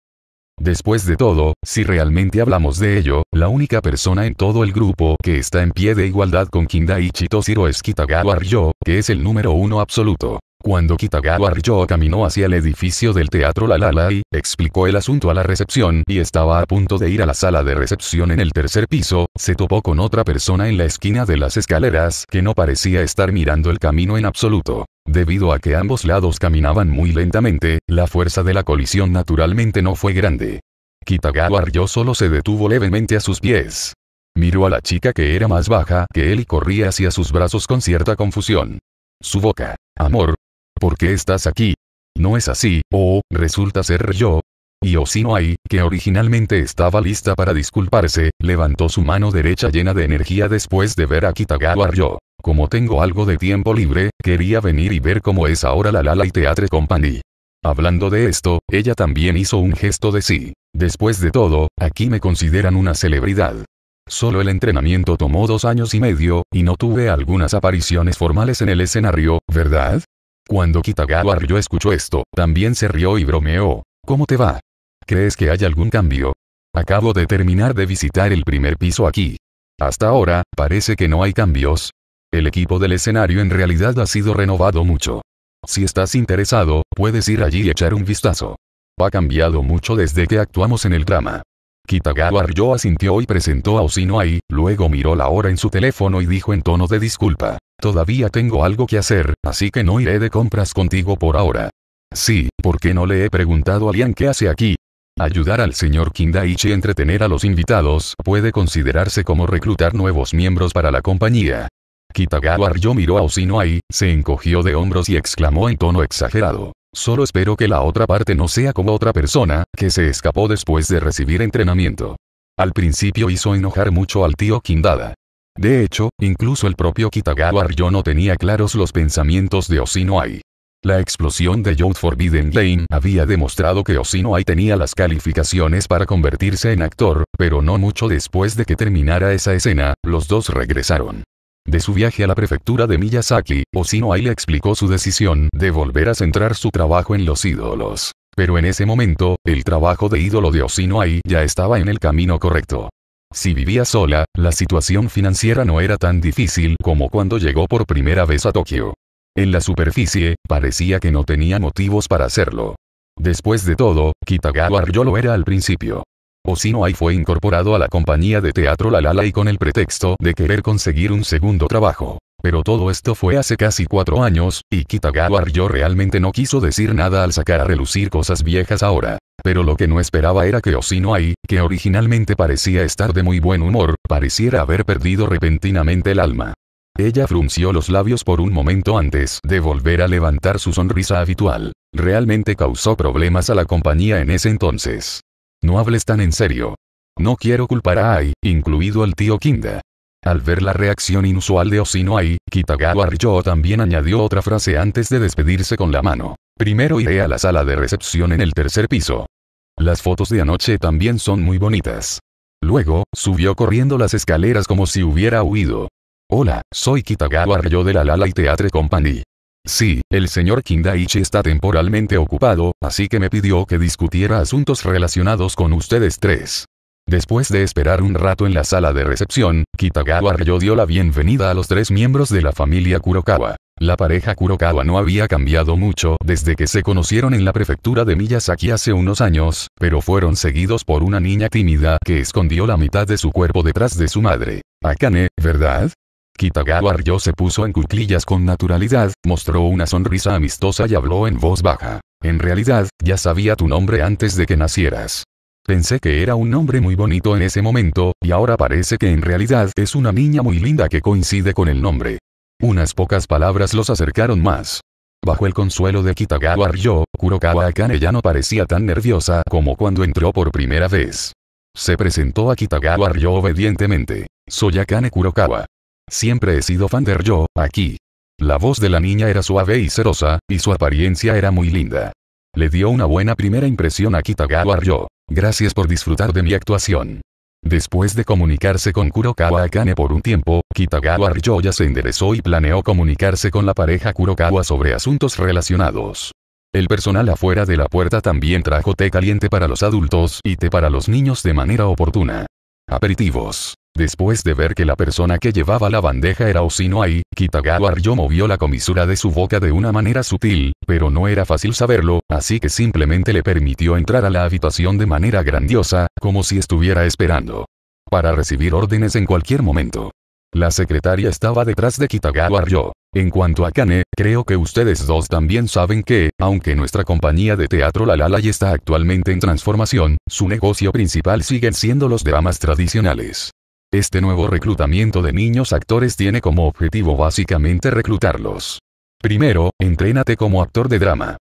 Después de todo, si realmente hablamos de ello, la única persona en todo el grupo que está en pie de igualdad con Kinda Ichitoshiro es Kitagawa Ryo, que es el número uno absoluto. Cuando Kitagawa Ryo caminó hacia el edificio del teatro La y explicó el asunto a la recepción y estaba a punto de ir a la sala de recepción en el tercer piso, se topó con otra persona en la esquina de las escaleras que no parecía estar mirando el camino en absoluto. Debido a que ambos lados caminaban muy lentamente, la fuerza de la colisión naturalmente no fue grande. Kitagawa Ryo solo se detuvo levemente a sus pies. Miró a la chica que era más baja que él y corría hacia sus brazos con cierta confusión. Su boca, amor, ¿Por qué estás aquí? ¿No es así, o, oh, resulta ser yo? Y hay, que originalmente estaba lista para disculparse, levantó su mano derecha llena de energía después de ver a Kitagawa yo. Como tengo algo de tiempo libre, quería venir y ver cómo es ahora la Lala y Teatre Company. Hablando de esto, ella también hizo un gesto de sí. Después de todo, aquí me consideran una celebridad. Solo el entrenamiento tomó dos años y medio, y no tuve algunas apariciones formales en el escenario, ¿verdad? Cuando Kitagawa Ryo escuchó esto, también se rió y bromeó. ¿Cómo te va? ¿Crees que hay algún cambio? Acabo de terminar de visitar el primer piso aquí. Hasta ahora, parece que no hay cambios. El equipo del escenario en realidad ha sido renovado mucho. Si estás interesado, puedes ir allí y echar un vistazo. Ha cambiado mucho desde que actuamos en el drama. Kitagawa Ryo asintió y presentó a Osino ahí, luego miró la hora en su teléfono y dijo en tono de disculpa. Todavía tengo algo que hacer, así que no iré de compras contigo por ahora. Sí, porque no le he preguntado a Lian qué hace aquí? Ayudar al señor Kindaichi y entretener a los invitados puede considerarse como reclutar nuevos miembros para la compañía. Kitagawa Ryo miró a ahí, se encogió de hombros y exclamó en tono exagerado. Solo espero que la otra parte no sea como otra persona, que se escapó después de recibir entrenamiento. Al principio hizo enojar mucho al tío Kindada. De hecho, incluso el propio Kitagawa Ryo no tenía claros los pensamientos de Osinoai. La explosión de Youth Forbidden Lane había demostrado que Osinoai tenía las calificaciones para convertirse en actor, pero no mucho después de que terminara esa escena, los dos regresaron. De su viaje a la prefectura de Miyazaki, Osinoai le explicó su decisión de volver a centrar su trabajo en los ídolos. Pero en ese momento, el trabajo de ídolo de Osinoai ya estaba en el camino correcto. Si vivía sola, la situación financiera no era tan difícil como cuando llegó por primera vez a Tokio. En la superficie, parecía que no tenía motivos para hacerlo. Después de todo, Kitagawa yo lo era al principio. Osinoai fue incorporado a la compañía de teatro Lalala y con el pretexto de querer conseguir un segundo trabajo. Pero todo esto fue hace casi cuatro años, y Kitagawa yo realmente no quiso decir nada al sacar a relucir cosas viejas ahora pero lo que no esperaba era que Ai, que originalmente parecía estar de muy buen humor, pareciera haber perdido repentinamente el alma. Ella frunció los labios por un momento antes de volver a levantar su sonrisa habitual. Realmente causó problemas a la compañía en ese entonces. No hables tan en serio. No quiero culpar a Ai, incluido al tío Kinda. Al ver la reacción inusual de Osinoi, Kitagawa Ryo también añadió otra frase antes de despedirse con la mano. Primero iré a la sala de recepción en el tercer piso. Las fotos de anoche también son muy bonitas. Luego, subió corriendo las escaleras como si hubiera huido. Hola, soy Kitagawa Ryo de la Lala y Teatre Company. Sí, el señor Kindaichi está temporalmente ocupado, así que me pidió que discutiera asuntos relacionados con ustedes tres. Después de esperar un rato en la sala de recepción, Kitagawa Ryo dio la bienvenida a los tres miembros de la familia Kurokawa. La pareja Kurokawa no había cambiado mucho desde que se conocieron en la prefectura de Miyazaki hace unos años, pero fueron seguidos por una niña tímida que escondió la mitad de su cuerpo detrás de su madre. Akane, ¿verdad? Kitagawa Ryo se puso en cuclillas con naturalidad, mostró una sonrisa amistosa y habló en voz baja. En realidad, ya sabía tu nombre antes de que nacieras. Pensé que era un hombre muy bonito en ese momento, y ahora parece que en realidad es una niña muy linda que coincide con el nombre. Unas pocas palabras los acercaron más. Bajo el consuelo de Kitagawa Ryo, Kurokawa Akane ya no parecía tan nerviosa como cuando entró por primera vez. Se presentó a Kitagawa Ryo obedientemente. Soy Akane Kurokawa. Siempre he sido fan de Ryo, aquí. La voz de la niña era suave y cerosa, y su apariencia era muy linda. Le dio una buena primera impresión a Kitagawa Ryo. Gracias por disfrutar de mi actuación. Después de comunicarse con Kurokawa Akane por un tiempo, Kitagawa Ryoya se enderezó y planeó comunicarse con la pareja Kurokawa sobre asuntos relacionados. El personal afuera de la puerta también trajo té caliente para los adultos y té para los niños de manera oportuna. Aperitivos. Después de ver que la persona que llevaba la bandeja era Osino ahí, Kitagawa Ryo movió la comisura de su boca de una manera sutil, pero no era fácil saberlo, así que simplemente le permitió entrar a la habitación de manera grandiosa, como si estuviera esperando. Para recibir órdenes en cualquier momento. La secretaria estaba detrás de Kitagawa Ryo. En cuanto a Kane, creo que ustedes dos también saben que, aunque nuestra compañía de teatro La Lala está actualmente en transformación, su negocio principal siguen siendo los dramas tradicionales. Este nuevo reclutamiento de niños actores tiene como objetivo básicamente reclutarlos. Primero, entrénate como actor de drama.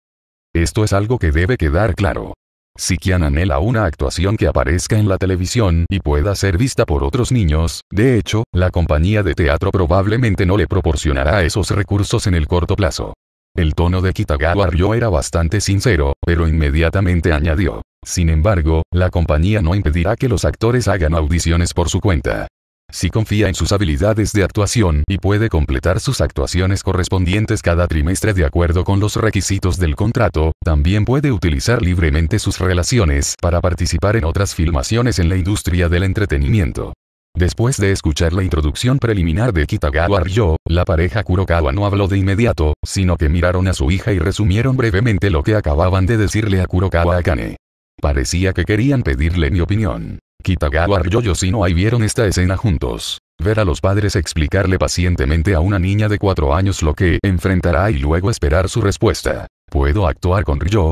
Esto es algo que debe quedar claro. Si Kian anhela una actuación que aparezca en la televisión y pueda ser vista por otros niños, de hecho, la compañía de teatro probablemente no le proporcionará esos recursos en el corto plazo. El tono de Kitagawa Ryo era bastante sincero, pero inmediatamente añadió. Sin embargo, la compañía no impedirá que los actores hagan audiciones por su cuenta. Si confía en sus habilidades de actuación y puede completar sus actuaciones correspondientes cada trimestre de acuerdo con los requisitos del contrato, también puede utilizar libremente sus relaciones para participar en otras filmaciones en la industria del entretenimiento. Después de escuchar la introducción preliminar de Kitagawa Ryo, la pareja Kurokawa no habló de inmediato, sino que miraron a su hija y resumieron brevemente lo que acababan de decirle a Kurokawa Akane. Parecía que querían pedirle mi opinión. Kitagawa y ahí vieron esta escena juntos. Ver a los padres explicarle pacientemente a una niña de cuatro años lo que enfrentará y luego esperar su respuesta. ¿Puedo actuar con Ryo?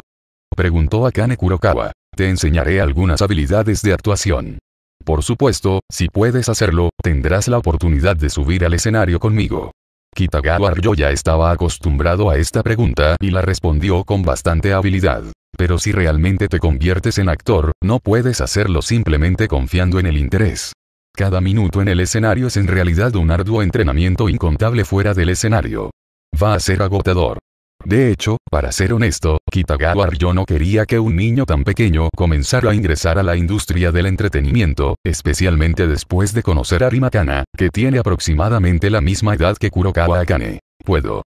Preguntó Akane Kurokawa. Te enseñaré algunas habilidades de actuación. Por supuesto, si puedes hacerlo, tendrás la oportunidad de subir al escenario conmigo. Kitagawa Ryo ya estaba acostumbrado a esta pregunta y la respondió con bastante habilidad pero si realmente te conviertes en actor, no puedes hacerlo simplemente confiando en el interés. Cada minuto en el escenario es en realidad un arduo entrenamiento incontable fuera del escenario. Va a ser agotador. De hecho, para ser honesto, Kitagawa yo no quería que un niño tan pequeño comenzara a ingresar a la industria del entretenimiento, especialmente después de conocer a Rimakana, que tiene aproximadamente la misma edad que Kurokawa Akane. Puedo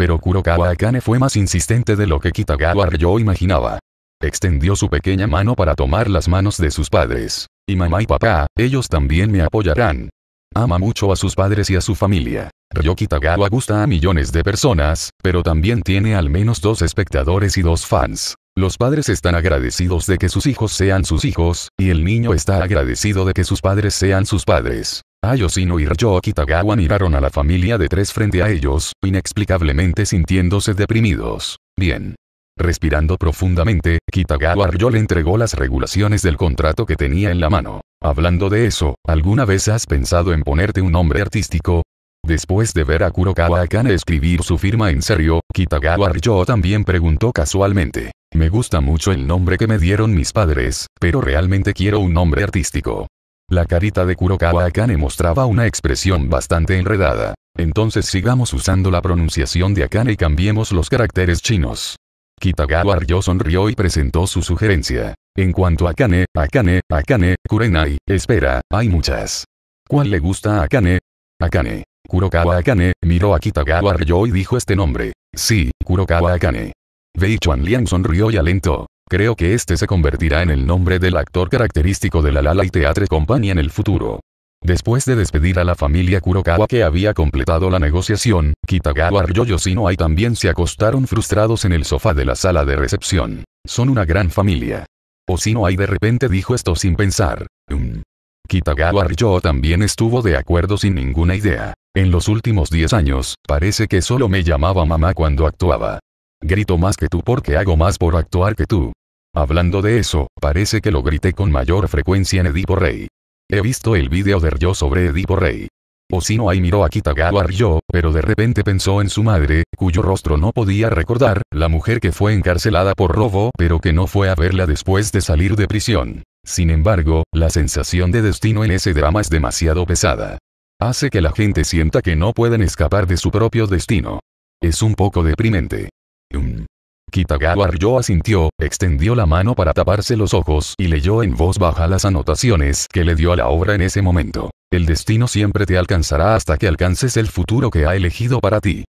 pero Kurokawa Akane fue más insistente de lo que Kitagawa Ryo imaginaba. Extendió su pequeña mano para tomar las manos de sus padres. Y mamá y papá, ellos también me apoyarán. Ama mucho a sus padres y a su familia. Ryo Kitagawa gusta a millones de personas, pero también tiene al menos dos espectadores y dos fans. Los padres están agradecidos de que sus hijos sean sus hijos, y el niño está agradecido de que sus padres sean sus padres. Ayosino ah, y Ryo Kitagawa miraron a la familia de tres frente a ellos, inexplicablemente sintiéndose deprimidos. Bien. Respirando profundamente, Kitagawa Ryo le entregó las regulaciones del contrato que tenía en la mano. Hablando de eso, ¿alguna vez has pensado en ponerte un nombre artístico? Después de ver a Kurokawa Akane escribir su firma en serio, Kitagawa Ryo también preguntó casualmente. Me gusta mucho el nombre que me dieron mis padres, pero realmente quiero un nombre artístico. La carita de Kurokawa Akane mostraba una expresión bastante enredada. Entonces sigamos usando la pronunciación de Akane y cambiemos los caracteres chinos. Kitagawa Ryo sonrió y presentó su sugerencia. En cuanto a Akane, Akane, Akane, Kurenai, espera, hay muchas. ¿Cuál le gusta a Akane? Akane. Kurokawa Akane, miró a Kitagawa Ryo y dijo este nombre. Sí, Kurokawa Akane. Bei Chuan Liang sonrió y alentó. Creo que este se convertirá en el nombre del actor característico de la Lala y Teatre Company en el futuro. Después de despedir a la familia Kurokawa que había completado la negociación, Kitagawa y también se acostaron frustrados en el sofá de la sala de recepción. Son una gran familia. Osinoi de repente dijo esto sin pensar. Um. Kitagawa Ryo también estuvo de acuerdo sin ninguna idea. En los últimos 10 años, parece que solo me llamaba mamá cuando actuaba. Grito más que tú porque hago más por actuar que tú. Hablando de eso, parece que lo grité con mayor frecuencia en Edipo Rey. He visto el vídeo de Ryo sobre Edipo Rey. O si no hay miró a Kitagawa Ryo, pero de repente pensó en su madre, cuyo rostro no podía recordar, la mujer que fue encarcelada por robo pero que no fue a verla después de salir de prisión. Sin embargo, la sensación de destino en ese drama es demasiado pesada. Hace que la gente sienta que no pueden escapar de su propio destino. Es un poco deprimente. Um. Kitagawa yo asintió, extendió la mano para taparse los ojos y leyó en voz baja las anotaciones que le dio a la obra en ese momento. El destino siempre te alcanzará hasta que alcances el futuro que ha elegido para ti.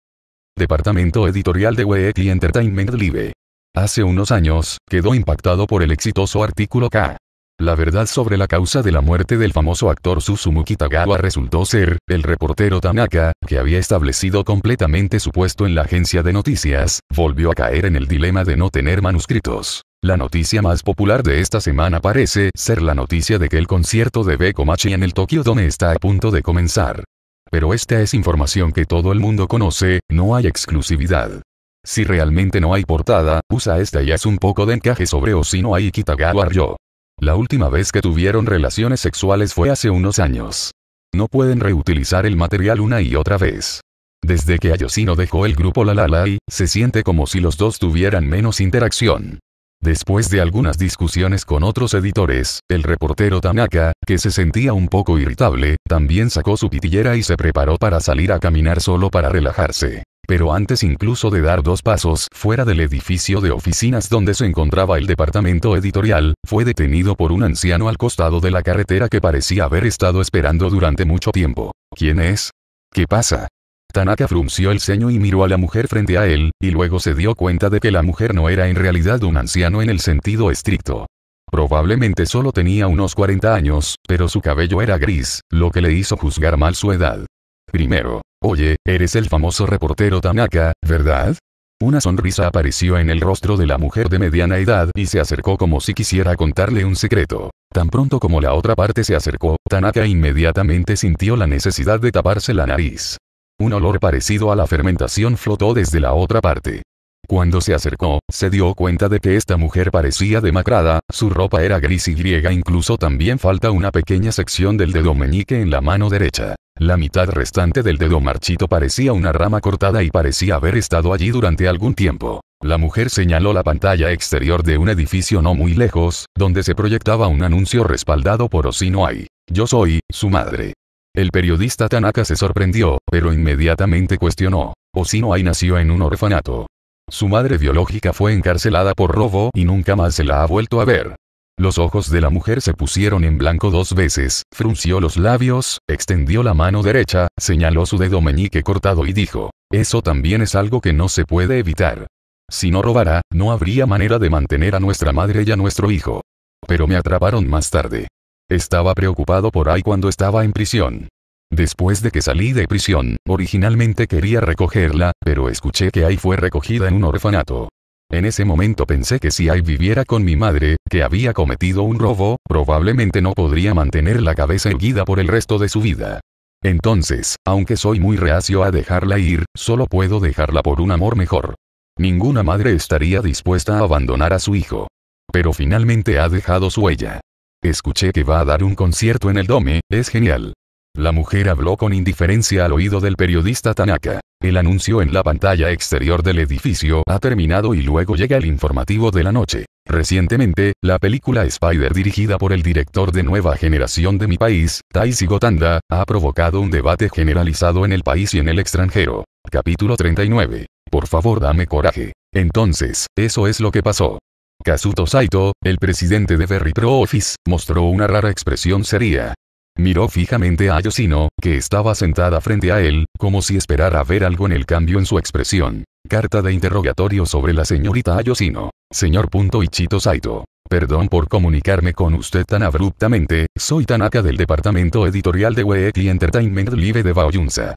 Departamento Editorial de Weekly Entertainment Live. Hace unos años, quedó impactado por el exitoso artículo K. La verdad sobre la causa de la muerte del famoso actor Susumu Kitagawa resultó ser, el reportero Tanaka, que había establecido completamente su puesto en la agencia de noticias, volvió a caer en el dilema de no tener manuscritos. La noticia más popular de esta semana parece ser la noticia de que el concierto de Beko Machi en el Tokyo Dome está a punto de comenzar. Pero esta es información que todo el mundo conoce, no hay exclusividad. Si realmente no hay portada, usa esta y haz un poco de encaje sobre o si no hay Kitagawa Ryo. La última vez que tuvieron relaciones sexuales fue hace unos años. No pueden reutilizar el material una y otra vez. Desde que Ayosino dejó el grupo La La La y, se siente como si los dos tuvieran menos interacción. Después de algunas discusiones con otros editores, el reportero Tanaka, que se sentía un poco irritable, también sacó su pitillera y se preparó para salir a caminar solo para relajarse pero antes incluso de dar dos pasos fuera del edificio de oficinas donde se encontraba el departamento editorial, fue detenido por un anciano al costado de la carretera que parecía haber estado esperando durante mucho tiempo. ¿Quién es? ¿Qué pasa? Tanaka frunció el ceño y miró a la mujer frente a él, y luego se dio cuenta de que la mujer no era en realidad un anciano en el sentido estricto. Probablemente solo tenía unos 40 años, pero su cabello era gris, lo que le hizo juzgar mal su edad. Primero, oye, eres el famoso reportero Tanaka, ¿verdad? Una sonrisa apareció en el rostro de la mujer de mediana edad y se acercó como si quisiera contarle un secreto. Tan pronto como la otra parte se acercó, Tanaka inmediatamente sintió la necesidad de taparse la nariz. Un olor parecido a la fermentación flotó desde la otra parte. Cuando se acercó, se dio cuenta de que esta mujer parecía demacrada, su ropa era gris y griega incluso también falta una pequeña sección del dedo meñique en la mano derecha. La mitad restante del dedo marchito parecía una rama cortada y parecía haber estado allí durante algún tiempo. La mujer señaló la pantalla exterior de un edificio no muy lejos, donde se proyectaba un anuncio respaldado por Osinoai. Yo soy, su madre. El periodista Tanaka se sorprendió, pero inmediatamente cuestionó. Osinoai nació en un orfanato. Su madre biológica fue encarcelada por robo y nunca más se la ha vuelto a ver. Los ojos de la mujer se pusieron en blanco dos veces, frunció los labios, extendió la mano derecha, señaló su dedo meñique cortado y dijo, eso también es algo que no se puede evitar. Si no robara, no habría manera de mantener a nuestra madre y a nuestro hijo. Pero me atraparon más tarde. Estaba preocupado por ahí cuando estaba en prisión. Después de que salí de prisión, originalmente quería recogerla, pero escuché que ahí fue recogida en un orfanato. En ese momento pensé que si ahí viviera con mi madre, que había cometido un robo, probablemente no podría mantener la cabeza erguida por el resto de su vida. Entonces, aunque soy muy reacio a dejarla ir, solo puedo dejarla por un amor mejor. Ninguna madre estaría dispuesta a abandonar a su hijo. Pero finalmente ha dejado su huella. Escuché que va a dar un concierto en el Dome, es genial. La mujer habló con indiferencia al oído del periodista Tanaka. El anuncio en la pantalla exterior del edificio ha terminado y luego llega el informativo de la noche. Recientemente, la película Spider dirigida por el director de nueva generación de mi país, Taishi Gotanda, ha provocado un debate generalizado en el país y en el extranjero. Capítulo 39. Por favor dame coraje. Entonces, eso es lo que pasó. Kazuto Saito, el presidente de Berry Pro Office, mostró una rara expresión seria, Miró fijamente a Ayosino, que estaba sentada frente a él, como si esperara ver algo en el cambio en su expresión. Carta de interrogatorio sobre la señorita Ayosino. Señor. Ichito Saito. Perdón por comunicarme con usted tan abruptamente, soy Tanaka del departamento editorial de y Entertainment Live de Baoyunsa.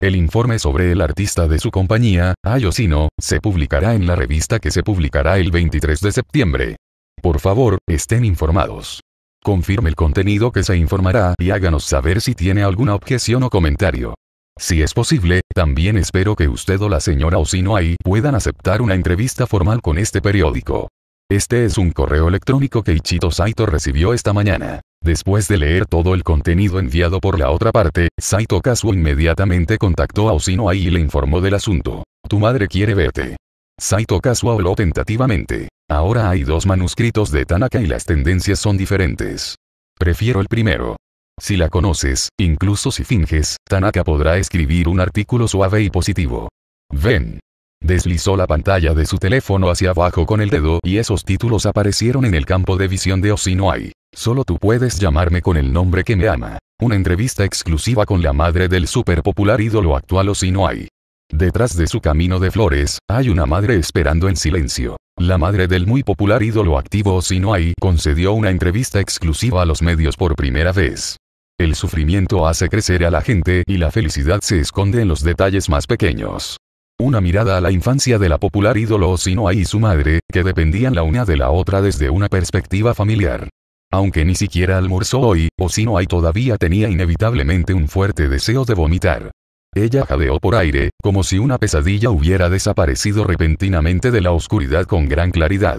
El informe sobre el artista de su compañía, Ayosino, se publicará en la revista que se publicará el 23 de septiembre. Por favor, estén informados. Confirme el contenido que se informará y háganos saber si tiene alguna objeción o comentario. Si es posible, también espero que usted o la señora ahí puedan aceptar una entrevista formal con este periódico. Este es un correo electrónico que Ichito Saito recibió esta mañana. Después de leer todo el contenido enviado por la otra parte, Saito Kazuo inmediatamente contactó a Osinoai y le informó del asunto. Tu madre quiere verte. Saito Kazuo habló tentativamente. Ahora hay dos manuscritos de Tanaka y las tendencias son diferentes. Prefiero el primero. Si la conoces, incluso si finges, Tanaka podrá escribir un artículo suave y positivo. Ven. Deslizó la pantalla de su teléfono hacia abajo con el dedo y esos títulos aparecieron en el campo de visión de Osinoai. Solo tú puedes llamarme con el nombre que me ama. Una entrevista exclusiva con la madre del super popular ídolo actual Osinoai. Detrás de su camino de flores, hay una madre esperando en silencio. La madre del muy popular ídolo activo Sinoai concedió una entrevista exclusiva a los medios por primera vez. El sufrimiento hace crecer a la gente y la felicidad se esconde en los detalles más pequeños. Una mirada a la infancia de la popular ídolo Sinoai y su madre, que dependían la una de la otra desde una perspectiva familiar. Aunque ni siquiera almorzó hoy, Osinoai todavía tenía inevitablemente un fuerte deseo de vomitar. Ella jadeó por aire, como si una pesadilla hubiera desaparecido repentinamente de la oscuridad con gran claridad.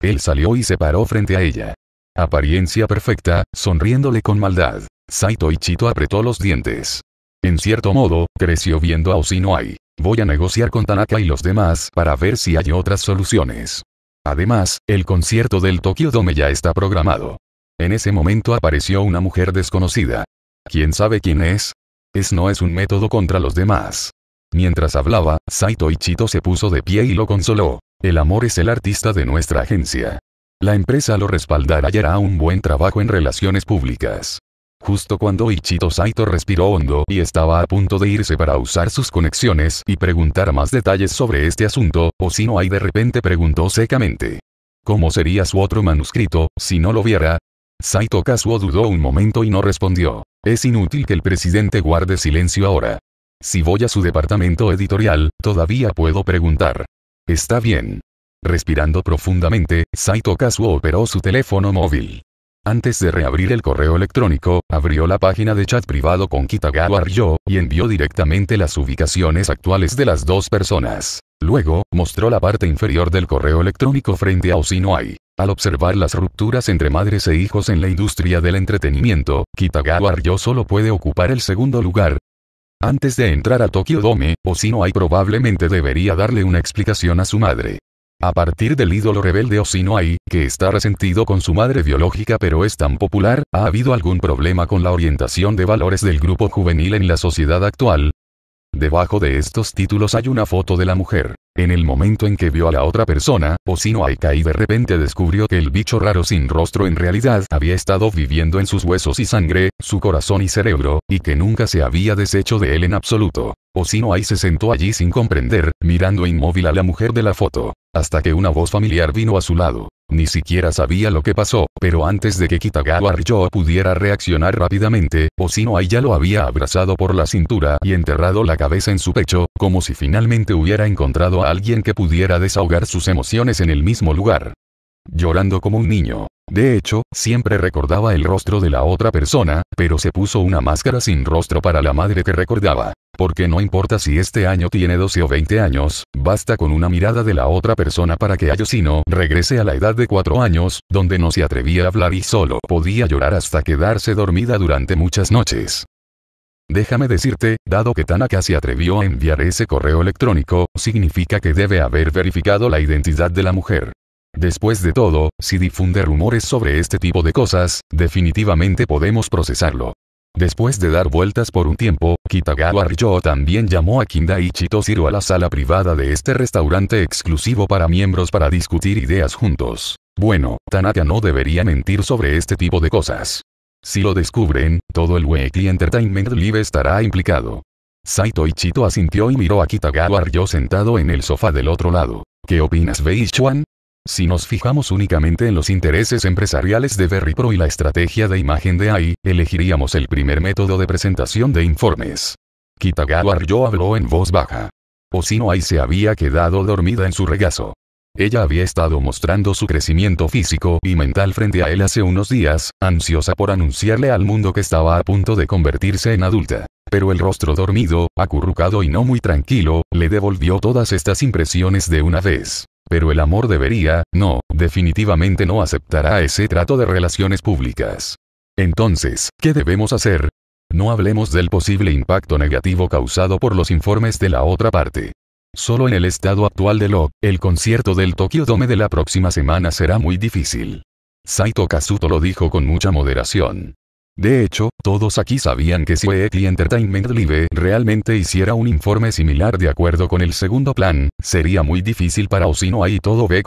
Él salió y se paró frente a ella. Apariencia perfecta, sonriéndole con maldad. Saito Ichito apretó los dientes. En cierto modo, creció viendo a Osinoai. Voy a negociar con Tanaka y los demás para ver si hay otras soluciones. Además, el concierto del Tokyo Dome ya está programado. En ese momento apareció una mujer desconocida. ¿Quién sabe quién es? Es no es un método contra los demás. Mientras hablaba, Saito Ichito se puso de pie y lo consoló. El amor es el artista de nuestra agencia. La empresa lo respaldará y hará un buen trabajo en relaciones públicas. Justo cuando Ichito Saito respiró hondo y estaba a punto de irse para usar sus conexiones y preguntar más detalles sobre este asunto, o si no hay, de repente preguntó secamente. ¿Cómo sería su otro manuscrito, si no lo viera? Saito Kazuo dudó un momento y no respondió. Es inútil que el presidente guarde silencio ahora. Si voy a su departamento editorial, todavía puedo preguntar. Está bien. Respirando profundamente, Saito Kazuo operó su teléfono móvil. Antes de reabrir el correo electrónico, abrió la página de chat privado con Kitagawa Ryo, y envió directamente las ubicaciones actuales de las dos personas. Luego, mostró la parte inferior del correo electrónico frente a Osinoai. Al observar las rupturas entre madres e hijos en la industria del entretenimiento, Kitagawa Ryo solo puede ocupar el segundo lugar. Antes de entrar a Tokyo Dome, Osino Ai probablemente debería darle una explicación a su madre. A partir del ídolo rebelde Osinoi que está resentido con su madre biológica pero es tan popular, ha habido algún problema con la orientación de valores del grupo juvenil en la sociedad actual, Debajo de estos títulos hay una foto de la mujer. En el momento en que vio a la otra persona, Osino y de repente descubrió que el bicho raro sin rostro en realidad había estado viviendo en sus huesos y sangre, su corazón y cerebro, y que nunca se había deshecho de él en absoluto. Osino se sentó allí sin comprender, mirando inmóvil a la mujer de la foto hasta que una voz familiar vino a su lado. Ni siquiera sabía lo que pasó, pero antes de que Kitagawa Ryo pudiera reaccionar rápidamente, Osinoai ya lo había abrazado por la cintura y enterrado la cabeza en su pecho, como si finalmente hubiera encontrado a alguien que pudiera desahogar sus emociones en el mismo lugar. Llorando como un niño, de hecho, siempre recordaba el rostro de la otra persona, pero se puso una máscara sin rostro para la madre que recordaba. Porque no importa si este año tiene 12 o 20 años, basta con una mirada de la otra persona para que Ayosino regrese a la edad de 4 años, donde no se atrevía a hablar y solo podía llorar hasta quedarse dormida durante muchas noches. Déjame decirte, dado que Tanaka se atrevió a enviar ese correo electrónico, significa que debe haber verificado la identidad de la mujer. Después de todo, si difunde rumores sobre este tipo de cosas, definitivamente podemos procesarlo. Después de dar vueltas por un tiempo, Kitagawa Ryo también llamó a y Toshiro a la sala privada de este restaurante exclusivo para miembros para discutir ideas juntos. Bueno, Tanaka no debería mentir sobre este tipo de cosas. Si lo descubren, todo el Weekly Entertainment Live estará implicado. Saito Ichito asintió y miró a Kitagawa Ryo sentado en el sofá del otro lado. ¿Qué opinas, Beishuan? Si nos fijamos únicamente en los intereses empresariales de Berry Pro y la estrategia de imagen de AI, elegiríamos el primer método de presentación de informes. Kitagawa yo habló en voz baja. no Ai se había quedado dormida en su regazo. Ella había estado mostrando su crecimiento físico y mental frente a él hace unos días, ansiosa por anunciarle al mundo que estaba a punto de convertirse en adulta. Pero el rostro dormido, acurrucado y no muy tranquilo, le devolvió todas estas impresiones de una vez pero el amor debería, no, definitivamente no aceptará ese trato de relaciones públicas. Entonces, ¿qué debemos hacer? No hablemos del posible impacto negativo causado por los informes de la otra parte. Solo en el estado actual de lo, el concierto del Tokyo Dome de la próxima semana será muy difícil. Saito Kazuto lo dijo con mucha moderación. De hecho, todos aquí sabían que si ET Entertainment Live realmente hiciera un informe similar de acuerdo con el segundo plan, sería muy difícil para Osino y todo ve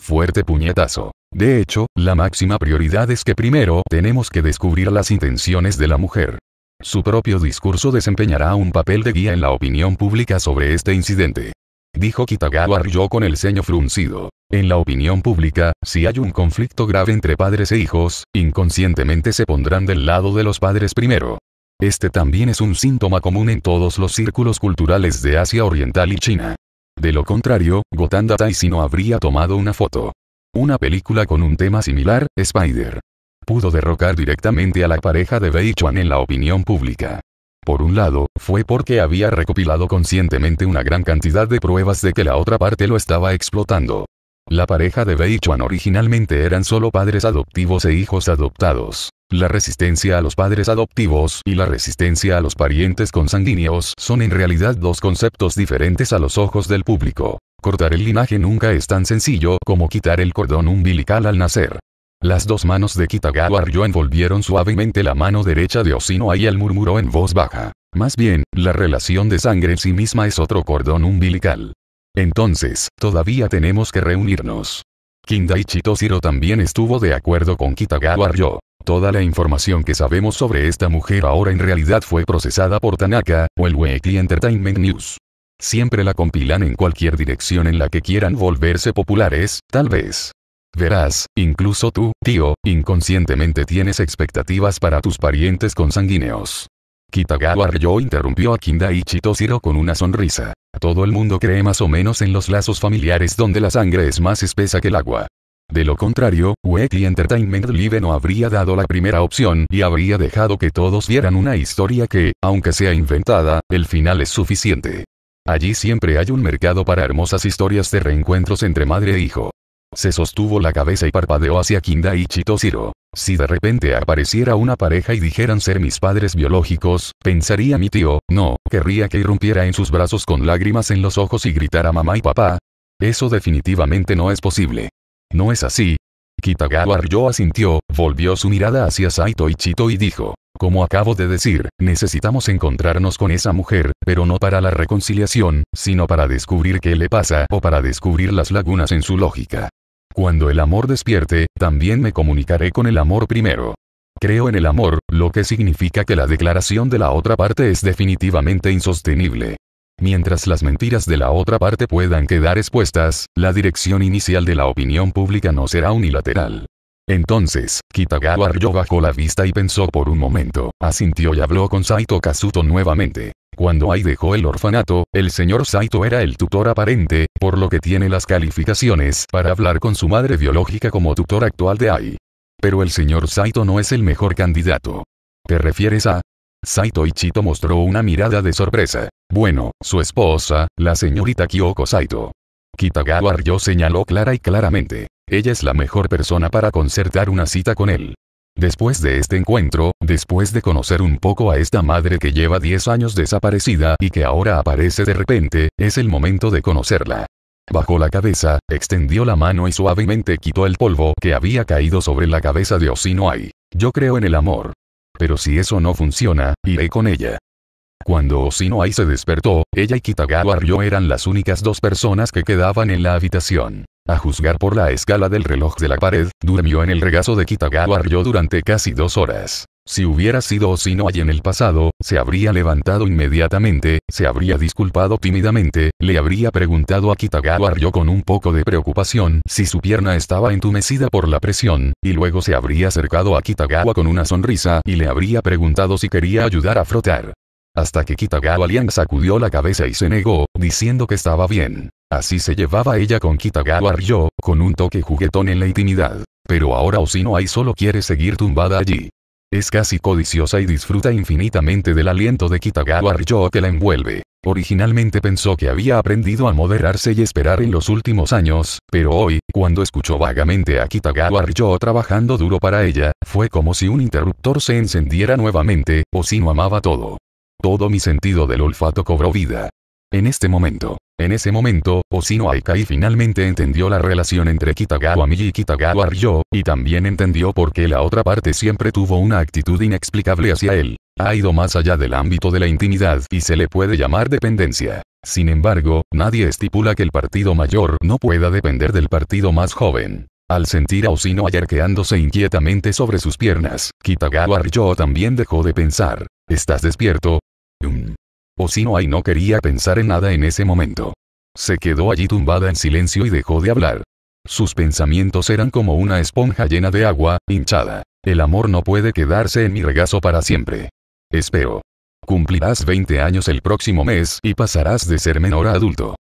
Fuerte puñetazo. De hecho, la máxima prioridad es que primero tenemos que descubrir las intenciones de la mujer. Su propio discurso desempeñará un papel de guía en la opinión pública sobre este incidente dijo Kitagawa Ryo con el ceño fruncido. En la opinión pública, si hay un conflicto grave entre padres e hijos, inconscientemente se pondrán del lado de los padres primero. Este también es un síntoma común en todos los círculos culturales de Asia Oriental y China. De lo contrario, Gotanda Taisi no habría tomado una foto. Una película con un tema similar, Spider. Pudo derrocar directamente a la pareja de Bei Chuan en la opinión pública. Por un lado, fue porque había recopilado conscientemente una gran cantidad de pruebas de que la otra parte lo estaba explotando. La pareja de Beichuan originalmente eran solo padres adoptivos e hijos adoptados. La resistencia a los padres adoptivos y la resistencia a los parientes consanguíneos son en realidad dos conceptos diferentes a los ojos del público. Cortar el linaje nunca es tan sencillo como quitar el cordón umbilical al nacer. Las dos manos de Kitagawa Ryo envolvieron suavemente la mano derecha de Osino y él murmuró en voz baja. Más bien, la relación de sangre en sí misma es otro cordón umbilical. Entonces, todavía tenemos que reunirnos. Kindaichi Toshiro también estuvo de acuerdo con Kitagawa Ryo. Toda la información que sabemos sobre esta mujer ahora en realidad fue procesada por Tanaka, o el Weekly Entertainment News. Siempre la compilan en cualquier dirección en la que quieran volverse populares, tal vez. Verás, incluso tú, tío, inconscientemente tienes expectativas para tus parientes consanguíneos. Kitagawa Ryo interrumpió a y Chitoshiro con una sonrisa. Todo el mundo cree más o menos en los lazos familiares donde la sangre es más espesa que el agua. De lo contrario, WETI Entertainment Live no habría dado la primera opción y habría dejado que todos vieran una historia que, aunque sea inventada, el final es suficiente. Allí siempre hay un mercado para hermosas historias de reencuentros entre madre e hijo. Se sostuvo la cabeza y parpadeó hacia Kinda y Chitoshiro. Si de repente apareciera una pareja y dijeran ser mis padres biológicos, pensaría mi tío, no, querría que irrumpiera en sus brazos con lágrimas en los ojos y gritara mamá y papá. Eso definitivamente no es posible. No es así. Kitagawa Ryo asintió, volvió su mirada hacia Saito y Chito y dijo, como acabo de decir, necesitamos encontrarnos con esa mujer, pero no para la reconciliación, sino para descubrir qué le pasa o para descubrir las lagunas en su lógica. Cuando el amor despierte, también me comunicaré con el amor primero. Creo en el amor, lo que significa que la declaración de la otra parte es definitivamente insostenible. Mientras las mentiras de la otra parte puedan quedar expuestas, la dirección inicial de la opinión pública no será unilateral. Entonces, Kitagawa Ryo bajó la vista y pensó por un momento, asintió y habló con Saito Kazuto nuevamente. Cuando Ai dejó el orfanato, el señor Saito era el tutor aparente, por lo que tiene las calificaciones para hablar con su madre biológica como tutor actual de Ai. Pero el señor Saito no es el mejor candidato. ¿Te refieres a? Saito Ichito mostró una mirada de sorpresa. Bueno, su esposa, la señorita Kyoko Saito. Kitagawa Ryo señaló clara y claramente. Ella es la mejor persona para concertar una cita con él. Después de este encuentro, después de conocer un poco a esta madre que lleva 10 años desaparecida y que ahora aparece de repente, es el momento de conocerla. Bajó la cabeza, extendió la mano y suavemente quitó el polvo que había caído sobre la cabeza de Osinoai. Yo creo en el amor. Pero si eso no funciona, iré con ella. Cuando Osinoai se despertó, ella y Kitagawa Ryo eran las únicas dos personas que quedaban en la habitación. A juzgar por la escala del reloj de la pared, durmió en el regazo de Kitagawa Ryo durante casi dos horas. Si hubiera sido allí en el pasado, se habría levantado inmediatamente, se habría disculpado tímidamente, le habría preguntado a Kitagawa Ryo con un poco de preocupación si su pierna estaba entumecida por la presión, y luego se habría acercado a Kitagawa con una sonrisa y le habría preguntado si quería ayudar a frotar. Hasta que Kitagawa Liang sacudió la cabeza y se negó, diciendo que estaba bien. Así se llevaba ella con Kitagawa Ryo, con un toque juguetón en la intimidad. Pero ahora Osino Ai solo quiere seguir tumbada allí. Es casi codiciosa y disfruta infinitamente del aliento de Kitagawa Ryo que la envuelve. Originalmente pensó que había aprendido a moderarse y esperar en los últimos años, pero hoy, cuando escuchó vagamente a Kitagawa Ryo trabajando duro para ella, fue como si un interruptor se encendiera nuevamente, Osino amaba todo todo mi sentido del olfato cobró vida. En este momento, en ese momento, Osino Aikai finalmente entendió la relación entre Kitagawa Mi y Kitagawa Ryo, y también entendió por qué la otra parte siempre tuvo una actitud inexplicable hacia él. Ha ido más allá del ámbito de la intimidad y se le puede llamar dependencia. Sin embargo, nadie estipula que el partido mayor no pueda depender del partido más joven. Al sentir a Osino arqueándose inquietamente sobre sus piernas, Kitagawa Ryo también dejó de pensar. ¿Estás despierto? O si no hay no quería pensar en nada en ese momento. Se quedó allí tumbada en silencio y dejó de hablar. Sus pensamientos eran como una esponja llena de agua, hinchada. El amor no puede quedarse en mi regazo para siempre. Espero. Cumplirás 20 años el próximo mes y pasarás de ser menor a adulto.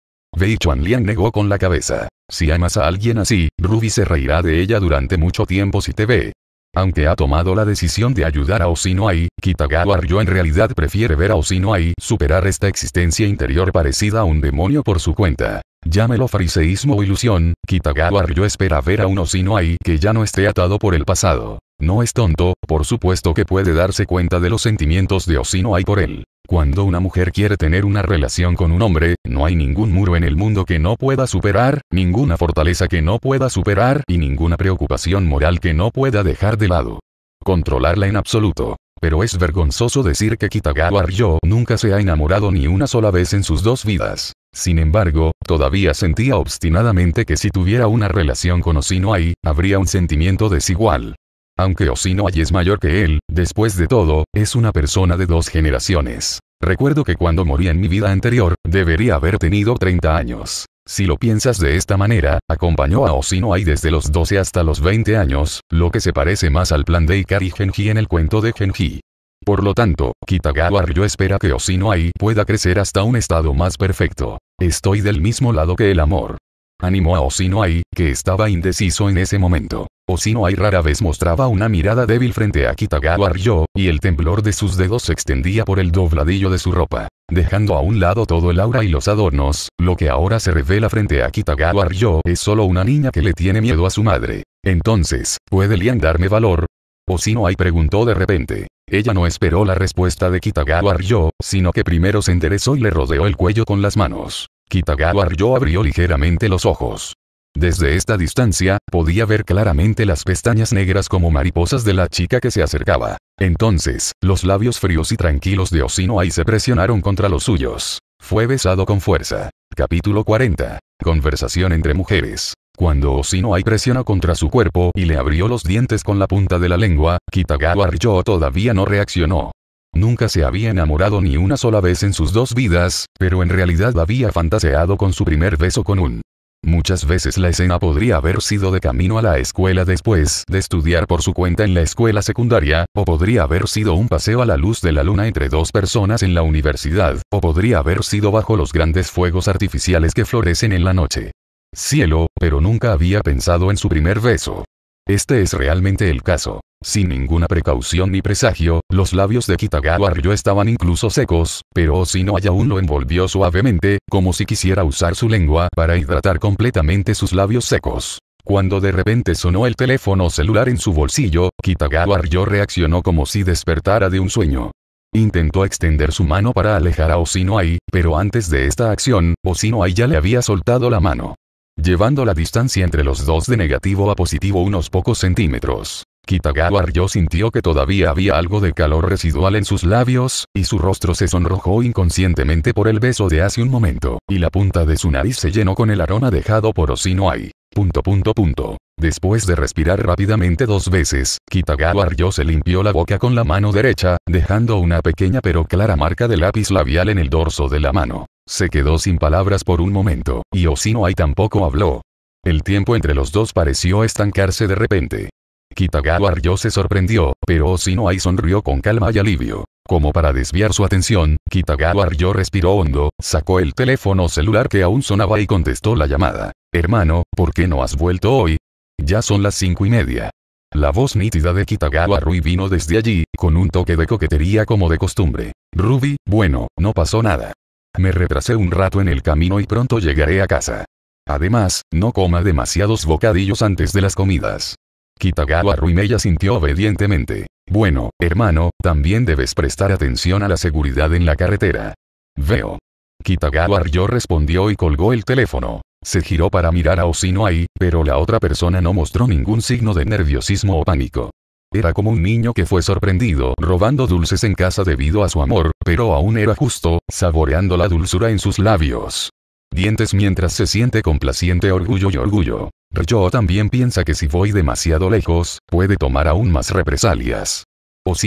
Chuan Liang negó con la cabeza. Si amas a alguien así, Ruby se reirá de ella durante mucho tiempo si te ve. Aunque ha tomado la decisión de ayudar a y Kitagawa Ryo en realidad prefiere ver a Ai superar esta existencia interior parecida a un demonio por su cuenta. Llámelo fariseísmo o ilusión, Kitagawa Yo espera ver a uno ahí que ya no esté atado por el pasado. No es tonto, por supuesto que puede darse cuenta de los sentimientos de hay por él. Cuando una mujer quiere tener una relación con un hombre, no hay ningún muro en el mundo que no pueda superar, ninguna fortaleza que no pueda superar y ninguna preocupación moral que no pueda dejar de lado. Controlarla en absoluto. Pero es vergonzoso decir que Kitagawa Ryo nunca se ha enamorado ni una sola vez en sus dos vidas. Sin embargo, todavía sentía obstinadamente que si tuviera una relación con Osino habría un sentimiento desigual. Aunque Osino es mayor que él, después de todo, es una persona de dos generaciones. Recuerdo que cuando morí en mi vida anterior, debería haber tenido 30 años. Si lo piensas de esta manera, acompañó a Osino desde los 12 hasta los 20 años, lo que se parece más al plan de Ikari Genji en el cuento de Genji. Por lo tanto, Kitagawa Ryo espera que Osinohai pueda crecer hasta un estado más perfecto. Estoy del mismo lado que el amor. Animó a Osinoai, que estaba indeciso en ese momento. Osinohai rara vez mostraba una mirada débil frente a Kitagawa Ryo, y el temblor de sus dedos se extendía por el dobladillo de su ropa, dejando a un lado todo el aura y los adornos, lo que ahora se revela frente a Kitagawa Ryo es solo una niña que le tiene miedo a su madre. Entonces, ¿puede Lian darme valor? ¿O y preguntó de repente. Ella no esperó la respuesta de Kitagawa Ryo, sino que primero se enderezó y le rodeó el cuello con las manos. Kitagawa Ryo abrió ligeramente los ojos. Desde esta distancia, podía ver claramente las pestañas negras como mariposas de la chica que se acercaba. Entonces, los labios fríos y tranquilos de Osino y se presionaron contra los suyos. Fue besado con fuerza. Capítulo 40. Conversación entre mujeres. Cuando Osino hay contra su cuerpo y le abrió los dientes con la punta de la lengua, Kitagawa Ryo todavía no reaccionó. Nunca se había enamorado ni una sola vez en sus dos vidas, pero en realidad había fantaseado con su primer beso con un. Muchas veces la escena podría haber sido de camino a la escuela después de estudiar por su cuenta en la escuela secundaria, o podría haber sido un paseo a la luz de la luna entre dos personas en la universidad, o podría haber sido bajo los grandes fuegos artificiales que florecen en la noche. Cielo, pero nunca había pensado en su primer beso. Este es realmente el caso. Sin ninguna precaución ni presagio, los labios de Kitagawa Ryo estaban incluso secos, pero Osino aún lo envolvió suavemente, como si quisiera usar su lengua para hidratar completamente sus labios secos. Cuando de repente sonó el teléfono celular en su bolsillo, Kitagawa Ryo reaccionó como si despertara de un sueño. Intentó extender su mano para alejar a Osinoai, pero antes de esta acción, Osinoa ya le había soltado la mano llevando la distancia entre los dos de negativo a positivo unos pocos centímetros. Kitagawa Ryo sintió que todavía había algo de calor residual en sus labios, y su rostro se sonrojó inconscientemente por el beso de hace un momento, y la punta de su nariz se llenó con el aroma dejado por Osinoai. Punto punto punto. Después de respirar rápidamente dos veces, Kitagawa Ryo se limpió la boca con la mano derecha, dejando una pequeña pero clara marca de lápiz labial en el dorso de la mano. Se quedó sin palabras por un momento, y Osinoai tampoco habló. El tiempo entre los dos pareció estancarse de repente. Kitagawa Ryo se sorprendió, pero Osinoai sonrió con calma y alivio. Como para desviar su atención, Kitagawa Ryo respiró hondo, sacó el teléfono celular que aún sonaba y contestó la llamada. Hermano, ¿por qué no has vuelto hoy? Ya son las cinco y media. La voz nítida de Kitagawa Rui vino desde allí, con un toque de coquetería como de costumbre. Ruby, bueno, no pasó nada. Me retrasé un rato en el camino y pronto llegaré a casa. Además, no coma demasiados bocadillos antes de las comidas. Kitagawa Ruimeya sintió obedientemente. Bueno, hermano, también debes prestar atención a la seguridad en la carretera. Veo. Kitagawa Ryo respondió y colgó el teléfono. Se giró para mirar a Osino ahí, pero la otra persona no mostró ningún signo de nerviosismo o pánico. Era como un niño que fue sorprendido robando dulces en casa debido a su amor, pero aún era justo, saboreando la dulzura en sus labios. Dientes mientras se siente complaciente orgullo y orgullo. Yo también piensa que si voy demasiado lejos, puede tomar aún más represalias.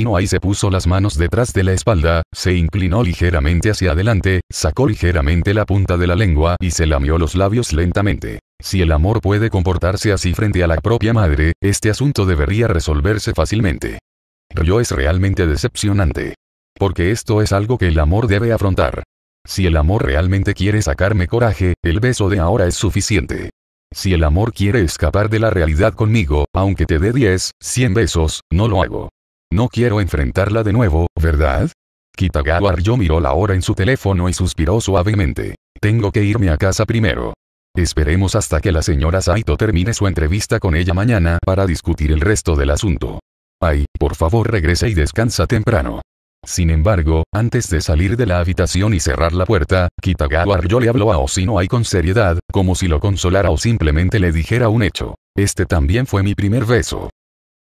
no ahí se puso las manos detrás de la espalda, se inclinó ligeramente hacia adelante, sacó ligeramente la punta de la lengua y se lamió los labios lentamente. Si el amor puede comportarse así frente a la propia madre, este asunto debería resolverse fácilmente. Pero yo es realmente decepcionante. Porque esto es algo que el amor debe afrontar. Si el amor realmente quiere sacarme coraje, el beso de ahora es suficiente. Si el amor quiere escapar de la realidad conmigo, aunque te dé 10, 100 besos, no lo hago. No quiero enfrentarla de nuevo, ¿verdad? Kitagawa yo miró la hora en su teléfono y suspiró suavemente. Tengo que irme a casa primero. Esperemos hasta que la señora Saito termine su entrevista con ella mañana para discutir el resto del asunto. Ay, por favor regrese y descansa temprano. Sin embargo, antes de salir de la habitación y cerrar la puerta, Kitagawa yo le habló a Ai con seriedad, como si lo consolara o simplemente le dijera un hecho. Este también fue mi primer beso.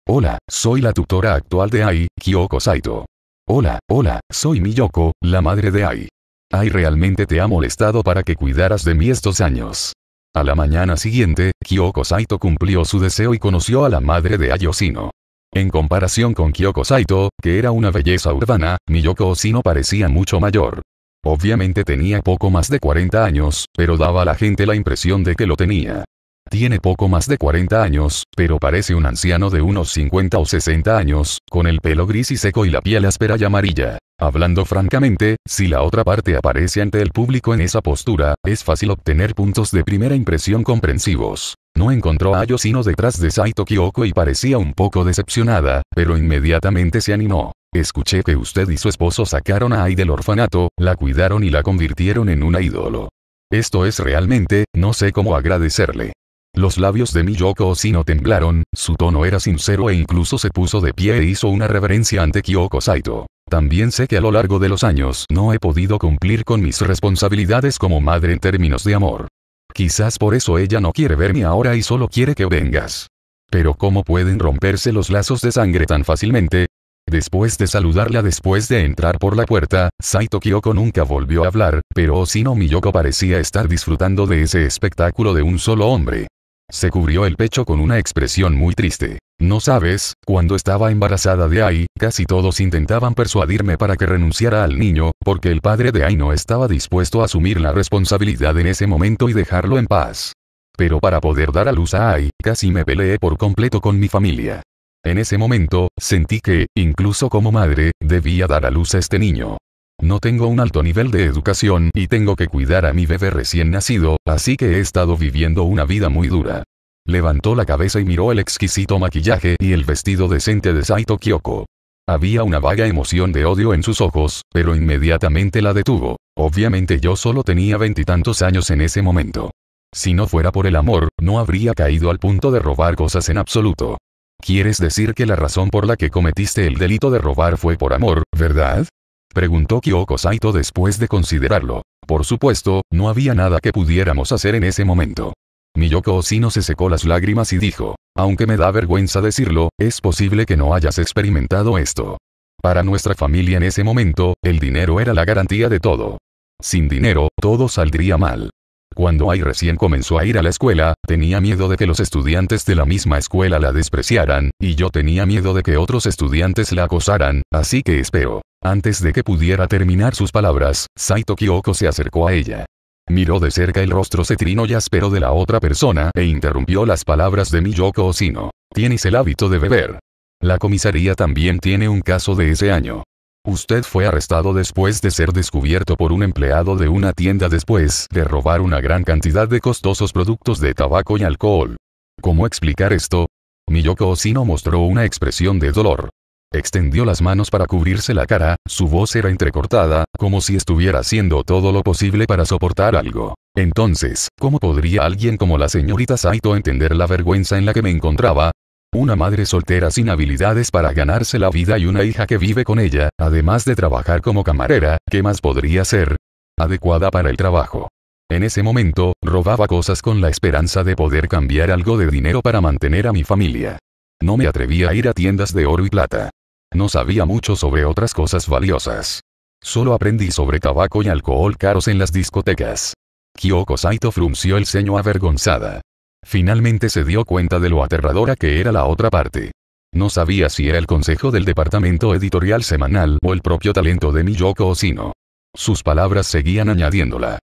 Hola, soy la tutora actual de Ai, Kyoko Saito. Hola, hola, soy Miyoko, la madre de Ai. Ay realmente te ha molestado para que cuidaras de mí estos años. A la mañana siguiente, Kyoko Saito cumplió su deseo y conoció a la madre de Ayosino. En comparación con Kyoko Saito, que era una belleza urbana, Miyoko Osino parecía mucho mayor. Obviamente tenía poco más de 40 años, pero daba a la gente la impresión de que lo tenía. Tiene poco más de 40 años, pero parece un anciano de unos 50 o 60 años, con el pelo gris y seco y la piel áspera y amarilla. Hablando francamente, si la otra parte aparece ante el público en esa postura, es fácil obtener puntos de primera impresión comprensivos. No encontró a sino detrás de Saito Kyoko y parecía un poco decepcionada, pero inmediatamente se animó. Escuché que usted y su esposo sacaron a Ai del orfanato, la cuidaron y la convirtieron en una ídolo. Esto es realmente, no sé cómo agradecerle. Los labios de Miyoko Osino temblaron, su tono era sincero e incluso se puso de pie e hizo una reverencia ante Kyoko Saito. También sé que a lo largo de los años no he podido cumplir con mis responsabilidades como madre en términos de amor. Quizás por eso ella no quiere verme ahora y solo quiere que vengas. Pero ¿cómo pueden romperse los lazos de sangre tan fácilmente? Después de saludarla después de entrar por la puerta, Saito Kyoko nunca volvió a hablar, pero Osino Miyoko parecía estar disfrutando de ese espectáculo de un solo hombre. Se cubrió el pecho con una expresión muy triste. No sabes, cuando estaba embarazada de Ai, casi todos intentaban persuadirme para que renunciara al niño, porque el padre de Ai no estaba dispuesto a asumir la responsabilidad en ese momento y dejarlo en paz. Pero para poder dar a luz a Ai, casi me peleé por completo con mi familia. En ese momento, sentí que, incluso como madre, debía dar a luz a este niño. No tengo un alto nivel de educación y tengo que cuidar a mi bebé recién nacido, así que he estado viviendo una vida muy dura. Levantó la cabeza y miró el exquisito maquillaje y el vestido decente de Saito Kyoko. Había una vaga emoción de odio en sus ojos, pero inmediatamente la detuvo. Obviamente yo solo tenía veintitantos años en ese momento. Si no fuera por el amor, no habría caído al punto de robar cosas en absoluto. ¿Quieres decir que la razón por la que cometiste el delito de robar fue por amor, verdad? Preguntó Kyoko Saito después de considerarlo. Por supuesto, no había nada que pudiéramos hacer en ese momento. Miyoko Osino se secó las lágrimas y dijo, aunque me da vergüenza decirlo, es posible que no hayas experimentado esto. Para nuestra familia en ese momento, el dinero era la garantía de todo. Sin dinero, todo saldría mal. Cuando Ai recién comenzó a ir a la escuela, tenía miedo de que los estudiantes de la misma escuela la despreciaran, y yo tenía miedo de que otros estudiantes la acosaran, así que espero antes de que pudiera terminar sus palabras, Saito Kyoko se acercó a ella. Miró de cerca el rostro cetrino y áspero de la otra persona e interrumpió las palabras de Miyoko Osino. Tienes el hábito de beber. La comisaría también tiene un caso de ese año. Usted fue arrestado después de ser descubierto por un empleado de una tienda después de robar una gran cantidad de costosos productos de tabaco y alcohol. ¿Cómo explicar esto? Miyoko Osino mostró una expresión de dolor. Extendió las manos para cubrirse la cara, su voz era entrecortada, como si estuviera haciendo todo lo posible para soportar algo. Entonces, ¿cómo podría alguien como la señorita Saito entender la vergüenza en la que me encontraba? Una madre soltera sin habilidades para ganarse la vida y una hija que vive con ella, además de trabajar como camarera, ¿qué más podría ser? Adecuada para el trabajo. En ese momento, robaba cosas con la esperanza de poder cambiar algo de dinero para mantener a mi familia. No me atrevía a ir a tiendas de oro y plata. No sabía mucho sobre otras cosas valiosas. Solo aprendí sobre tabaco y alcohol caros en las discotecas. Kyoko Saito frunció el ceño avergonzada. Finalmente se dio cuenta de lo aterradora que era la otra parte. No sabía si era el consejo del departamento editorial semanal o el propio talento de Miyoko Osino. Sus palabras seguían añadiéndola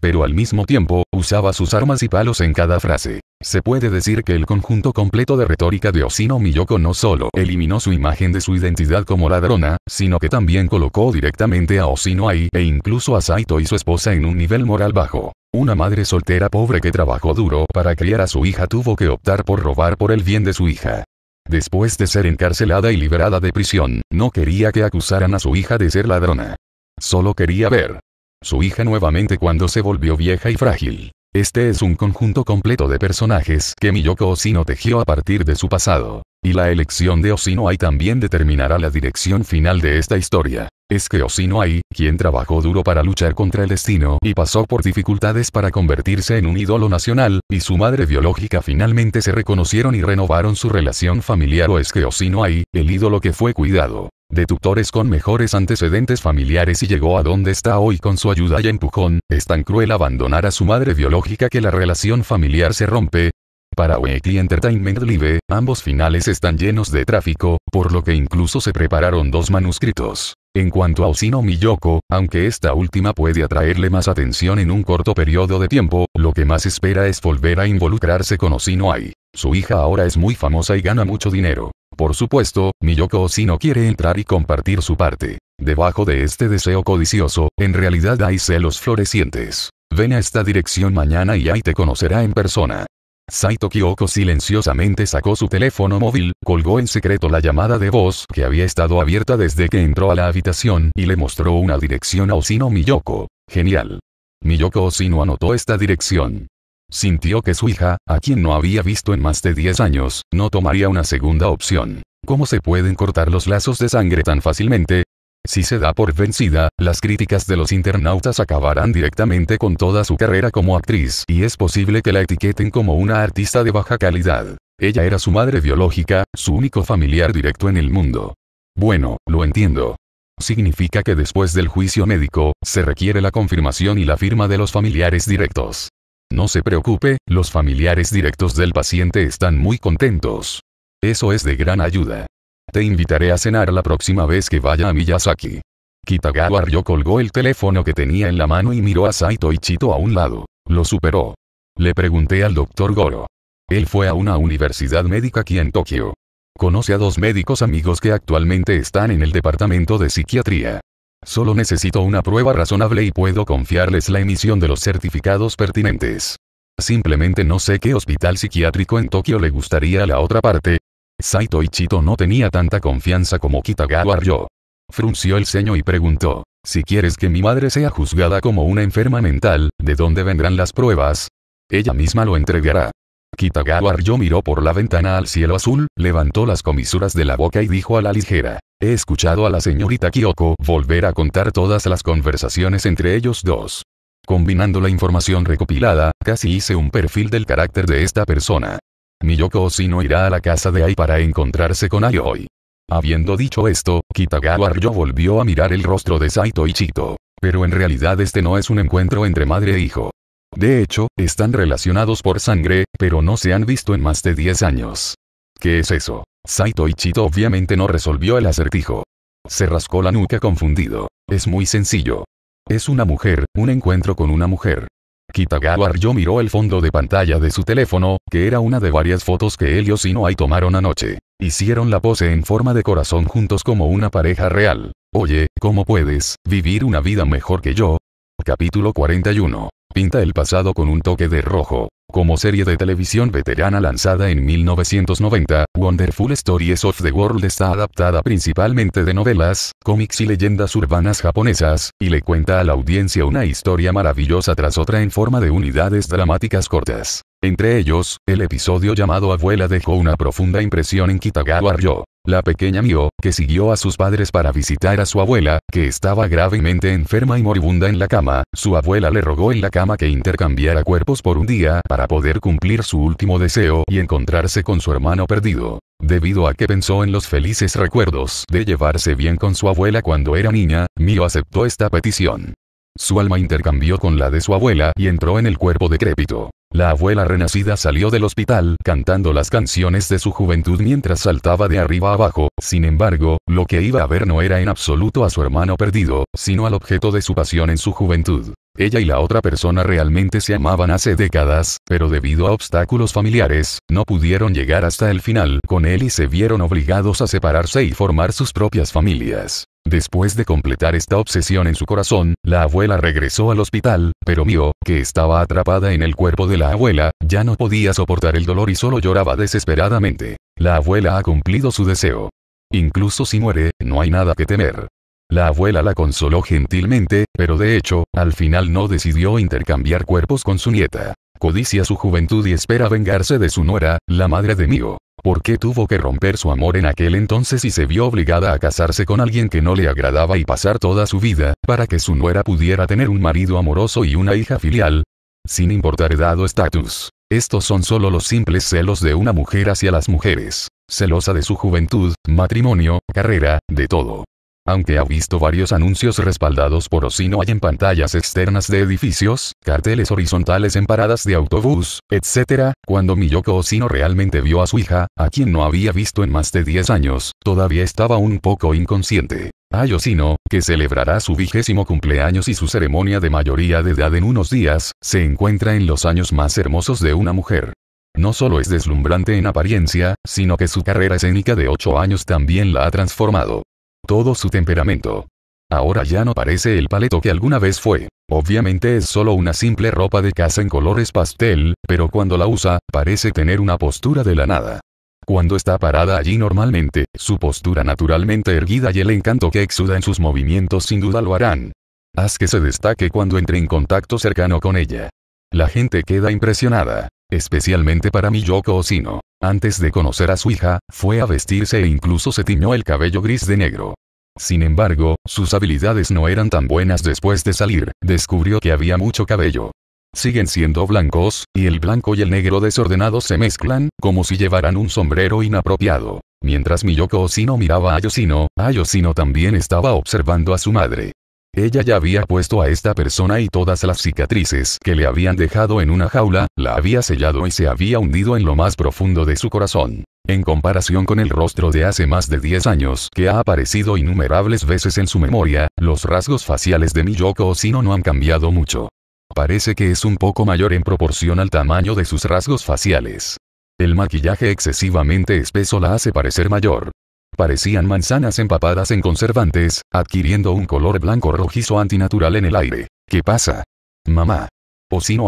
pero al mismo tiempo, usaba sus armas y palos en cada frase. Se puede decir que el conjunto completo de retórica de Osino Miyoko no solo eliminó su imagen de su identidad como ladrona, sino que también colocó directamente a Osino ahí e incluso a Saito y su esposa en un nivel moral bajo. Una madre soltera pobre que trabajó duro para criar a su hija tuvo que optar por robar por el bien de su hija. Después de ser encarcelada y liberada de prisión, no quería que acusaran a su hija de ser ladrona. Solo quería ver su hija nuevamente cuando se volvió vieja y frágil. Este es un conjunto completo de personajes que Miyoko Osino tejió a partir de su pasado. Y la elección de Osino Ai también determinará la dirección final de esta historia. Es que Osino Ai, quien trabajó duro para luchar contra el destino y pasó por dificultades para convertirse en un ídolo nacional, y su madre biológica finalmente se reconocieron y renovaron su relación familiar o es que Osino Ai, el ídolo que fue cuidado de tutores con mejores antecedentes familiares y llegó a donde está hoy con su ayuda y empujón, es tan cruel abandonar a su madre biológica que la relación familiar se rompe, para Weekly Entertainment Live, ambos finales están llenos de tráfico, por lo que incluso se prepararon dos manuscritos. En cuanto a Osino Miyoko, aunque esta última puede atraerle más atención en un corto periodo de tiempo, lo que más espera es volver a involucrarse con Osino Ai. Su hija ahora es muy famosa y gana mucho dinero. Por supuesto, Miyoko Osino quiere entrar y compartir su parte. Debajo de este deseo codicioso, en realidad hay celos florecientes. Ven a esta dirección mañana y ahí te conocerá en persona. Saito Kyoko silenciosamente sacó su teléfono móvil, colgó en secreto la llamada de voz que había estado abierta desde que entró a la habitación y le mostró una dirección a Osino Miyoko. Genial. Miyoko Osino anotó esta dirección. Sintió que su hija, a quien no había visto en más de 10 años, no tomaría una segunda opción. ¿Cómo se pueden cortar los lazos de sangre tan fácilmente? Si se da por vencida, las críticas de los internautas acabarán directamente con toda su carrera como actriz y es posible que la etiqueten como una artista de baja calidad. Ella era su madre biológica, su único familiar directo en el mundo. Bueno, lo entiendo. Significa que después del juicio médico, se requiere la confirmación y la firma de los familiares directos. No se preocupe, los familiares directos del paciente están muy contentos. Eso es de gran ayuda. Te invitaré a cenar la próxima vez que vaya a Miyazaki. Kitagawa Ryo colgó el teléfono que tenía en la mano y miró a Saito Ichito a un lado. Lo superó. Le pregunté al doctor Goro. Él fue a una universidad médica aquí en Tokio. Conoce a dos médicos amigos que actualmente están en el departamento de psiquiatría. Solo necesito una prueba razonable y puedo confiarles la emisión de los certificados pertinentes. Simplemente no sé qué hospital psiquiátrico en Tokio le gustaría a la otra parte. Saito Ichito no tenía tanta confianza como Kitagawa Ryo. Frunció el ceño y preguntó, si quieres que mi madre sea juzgada como una enferma mental, ¿de dónde vendrán las pruebas? Ella misma lo entregará. Kitagawa yo miró por la ventana al cielo azul, levantó las comisuras de la boca y dijo a la ligera. He escuchado a la señorita Kiyoko volver a contar todas las conversaciones entre ellos dos. Combinando la información recopilada, casi hice un perfil del carácter de esta persona. Miyoko Osino irá a la casa de Ai para encontrarse con Ai hoy. Habiendo dicho esto, Kitagawa Ryo volvió a mirar el rostro de Saito Chito. Pero en realidad este no es un encuentro entre madre e hijo. De hecho, están relacionados por sangre, pero no se han visto en más de 10 años. ¿Qué es eso? Saito Chito obviamente no resolvió el acertijo. Se rascó la nuca confundido. Es muy sencillo. Es una mujer, un encuentro con una mujer. Kitagawa yo miró el fondo de pantalla de su teléfono, que era una de varias fotos que él y Osinoai tomaron anoche. Hicieron la pose en forma de corazón juntos como una pareja real. Oye, ¿cómo puedes vivir una vida mejor que yo? Capítulo 41 Pinta el pasado con un toque de rojo. Como serie de televisión veterana lanzada en 1990, Wonderful Stories of the World está adaptada principalmente de novelas, cómics y leyendas urbanas japonesas, y le cuenta a la audiencia una historia maravillosa tras otra en forma de unidades dramáticas cortas. Entre ellos, el episodio llamado Abuela dejó una profunda impresión en Kitagawa Ryo, la pequeña Mio, que siguió a sus padres para visitar a su abuela, que estaba gravemente enferma y moribunda en la cama, su abuela le rogó en la cama que intercambiara cuerpos por un día para poder cumplir su último deseo y encontrarse con su hermano perdido. Debido a que pensó en los felices recuerdos de llevarse bien con su abuela cuando era niña, Mio aceptó esta petición. Su alma intercambió con la de su abuela y entró en el cuerpo decrépito. La abuela renacida salió del hospital cantando las canciones de su juventud mientras saltaba de arriba abajo, sin embargo, lo que iba a ver no era en absoluto a su hermano perdido, sino al objeto de su pasión en su juventud. Ella y la otra persona realmente se amaban hace décadas, pero debido a obstáculos familiares, no pudieron llegar hasta el final con él y se vieron obligados a separarse y formar sus propias familias. Después de completar esta obsesión en su corazón, la abuela regresó al hospital, pero Mio, que estaba atrapada en el cuerpo de la abuela, ya no podía soportar el dolor y solo lloraba desesperadamente. La abuela ha cumplido su deseo. Incluso si muere, no hay nada que temer. La abuela la consoló gentilmente, pero de hecho, al final no decidió intercambiar cuerpos con su nieta. Codicia su juventud y espera vengarse de su nuera, la madre de mío. ¿Por qué tuvo que romper su amor en aquel entonces y se vio obligada a casarse con alguien que no le agradaba y pasar toda su vida, para que su nuera pudiera tener un marido amoroso y una hija filial? Sin importar edad o estatus. Estos son solo los simples celos de una mujer hacia las mujeres. Celosa de su juventud, matrimonio, carrera, de todo. Aunque ha visto varios anuncios respaldados por Osino hay en pantallas externas de edificios, carteles horizontales en paradas de autobús, etc., cuando Miyoko Osino realmente vio a su hija, a quien no había visto en más de 10 años, todavía estaba un poco inconsciente. Hay Osino, que celebrará su vigésimo cumpleaños y su ceremonia de mayoría de edad en unos días, se encuentra en los años más hermosos de una mujer. No solo es deslumbrante en apariencia, sino que su carrera escénica de 8 años también la ha transformado todo su temperamento. Ahora ya no parece el paleto que alguna vez fue. Obviamente es solo una simple ropa de casa en colores pastel, pero cuando la usa, parece tener una postura de la nada. Cuando está parada allí normalmente, su postura naturalmente erguida y el encanto que exuda en sus movimientos sin duda lo harán. Haz que se destaque cuando entre en contacto cercano con ella. La gente queda impresionada, especialmente para Yoko Osino. Antes de conocer a su hija, fue a vestirse e incluso se tiñó el cabello gris de negro. Sin embargo, sus habilidades no eran tan buenas después de salir, descubrió que había mucho cabello. Siguen siendo blancos, y el blanco y el negro desordenados se mezclan, como si llevaran un sombrero inapropiado. Mientras Miyoko Osino miraba a Yoshino, Yosino también estaba observando a su madre. Ella ya había puesto a esta persona y todas las cicatrices que le habían dejado en una jaula, la había sellado y se había hundido en lo más profundo de su corazón. En comparación con el rostro de hace más de 10 años que ha aparecido innumerables veces en su memoria, los rasgos faciales de Miyoko Osino no han cambiado mucho. Parece que es un poco mayor en proporción al tamaño de sus rasgos faciales. El maquillaje excesivamente espeso la hace parecer mayor. Parecían manzanas empapadas en conservantes, adquiriendo un color blanco rojizo antinatural en el aire. ¿Qué pasa? Mamá.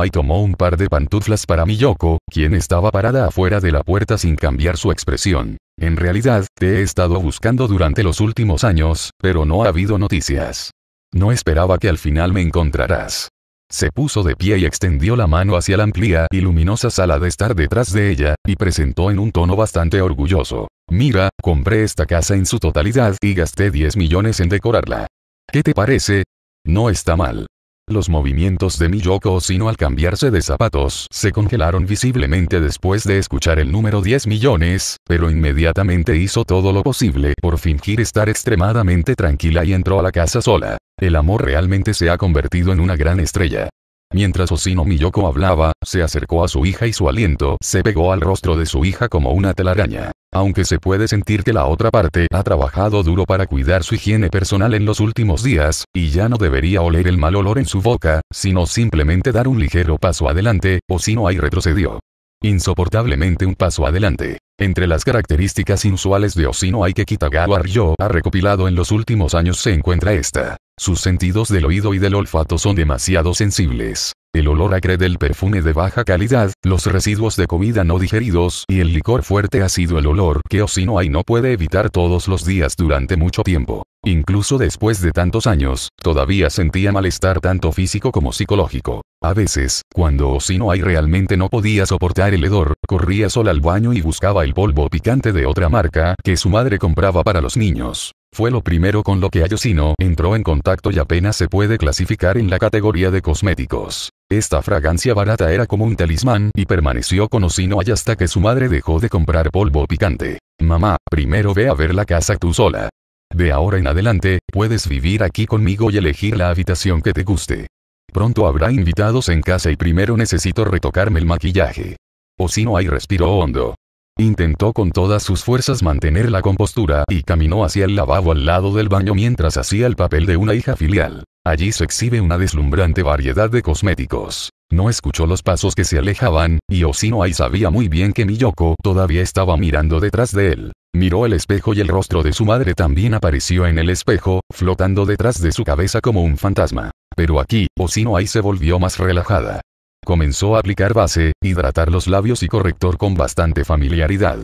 hay tomó un par de pantuflas para Miyoko, quien estaba parada afuera de la puerta sin cambiar su expresión. En realidad, te he estado buscando durante los últimos años, pero no ha habido noticias. No esperaba que al final me encontrarás. Se puso de pie y extendió la mano hacia la amplia y luminosa sala de estar detrás de ella, y presentó en un tono bastante orgulloso. Mira, compré esta casa en su totalidad y gasté 10 millones en decorarla. ¿Qué te parece? No está mal. Los movimientos de Miyoko Osino al cambiarse de zapatos se congelaron visiblemente después de escuchar el número 10 millones, pero inmediatamente hizo todo lo posible por fingir estar extremadamente tranquila y entró a la casa sola. El amor realmente se ha convertido en una gran estrella. Mientras Osino Miyoko hablaba, se acercó a su hija y su aliento se pegó al rostro de su hija como una telaraña. Aunque se puede sentir que la otra parte ha trabajado duro para cuidar su higiene personal en los últimos días, y ya no debería oler el mal olor en su boca, sino simplemente dar un ligero paso adelante, o si no hay retrocedió. Insoportablemente un paso adelante. Entre las características inusuales de Osino hay que Kitagawa Ryo ha recopilado en los últimos años se encuentra esta. Sus sentidos del oído y del olfato son demasiado sensibles. El olor acre del perfume de baja calidad, los residuos de comida no digeridos y el licor fuerte ha sido el olor que Osinoi no puede evitar todos los días durante mucho tiempo. Incluso después de tantos años, todavía sentía malestar tanto físico como psicológico. A veces, cuando Osinoi realmente no podía soportar el hedor, corría sola al baño y buscaba el polvo picante de otra marca que su madre compraba para los niños. Fue lo primero con lo que Ayosino entró en contacto y apenas se puede clasificar en la categoría de cosméticos. Esta fragancia barata era como un talismán y permaneció con Osino hasta que su madre dejó de comprar polvo picante. Mamá, primero ve a ver la casa tú sola. De ahora en adelante, puedes vivir aquí conmigo y elegir la habitación que te guste. Pronto habrá invitados en casa y primero necesito retocarme el maquillaje. Osino hay respiro hondo. Intentó con todas sus fuerzas mantener la compostura y caminó hacia el lavabo al lado del baño mientras hacía el papel de una hija filial. Allí se exhibe una deslumbrante variedad de cosméticos. No escuchó los pasos que se alejaban, y Osino sabía muy bien que Miyoko todavía estaba mirando detrás de él. Miró el espejo y el rostro de su madre también apareció en el espejo, flotando detrás de su cabeza como un fantasma. Pero aquí, Osino se volvió más relajada comenzó a aplicar base, hidratar los labios y corrector con bastante familiaridad.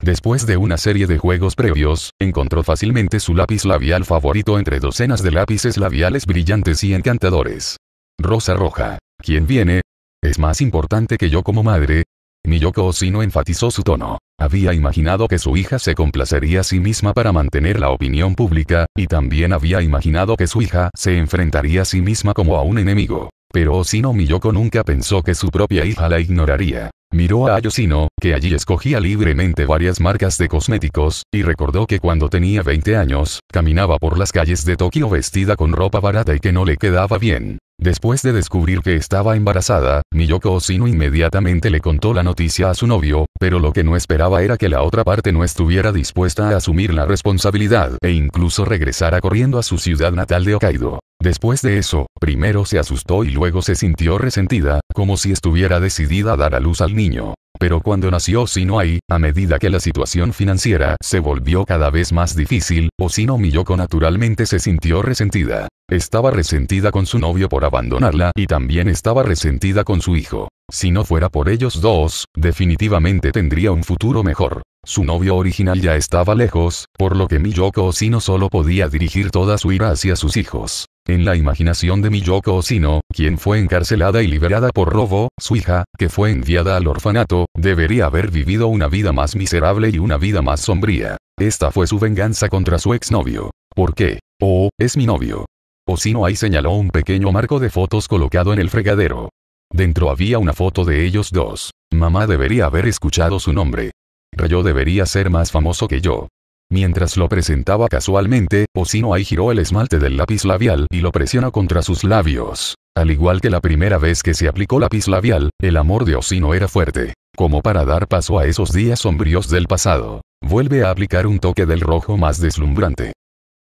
Después de una serie de juegos previos, encontró fácilmente su lápiz labial favorito entre docenas de lápices labiales brillantes y encantadores. Rosa Roja. ¿Quién viene? Es más importante que yo como madre. Miyoko Osino enfatizó su tono. Había imaginado que su hija se complacería a sí misma para mantener la opinión pública, y también había imaginado que su hija se enfrentaría a sí misma como a un enemigo. Pero Osino Miyoko nunca pensó que su propia hija la ignoraría. Miró a Ayosino, que allí escogía libremente varias marcas de cosméticos, y recordó que cuando tenía 20 años, caminaba por las calles de Tokio vestida con ropa barata y que no le quedaba bien. Después de descubrir que estaba embarazada, Miyoko Osino inmediatamente le contó la noticia a su novio, pero lo que no esperaba era que la otra parte no estuviera dispuesta a asumir la responsabilidad e incluso regresara corriendo a su ciudad natal de Hokkaido. Después de eso, primero se asustó y luego se sintió resentida, como si estuviera decidida a dar a luz al niño. Pero cuando nació Sinoai, a medida que la situación financiera se volvió cada vez más difícil, Osino Miyoko naturalmente se sintió resentida. Estaba resentida con su novio por abandonarla y también estaba resentida con su hijo. Si no fuera por ellos dos, definitivamente tendría un futuro mejor. Su novio original ya estaba lejos, por lo que Miyoko Osino solo podía dirigir toda su ira hacia sus hijos en la imaginación de Miyoko Osino, quien fue encarcelada y liberada por robo, su hija, que fue enviada al orfanato, debería haber vivido una vida más miserable y una vida más sombría. Esta fue su venganza contra su exnovio. ¿Por qué? Oh, es mi novio. Osino ahí señaló un pequeño marco de fotos colocado en el fregadero. Dentro había una foto de ellos dos. Mamá debería haber escuchado su nombre. Rayo debería ser más famoso que yo. Mientras lo presentaba casualmente, Osino ahí giró el esmalte del lápiz labial y lo presiona contra sus labios. Al igual que la primera vez que se aplicó lápiz labial, el amor de Osino era fuerte. Como para dar paso a esos días sombríos del pasado. Vuelve a aplicar un toque del rojo más deslumbrante.